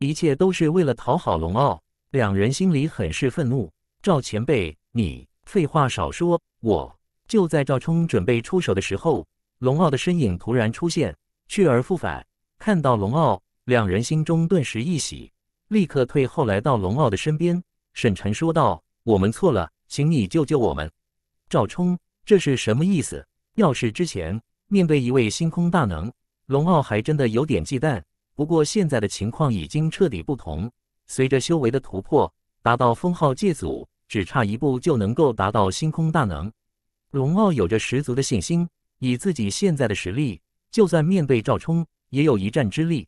一切都是为了讨好龙傲，两人心里很是愤怒。赵前辈，你废话少说，我。就在赵冲准备出手的时候，龙傲的身影突然出现，去而复返。看到龙傲，两人心中顿时一喜，立刻退后来到龙傲的身边。沈晨说道：“我们错了，请你救救我们。”赵冲，这是什么意思？要是之前面对一位星空大能，龙傲还真的有点忌惮。不过现在的情况已经彻底不同。随着修为的突破，达到封号界祖，只差一步就能够达到星空大能。龙傲有着十足的信心，以自己现在的实力，就算面对赵冲，也有一战之力。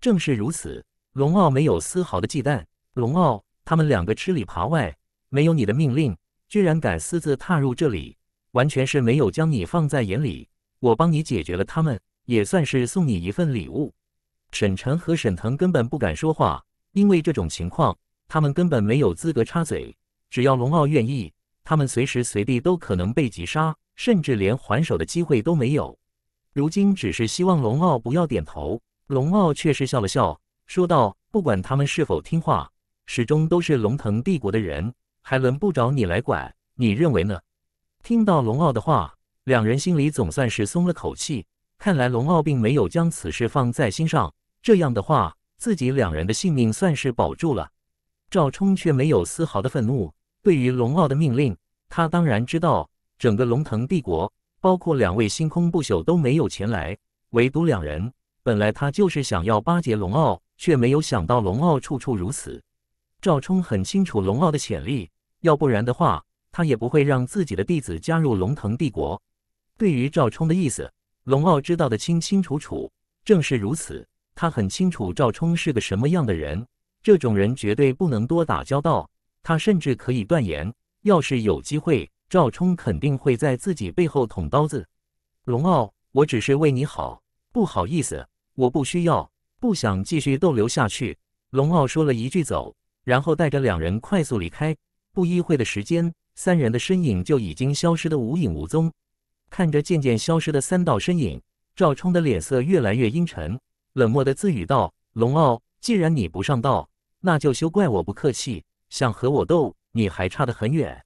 正是如此，龙傲没有丝毫的忌惮。龙傲，他们两个吃里扒外，没有你的命令，居然敢私自踏入这里，完全是没有将你放在眼里。我帮你解决了他们，也算是送你一份礼物。沈晨和沈腾根本不敢说话，因为这种情况，他们根本没有资格插嘴。只要龙傲愿意。他们随时随地都可能被击杀，甚至连还手的机会都没有。如今只是希望龙傲不要点头。龙傲却是笑了笑，说道：“不管他们是否听话，始终都是龙腾帝国的人，还轮不着你来管。你认为呢？”听到龙傲的话，两人心里总算是松了口气。看来龙傲并没有将此事放在心上。这样的话，自己两人的性命算是保住了。赵冲却没有丝毫的愤怒。对于龙傲的命令，他当然知道，整个龙腾帝国，包括两位星空不朽都没有前来，唯独两人。本来他就是想要巴结龙傲，却没有想到龙傲处处如此。赵冲很清楚龙傲的潜力，要不然的话，他也不会让自己的弟子加入龙腾帝国。对于赵冲的意思，龙傲知道的清清楚楚。正是如此，他很清楚赵冲是个什么样的人，这种人绝对不能多打交道。他甚至可以断言，要是有机会，赵冲肯定会在自己背后捅刀子。龙傲，我只是为你好，不好意思，我不需要，不想继续逗留下去。龙傲说了一句“走”，然后带着两人快速离开。不一会的时间，三人的身影就已经消失得无影无踪。看着渐渐消失的三道身影，赵冲的脸色越来越阴沉，冷漠的自语道：“龙傲，既然你不上道，那就休怪我不客气。”想和我斗，你还差得很远。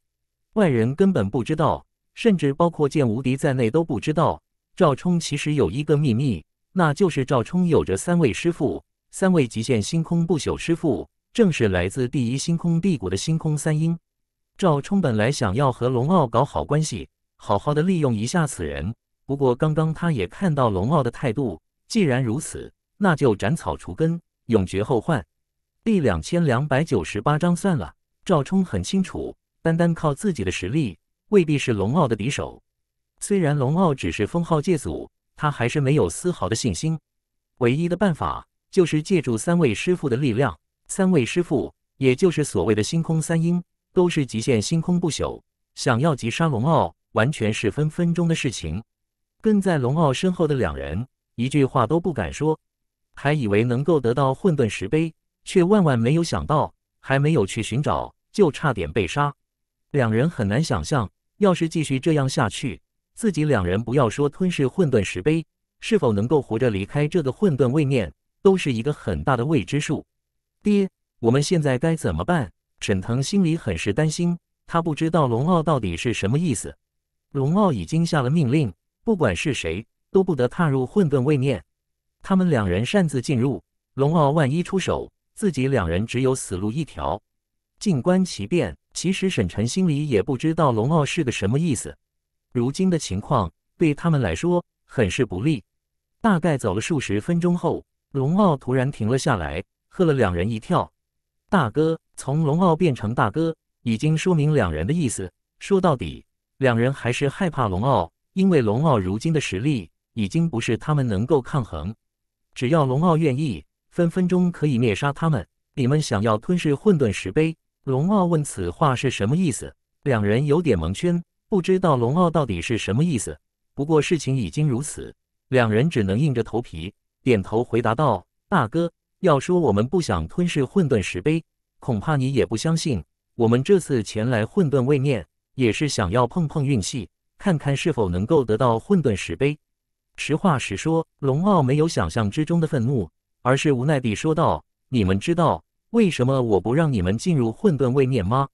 外人根本不知道，甚至包括剑无敌在内都不知道，赵冲其实有一个秘密，那就是赵冲有着三位师傅，三位极限星空不朽师傅，正是来自第一星空帝国的星空三英。赵冲本来想要和龙傲搞好关系，好好的利用一下此人，不过刚刚他也看到龙傲的态度，既然如此，那就斩草除根，永绝后患。第两千两百九十八章算了。赵冲很清楚，单单靠自己的实力，未必是龙傲的敌手。虽然龙傲只是封号界祖，他还是没有丝毫的信心。唯一的办法就是借助三位师傅的力量。三位师傅，也就是所谓的星空三英，都是极限星空不朽，想要击杀龙傲，完全是分分钟的事情。跟在龙傲身后的两人，一句话都不敢说，还以为能够得到混沌石碑。却万万没有想到，还没有去寻找，就差点被杀。两人很难想象，要是继续这样下去，自己两人不要说吞噬混沌石碑，是否能够活着离开这个混沌位面，都是一个很大的未知数。爹，我们现在该怎么办？沈腾心里很是担心，他不知道龙傲到底是什么意思。龙傲已经下了命令，不管是谁，都不得踏入混沌位面。他们两人擅自进入，龙傲万一出手。自己两人只有死路一条，静观其变。其实沈晨心里也不知道龙傲是个什么意思。如今的情况对他们来说很是不利。大概走了数十分钟后，龙傲突然停了下来，吓了两人一跳。大哥，从龙傲变成大哥，已经说明两人的意思。说到底，两人还是害怕龙傲，因为龙傲如今的实力已经不是他们能够抗衡。只要龙傲愿意。分分钟可以灭杀他们！你们想要吞噬混沌石碑？龙傲问此话是什么意思？两人有点蒙圈，不知道龙傲到底是什么意思。不过事情已经如此，两人只能硬着头皮点头回答道：“大哥，要说我们不想吞噬混沌石碑，恐怕你也不相信。我们这次前来混沌位面，也是想要碰碰运气，看看是否能够得到混沌石碑。”实话实说，龙傲没有想象之中的愤怒。而是无奈地说道：“你们知道为什么我不让你们进入混沌位面吗？”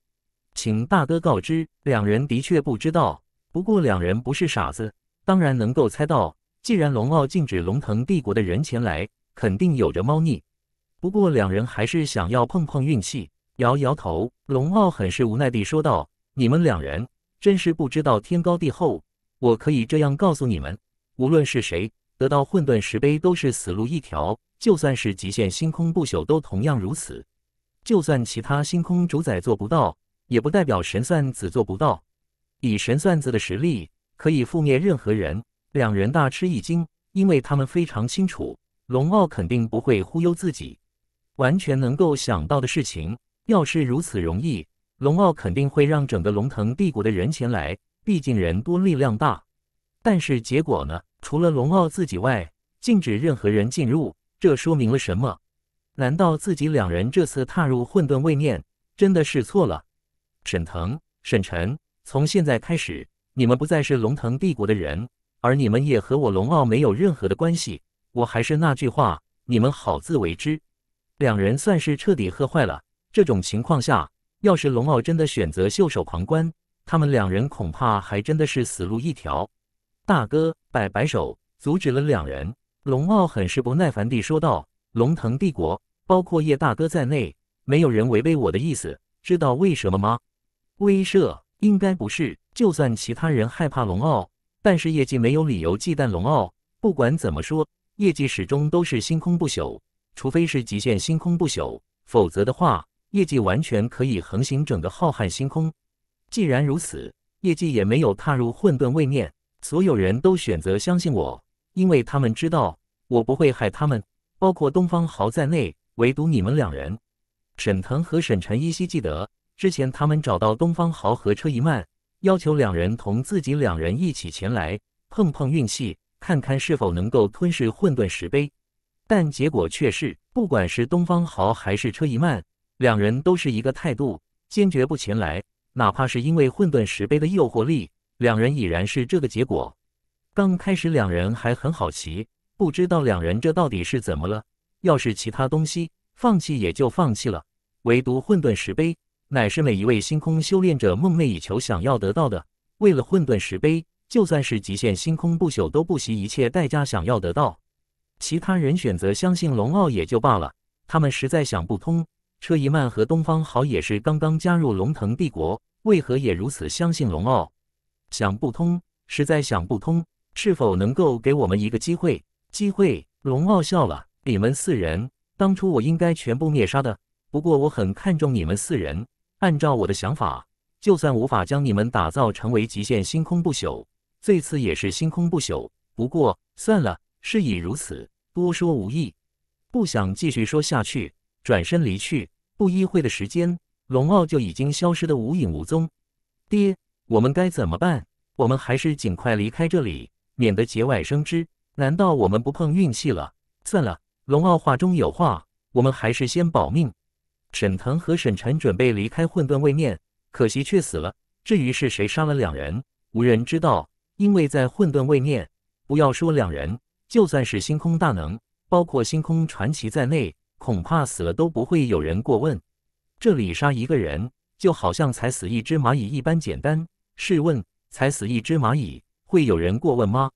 请大哥告知。两人的确不知道，不过两人不是傻子，当然能够猜到。既然龙傲禁止龙腾帝国的人前来，肯定有着猫腻。不过两人还是想要碰碰运气。摇摇头，龙傲很是无奈地说道：“你们两人真是不知道天高地厚。我可以这样告诉你们，无论是谁得到混沌石碑，都是死路一条。”就算是极限星空不朽都同样如此，就算其他星空主宰做不到，也不代表神算子做不到。以神算子的实力，可以覆灭任何人。两人大吃一惊，因为他们非常清楚，龙傲肯定不会忽悠自己，完全能够想到的事情，要是如此容易，龙傲肯定会让整个龙腾帝国的人前来，毕竟人多力量大。但是结果呢？除了龙傲自己外，禁止任何人进入。这说明了什么？难道自己两人这次踏入混沌位面真的是错了？沈腾、沈晨，从现在开始，你们不再是龙腾帝国的人，而你们也和我龙傲没有任何的关系。我还是那句话，你们好自为之。两人算是彻底喝坏了。这种情况下，要是龙傲真的选择袖手旁观，他们两人恐怕还真的是死路一条。大哥摆摆手，阻止了两人。龙傲很是不耐烦地说道：“龙腾帝国，包括叶大哥在内，没有人违背我的意思，知道为什么吗？”威慑应该不是，就算其他人害怕龙傲，但是业绩没有理由忌惮龙傲。不管怎么说，业绩始终都是星空不朽，除非是极限星空不朽，否则的话，业绩完全可以横行整个浩瀚星空。既然如此，业绩也没有踏入混沌位面，所有人都选择相信我。”因为他们知道我不会害他们，包括东方豪在内，唯独你们两人，沈腾和沈晨依稀记得，之前他们找到东方豪和车一曼，要求两人同自己两人一起前来碰碰运气，看看是否能够吞噬混沌石碑，但结果却是，不管是东方豪还是车一曼，两人都是一个态度，坚决不前来，哪怕是因为混沌石碑的诱惑力，两人已然是这个结果。刚开始两人还很好奇，不知道两人这到底是怎么了。要是其他东西放弃也就放弃了，唯独混沌石碑乃是每一位星空修炼者梦寐以求想要得到的。为了混沌石碑，就算是极限星空不朽都不惜一切代价想要得到。其他人选择相信龙傲也就罢了，他们实在想不通。车一曼和东方豪也是刚刚加入龙腾帝国，为何也如此相信龙傲？想不通，实在想不通。是否能够给我们一个机会？机会？龙傲笑了。你们四人，当初我应该全部灭杀的。不过我很看重你们四人。按照我的想法，就算无法将你们打造成为极限星空不朽，这次也是星空不朽。不过，算了，事已如此，多说无益。不想继续说下去，转身离去。不一会的时间，龙傲就已经消失的无影无踪。爹，我们该怎么办？我们还是尽快离开这里。免得节外生枝，难道我们不碰运气了？算了，龙傲话中有话，我们还是先保命。沈腾和沈晨准备离开混沌位面，可惜却死了。至于是谁杀了两人，无人知道，因为在混沌位面，不要说两人，就算是星空大能，包括星空传奇在内，恐怕死了都不会有人过问。这里杀一个人，就好像踩死一只蚂蚁一般简单。试问，踩死一只蚂蚁？会有人过问吗？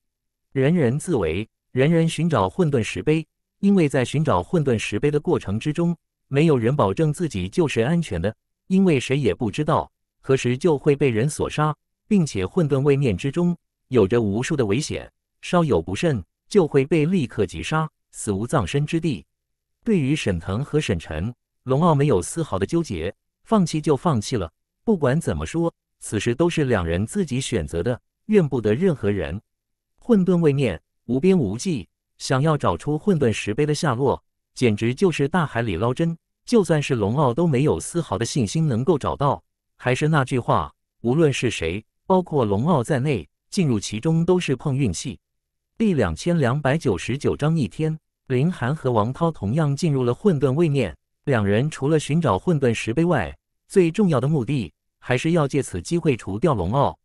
人人自危，人人寻找混沌石碑，因为在寻找混沌石碑的过程之中，没有人保证自己就是安全的，因为谁也不知道何时就会被人所杀，并且混沌位面之中有着无数的危险，稍有不慎就会被立刻击杀，死无葬身之地。对于沈腾和沈晨，龙傲没有丝毫的纠结，放弃就放弃了。不管怎么说，此事都是两人自己选择的。怨不得任何人。混沌位面无边无际，想要找出混沌石碑的下落，简直就是大海里捞针。就算是龙傲都没有丝毫的信心能够找到。还是那句话，无论是谁，包括龙傲在内，进入其中都是碰运气。第两千两百九十九章逆天。林寒和王涛同样进入了混沌位面，两人除了寻找混沌石碑外，最重要的目的还是要借此机会除掉龙傲。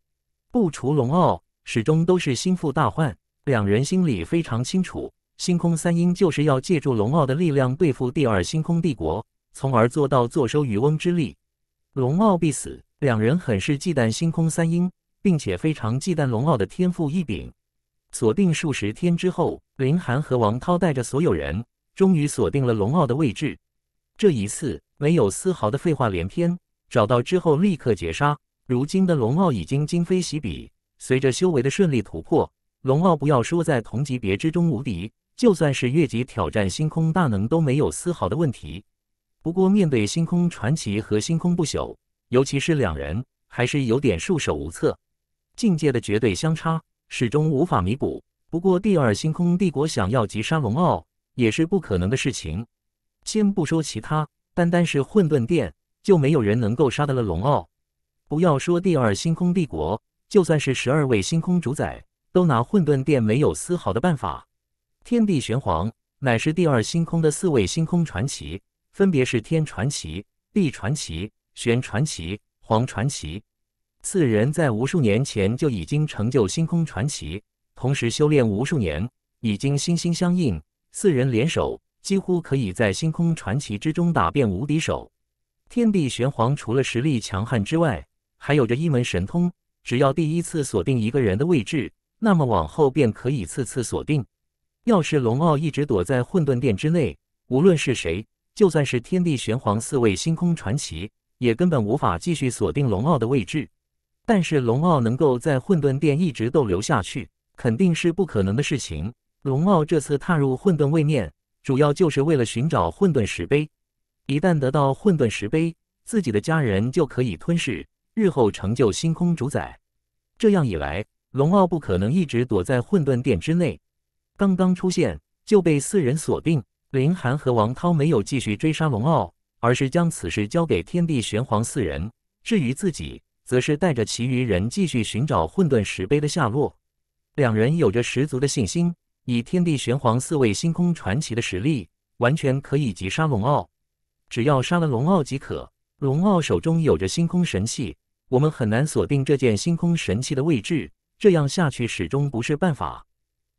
不除龙傲，始终都是心腹大患。两人心里非常清楚，星空三鹰就是要借助龙傲的力量对付第二星空帝国，从而做到坐收渔翁之利。龙傲必死，两人很是忌惮星空三鹰，并且非常忌惮龙傲的天赋异禀。锁定数十天之后，林寒和王涛带着所有人，终于锁定了龙傲的位置。这一次没有丝毫的废话连篇，找到之后立刻截杀。如今的龙傲已经今非昔比，随着修为的顺利突破，龙傲不要说在同级别之中无敌，就算是越级挑战星空大能都没有丝毫的问题。不过面对星空传奇和星空不朽，尤其是两人，还是有点束手无策。境界的绝对相差始终无法弥补。不过第二星空帝国想要击杀龙傲也是不可能的事情。先不说其他，单单是混沌殿，就没有人能够杀得了龙傲。不要说第二星空帝国，就算是十二位星空主宰，都拿混沌殿没有丝毫的办法。天地玄黄乃是第二星空的四位星空传奇，分别是天传奇、地传奇、玄传奇、黄传奇。四人在无数年前就已经成就星空传奇，同时修炼无数年，已经心心相印。四人联手，几乎可以在星空传奇之中打遍无敌手。天地玄黄除了实力强悍之外，还有着一门神通，只要第一次锁定一个人的位置，那么往后便可以次次锁定。要是龙傲一直躲在混沌殿之内，无论是谁，就算是天地玄黄四位星空传奇，也根本无法继续锁定龙傲的位置。但是龙傲能够在混沌殿一直逗留下去，肯定是不可能的事情。龙傲这次踏入混沌位面，主要就是为了寻找混沌石碑。一旦得到混沌石碑，自己的家人就可以吞噬。日后成就星空主宰，这样一来，龙傲不可能一直躲在混沌殿之内。刚刚出现就被四人锁定。林寒和王涛没有继续追杀龙傲，而是将此事交给天地玄黄四人。至于自己，则是带着其余人继续寻找混沌石碑的下落。两人有着十足的信心，以天地玄黄四位星空传奇的实力，完全可以击杀龙傲。只要杀了龙傲即可。龙傲手中有着星空神器。我们很难锁定这件星空神器的位置，这样下去始终不是办法。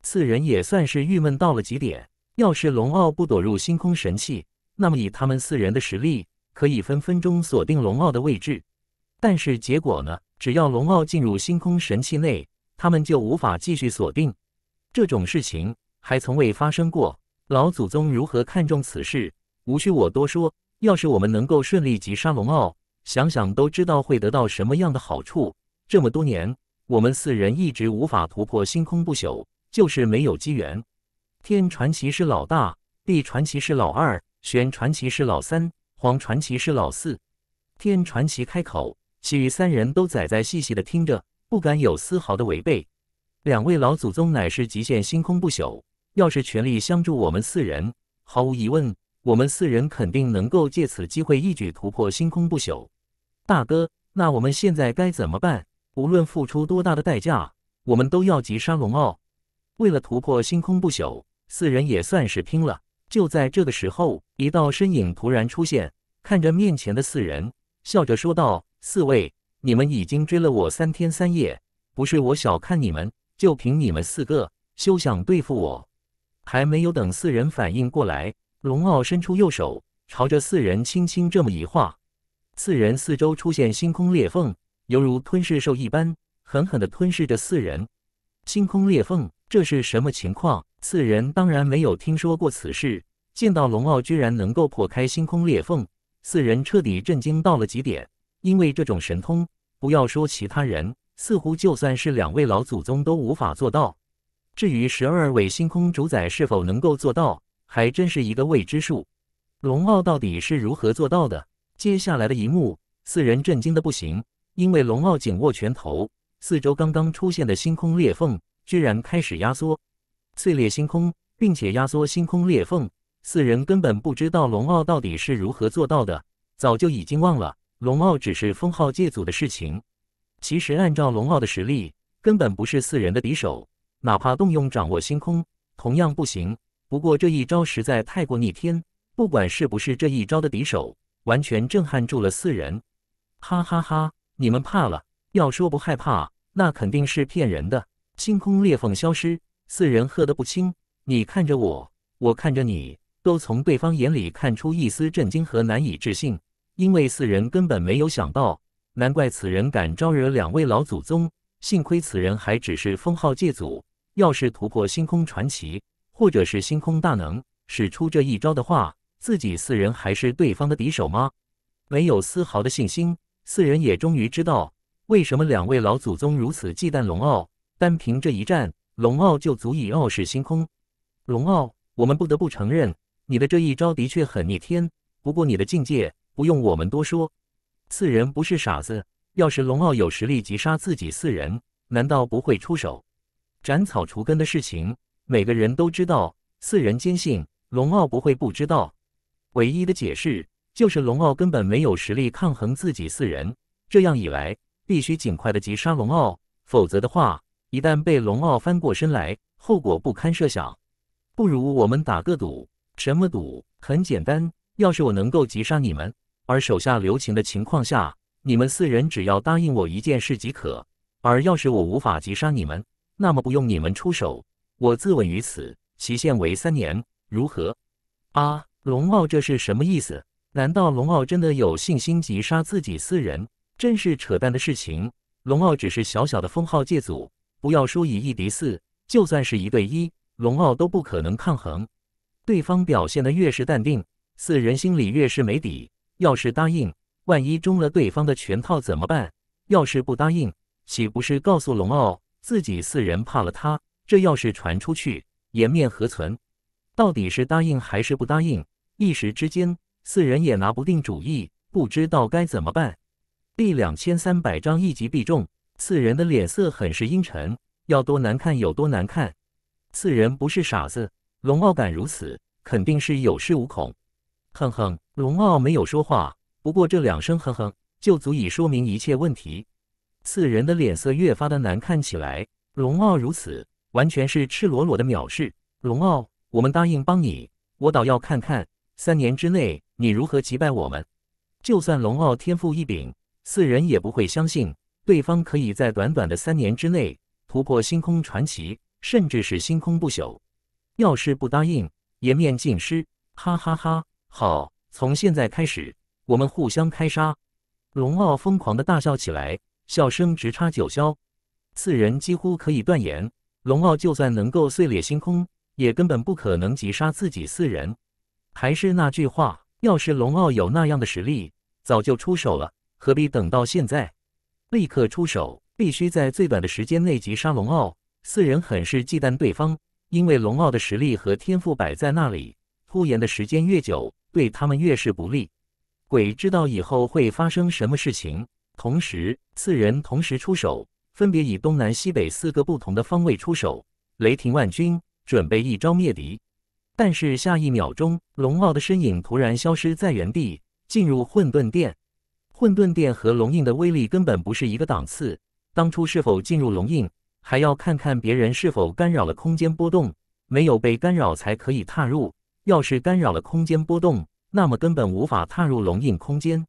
四人也算是郁闷到了极点。要是龙傲不躲入星空神器，那么以他们四人的实力，可以分分钟锁定龙傲的位置。但是结果呢？只要龙傲进入星空神器内，他们就无法继续锁定。这种事情还从未发生过。老祖宗如何看重此事，无需我多说。要是我们能够顺利击杀龙傲，想想都知道会得到什么样的好处。这么多年，我们四人一直无法突破星空不朽，就是没有机缘。天传奇是老大，地传奇是老二，玄传奇是老三，黄传奇是老四。天传奇开口，其余三人都仔仔细细的听着，不敢有丝毫的违背。两位老祖宗乃是极限星空不朽，要是全力相助我们四人，毫无疑问，我们四人肯定能够借此机会一举突破星空不朽。大哥，那我们现在该怎么办？无论付出多大的代价，我们都要击杀龙傲。为了突破星空不朽，四人也算是拼了。就在这个时候，一道身影突然出现，看着面前的四人，笑着说道：“四位，你们已经追了我三天三夜，不是我小看你们，就凭你们四个，休想对付我！”还没有等四人反应过来，龙傲伸出右手，朝着四人轻轻这么一划。四人四周出现星空裂缝，犹如吞噬兽一般，狠狠地吞噬着四人。星空裂缝，这是什么情况？四人当然没有听说过此事，见到龙傲居然能够破开星空裂缝，四人彻底震惊到了极点。因为这种神通，不要说其他人，似乎就算是两位老祖宗都无法做到。至于十二位星空主宰是否能够做到，还真是一个未知数。龙傲到底是如何做到的？接下来的一幕，四人震惊的不行，因为龙傲紧握拳头，四周刚刚出现的星空裂缝居然开始压缩、碎裂星空，并且压缩星空裂缝。四人根本不知道龙傲到底是如何做到的，早就已经忘了龙傲只是封号界祖的事情。其实按照龙傲的实力，根本不是四人的敌手，哪怕动用掌握星空，同样不行。不过这一招实在太过逆天，不管是不是这一招的敌手。完全震撼住了四人，哈哈哈！你们怕了？要说不害怕，那肯定是骗人的。星空裂缝消失，四人喝得不轻。你看着我，我看着你，都从对方眼里看出一丝震惊和难以置信，因为四人根本没有想到，难怪此人敢招惹两位老祖宗。幸亏此人还只是封号界祖，要是突破星空传奇，或者是星空大能，使出这一招的话。自己四人还是对方的敌手吗？没有丝毫的信心。四人也终于知道为什么两位老祖宗如此忌惮龙傲。单凭这一战，龙傲就足以傲视星空。龙傲，我们不得不承认，你的这一招的确很逆天。不过你的境界不用我们多说。四人不是傻子，要是龙傲有实力击杀自己四人，难道不会出手？斩草除根的事情，每个人都知道。四人坚信龙傲不会不知道。唯一的解释就是龙傲根本没有实力抗衡自己四人，这样一来，必须尽快的击杀龙傲，否则的话，一旦被龙傲翻过身来，后果不堪设想。不如我们打个赌，什么赌？很简单，要是我能够击杀你们，而手下留情的情况下，你们四人只要答应我一件事即可；而要是我无法击杀你们，那么不用你们出手，我自刎于此，期限为三年，如何？啊？龙傲，这是什么意思？难道龙傲真的有信心击杀自己四人？真是扯淡的事情！龙傲只是小小的封号界祖，不要说以一敌四，就算是一对一，龙傲都不可能抗衡。对方表现的越是淡定，四人心里越是没底。要是答应，万一中了对方的全套怎么办？要是不答应，岂不是告诉龙傲自己四人怕了他？这要是传出去，颜面何存？到底是答应还是不答应？一时之间，四人也拿不定主意，不知道该怎么办。第两千三百章一击必中，四人的脸色很是阴沉，要多难看有多难看。四人不是傻子，龙傲敢如此，肯定是有恃无恐。哼哼，龙傲没有说话，不过这两声哼哼就足以说明一切问题。四人的脸色越发的难看起来，龙傲如此，完全是赤裸裸的藐视。龙傲，我们答应帮你，我倒要看看。三年之内，你如何击败我们？就算龙傲天赋异禀，四人也不会相信对方可以在短短的三年之内突破星空传奇，甚至是星空不朽。要是不答应，颜面尽失！哈哈哈！好，从现在开始，我们互相开杀！龙傲疯狂的大笑起来，笑声直插九霄。四人几乎可以断言，龙傲就算能够碎裂星空，也根本不可能击杀自己四人。还是那句话，要是龙傲有那样的实力，早就出手了，何必等到现在？立刻出手，必须在最短的时间内击杀龙傲。四人很是忌惮对方，因为龙傲的实力和天赋摆在那里，拖延的时间越久，对他们越是不利。鬼知道以后会发生什么事情。同时，四人同时出手，分别以东南西北四个不同的方位出手，雷霆万钧，准备一招灭敌。但是下一秒钟，龙傲的身影突然消失在原地，进入混沌殿。混沌殿和龙印的威力根本不是一个档次。当初是否进入龙印，还要看看别人是否干扰了空间波动，没有被干扰才可以踏入。要是干扰了空间波动，那么根本无法踏入龙印空间。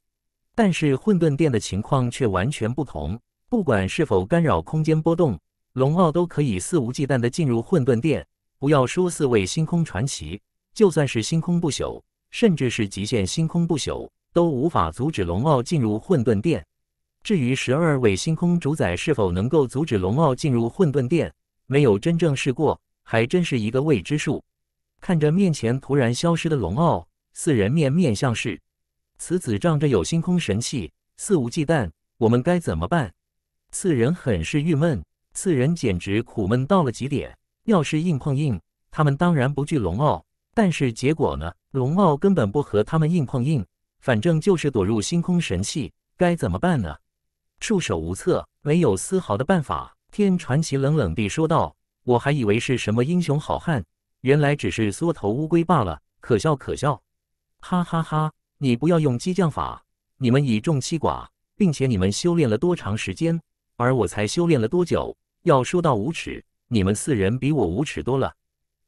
但是混沌殿的情况却完全不同，不管是否干扰空间波动，龙傲都可以肆无忌惮地进入混沌殿。不要说四位星空传奇，就算是星空不朽，甚至是极限星空不朽，都无法阻止龙傲进入混沌殿。至于十二位星空主宰是否能够阻止龙傲进入混沌殿，没有真正试过，还真是一个未知数。看着面前突然消失的龙傲，四人面面相视。此子仗着有星空神器，肆无忌惮，我们该怎么办？四人很是郁闷，四人简直苦闷到了极点。要是硬碰硬，他们当然不惧龙傲，但是结果呢？龙傲根本不和他们硬碰硬，反正就是躲入星空神器，该怎么办呢？束手无策，没有丝毫的办法。天传奇冷冷地说道：“我还以为是什么英雄好汉，原来只是缩头乌龟罢了，可笑可笑！”哈哈哈！你不要用激将法，你们以众欺寡，并且你们修炼了多长时间，而我才修炼了多久？要说到无耻！你们四人比我无耻多了，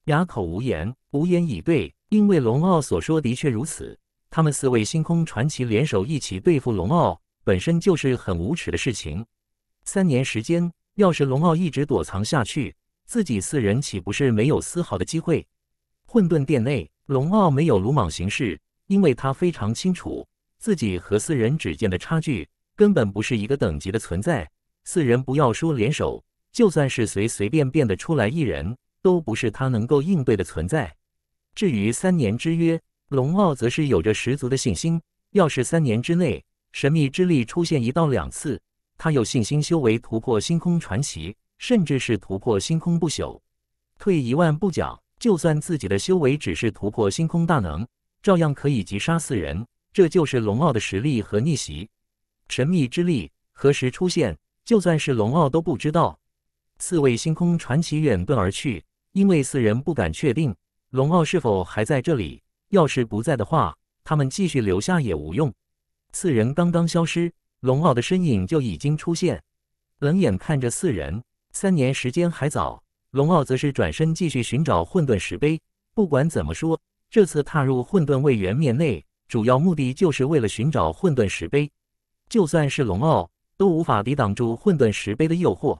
哑口无言，无言以对。因为龙傲所说的确如此，他们四位星空传奇联手一起对付龙傲，本身就是很无耻的事情。三年时间，要是龙傲一直躲藏下去，自己四人岂不是没有丝毫的机会？混沌殿内，龙傲没有鲁莽行事，因为他非常清楚自己和四人之间的差距，根本不是一个等级的存在。四人不要说联手。就算是随随便便的出来一人都不是他能够应对的存在。至于三年之约，龙傲则是有着十足的信心。要是三年之内神秘之力出现一到两次，他有信心修为突破星空传奇，甚至是突破星空不朽。退一万步讲，就算自己的修为只是突破星空大能，照样可以击杀四人。这就是龙傲的实力和逆袭。神秘之力何时出现，就算是龙傲都不知道。四位星空传奇远遁而去，因为四人不敢确定龙傲是否还在这里。要是不在的话，他们继续留下也无用。四人刚刚消失，龙傲的身影就已经出现，冷眼看着四人。三年时间还早，龙傲则是转身继续寻找混沌石碑。不管怎么说，这次踏入混沌未元面内，主要目的就是为了寻找混沌石碑。就算是龙傲，都无法抵挡住混沌石碑的诱惑。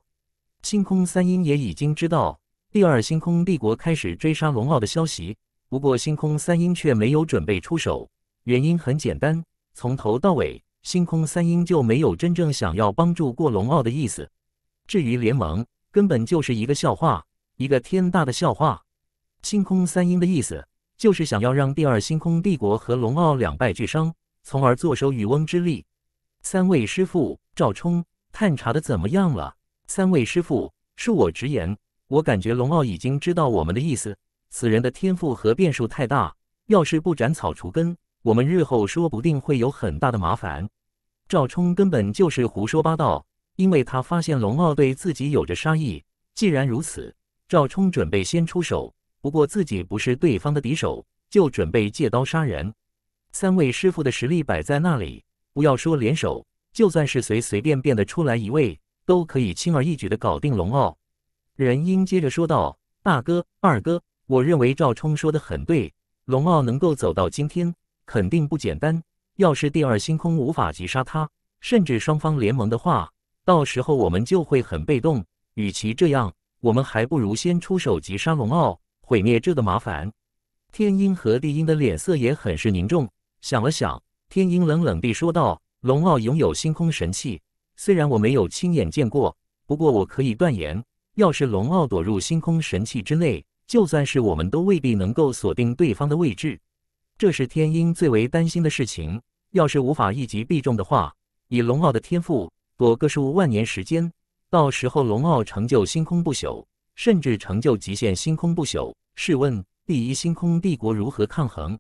星空三鹰也已经知道第二星空帝国开始追杀龙傲的消息，不过星空三鹰却没有准备出手。原因很简单，从头到尾，星空三鹰就没有真正想要帮助过龙傲的意思。至于联盟，根本就是一个笑话，一个天大的笑话。星空三鹰的意思就是想要让第二星空帝国和龙傲两败俱伤，从而坐收渔翁之利。三位师傅，赵冲探查的怎么样了？三位师傅，恕我直言，我感觉龙傲已经知道我们的意思。此人的天赋和变数太大，要是不斩草除根，我们日后说不定会有很大的麻烦。赵冲根本就是胡说八道，因为他发现龙傲对自己有着杀意。既然如此，赵冲准备先出手，不过自己不是对方的敌手，就准备借刀杀人。三位师傅的实力摆在那里，不要说联手，就算是随随便便的出来一位。都可以轻而易举的搞定龙傲，任英接着说道：“大哥，二哥，我认为赵冲说的很对，龙傲能够走到今天，肯定不简单。要是第二星空无法击杀他，甚至双方联盟的话，到时候我们就会很被动。与其这样，我们还不如先出手击杀龙傲，毁灭这个麻烦。”天鹰和地鹰的脸色也很是凝重，想了想，天鹰冷冷地说道：“龙傲拥有星空神器。”虽然我没有亲眼见过，不过我可以断言，要是龙傲躲入星空神器之内，就算是我们都未必能够锁定对方的位置。这是天鹰最为担心的事情。要是无法一击必中的话，以龙傲的天赋，躲个数万年时间，到时候龙傲成就星空不朽，甚至成就极限星空不朽，试问第一星空帝国如何抗衡？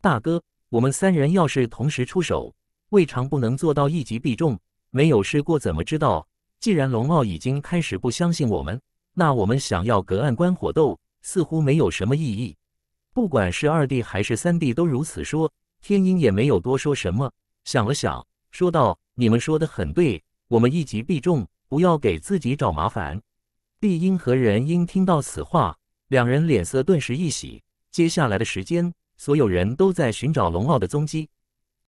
大哥，我们三人要是同时出手，未尝不能做到一击必中。没有试过怎么知道？既然龙傲已经开始不相信我们，那我们想要隔岸观火斗，似乎没有什么意义。不管是二弟还是三弟都如此说，天鹰也没有多说什么。想了想，说道：“你们说的很对，我们一击必中，不要给自己找麻烦。”地英和人英听到此话，两人脸色顿时一喜。接下来的时间，所有人都在寻找龙傲的踪迹。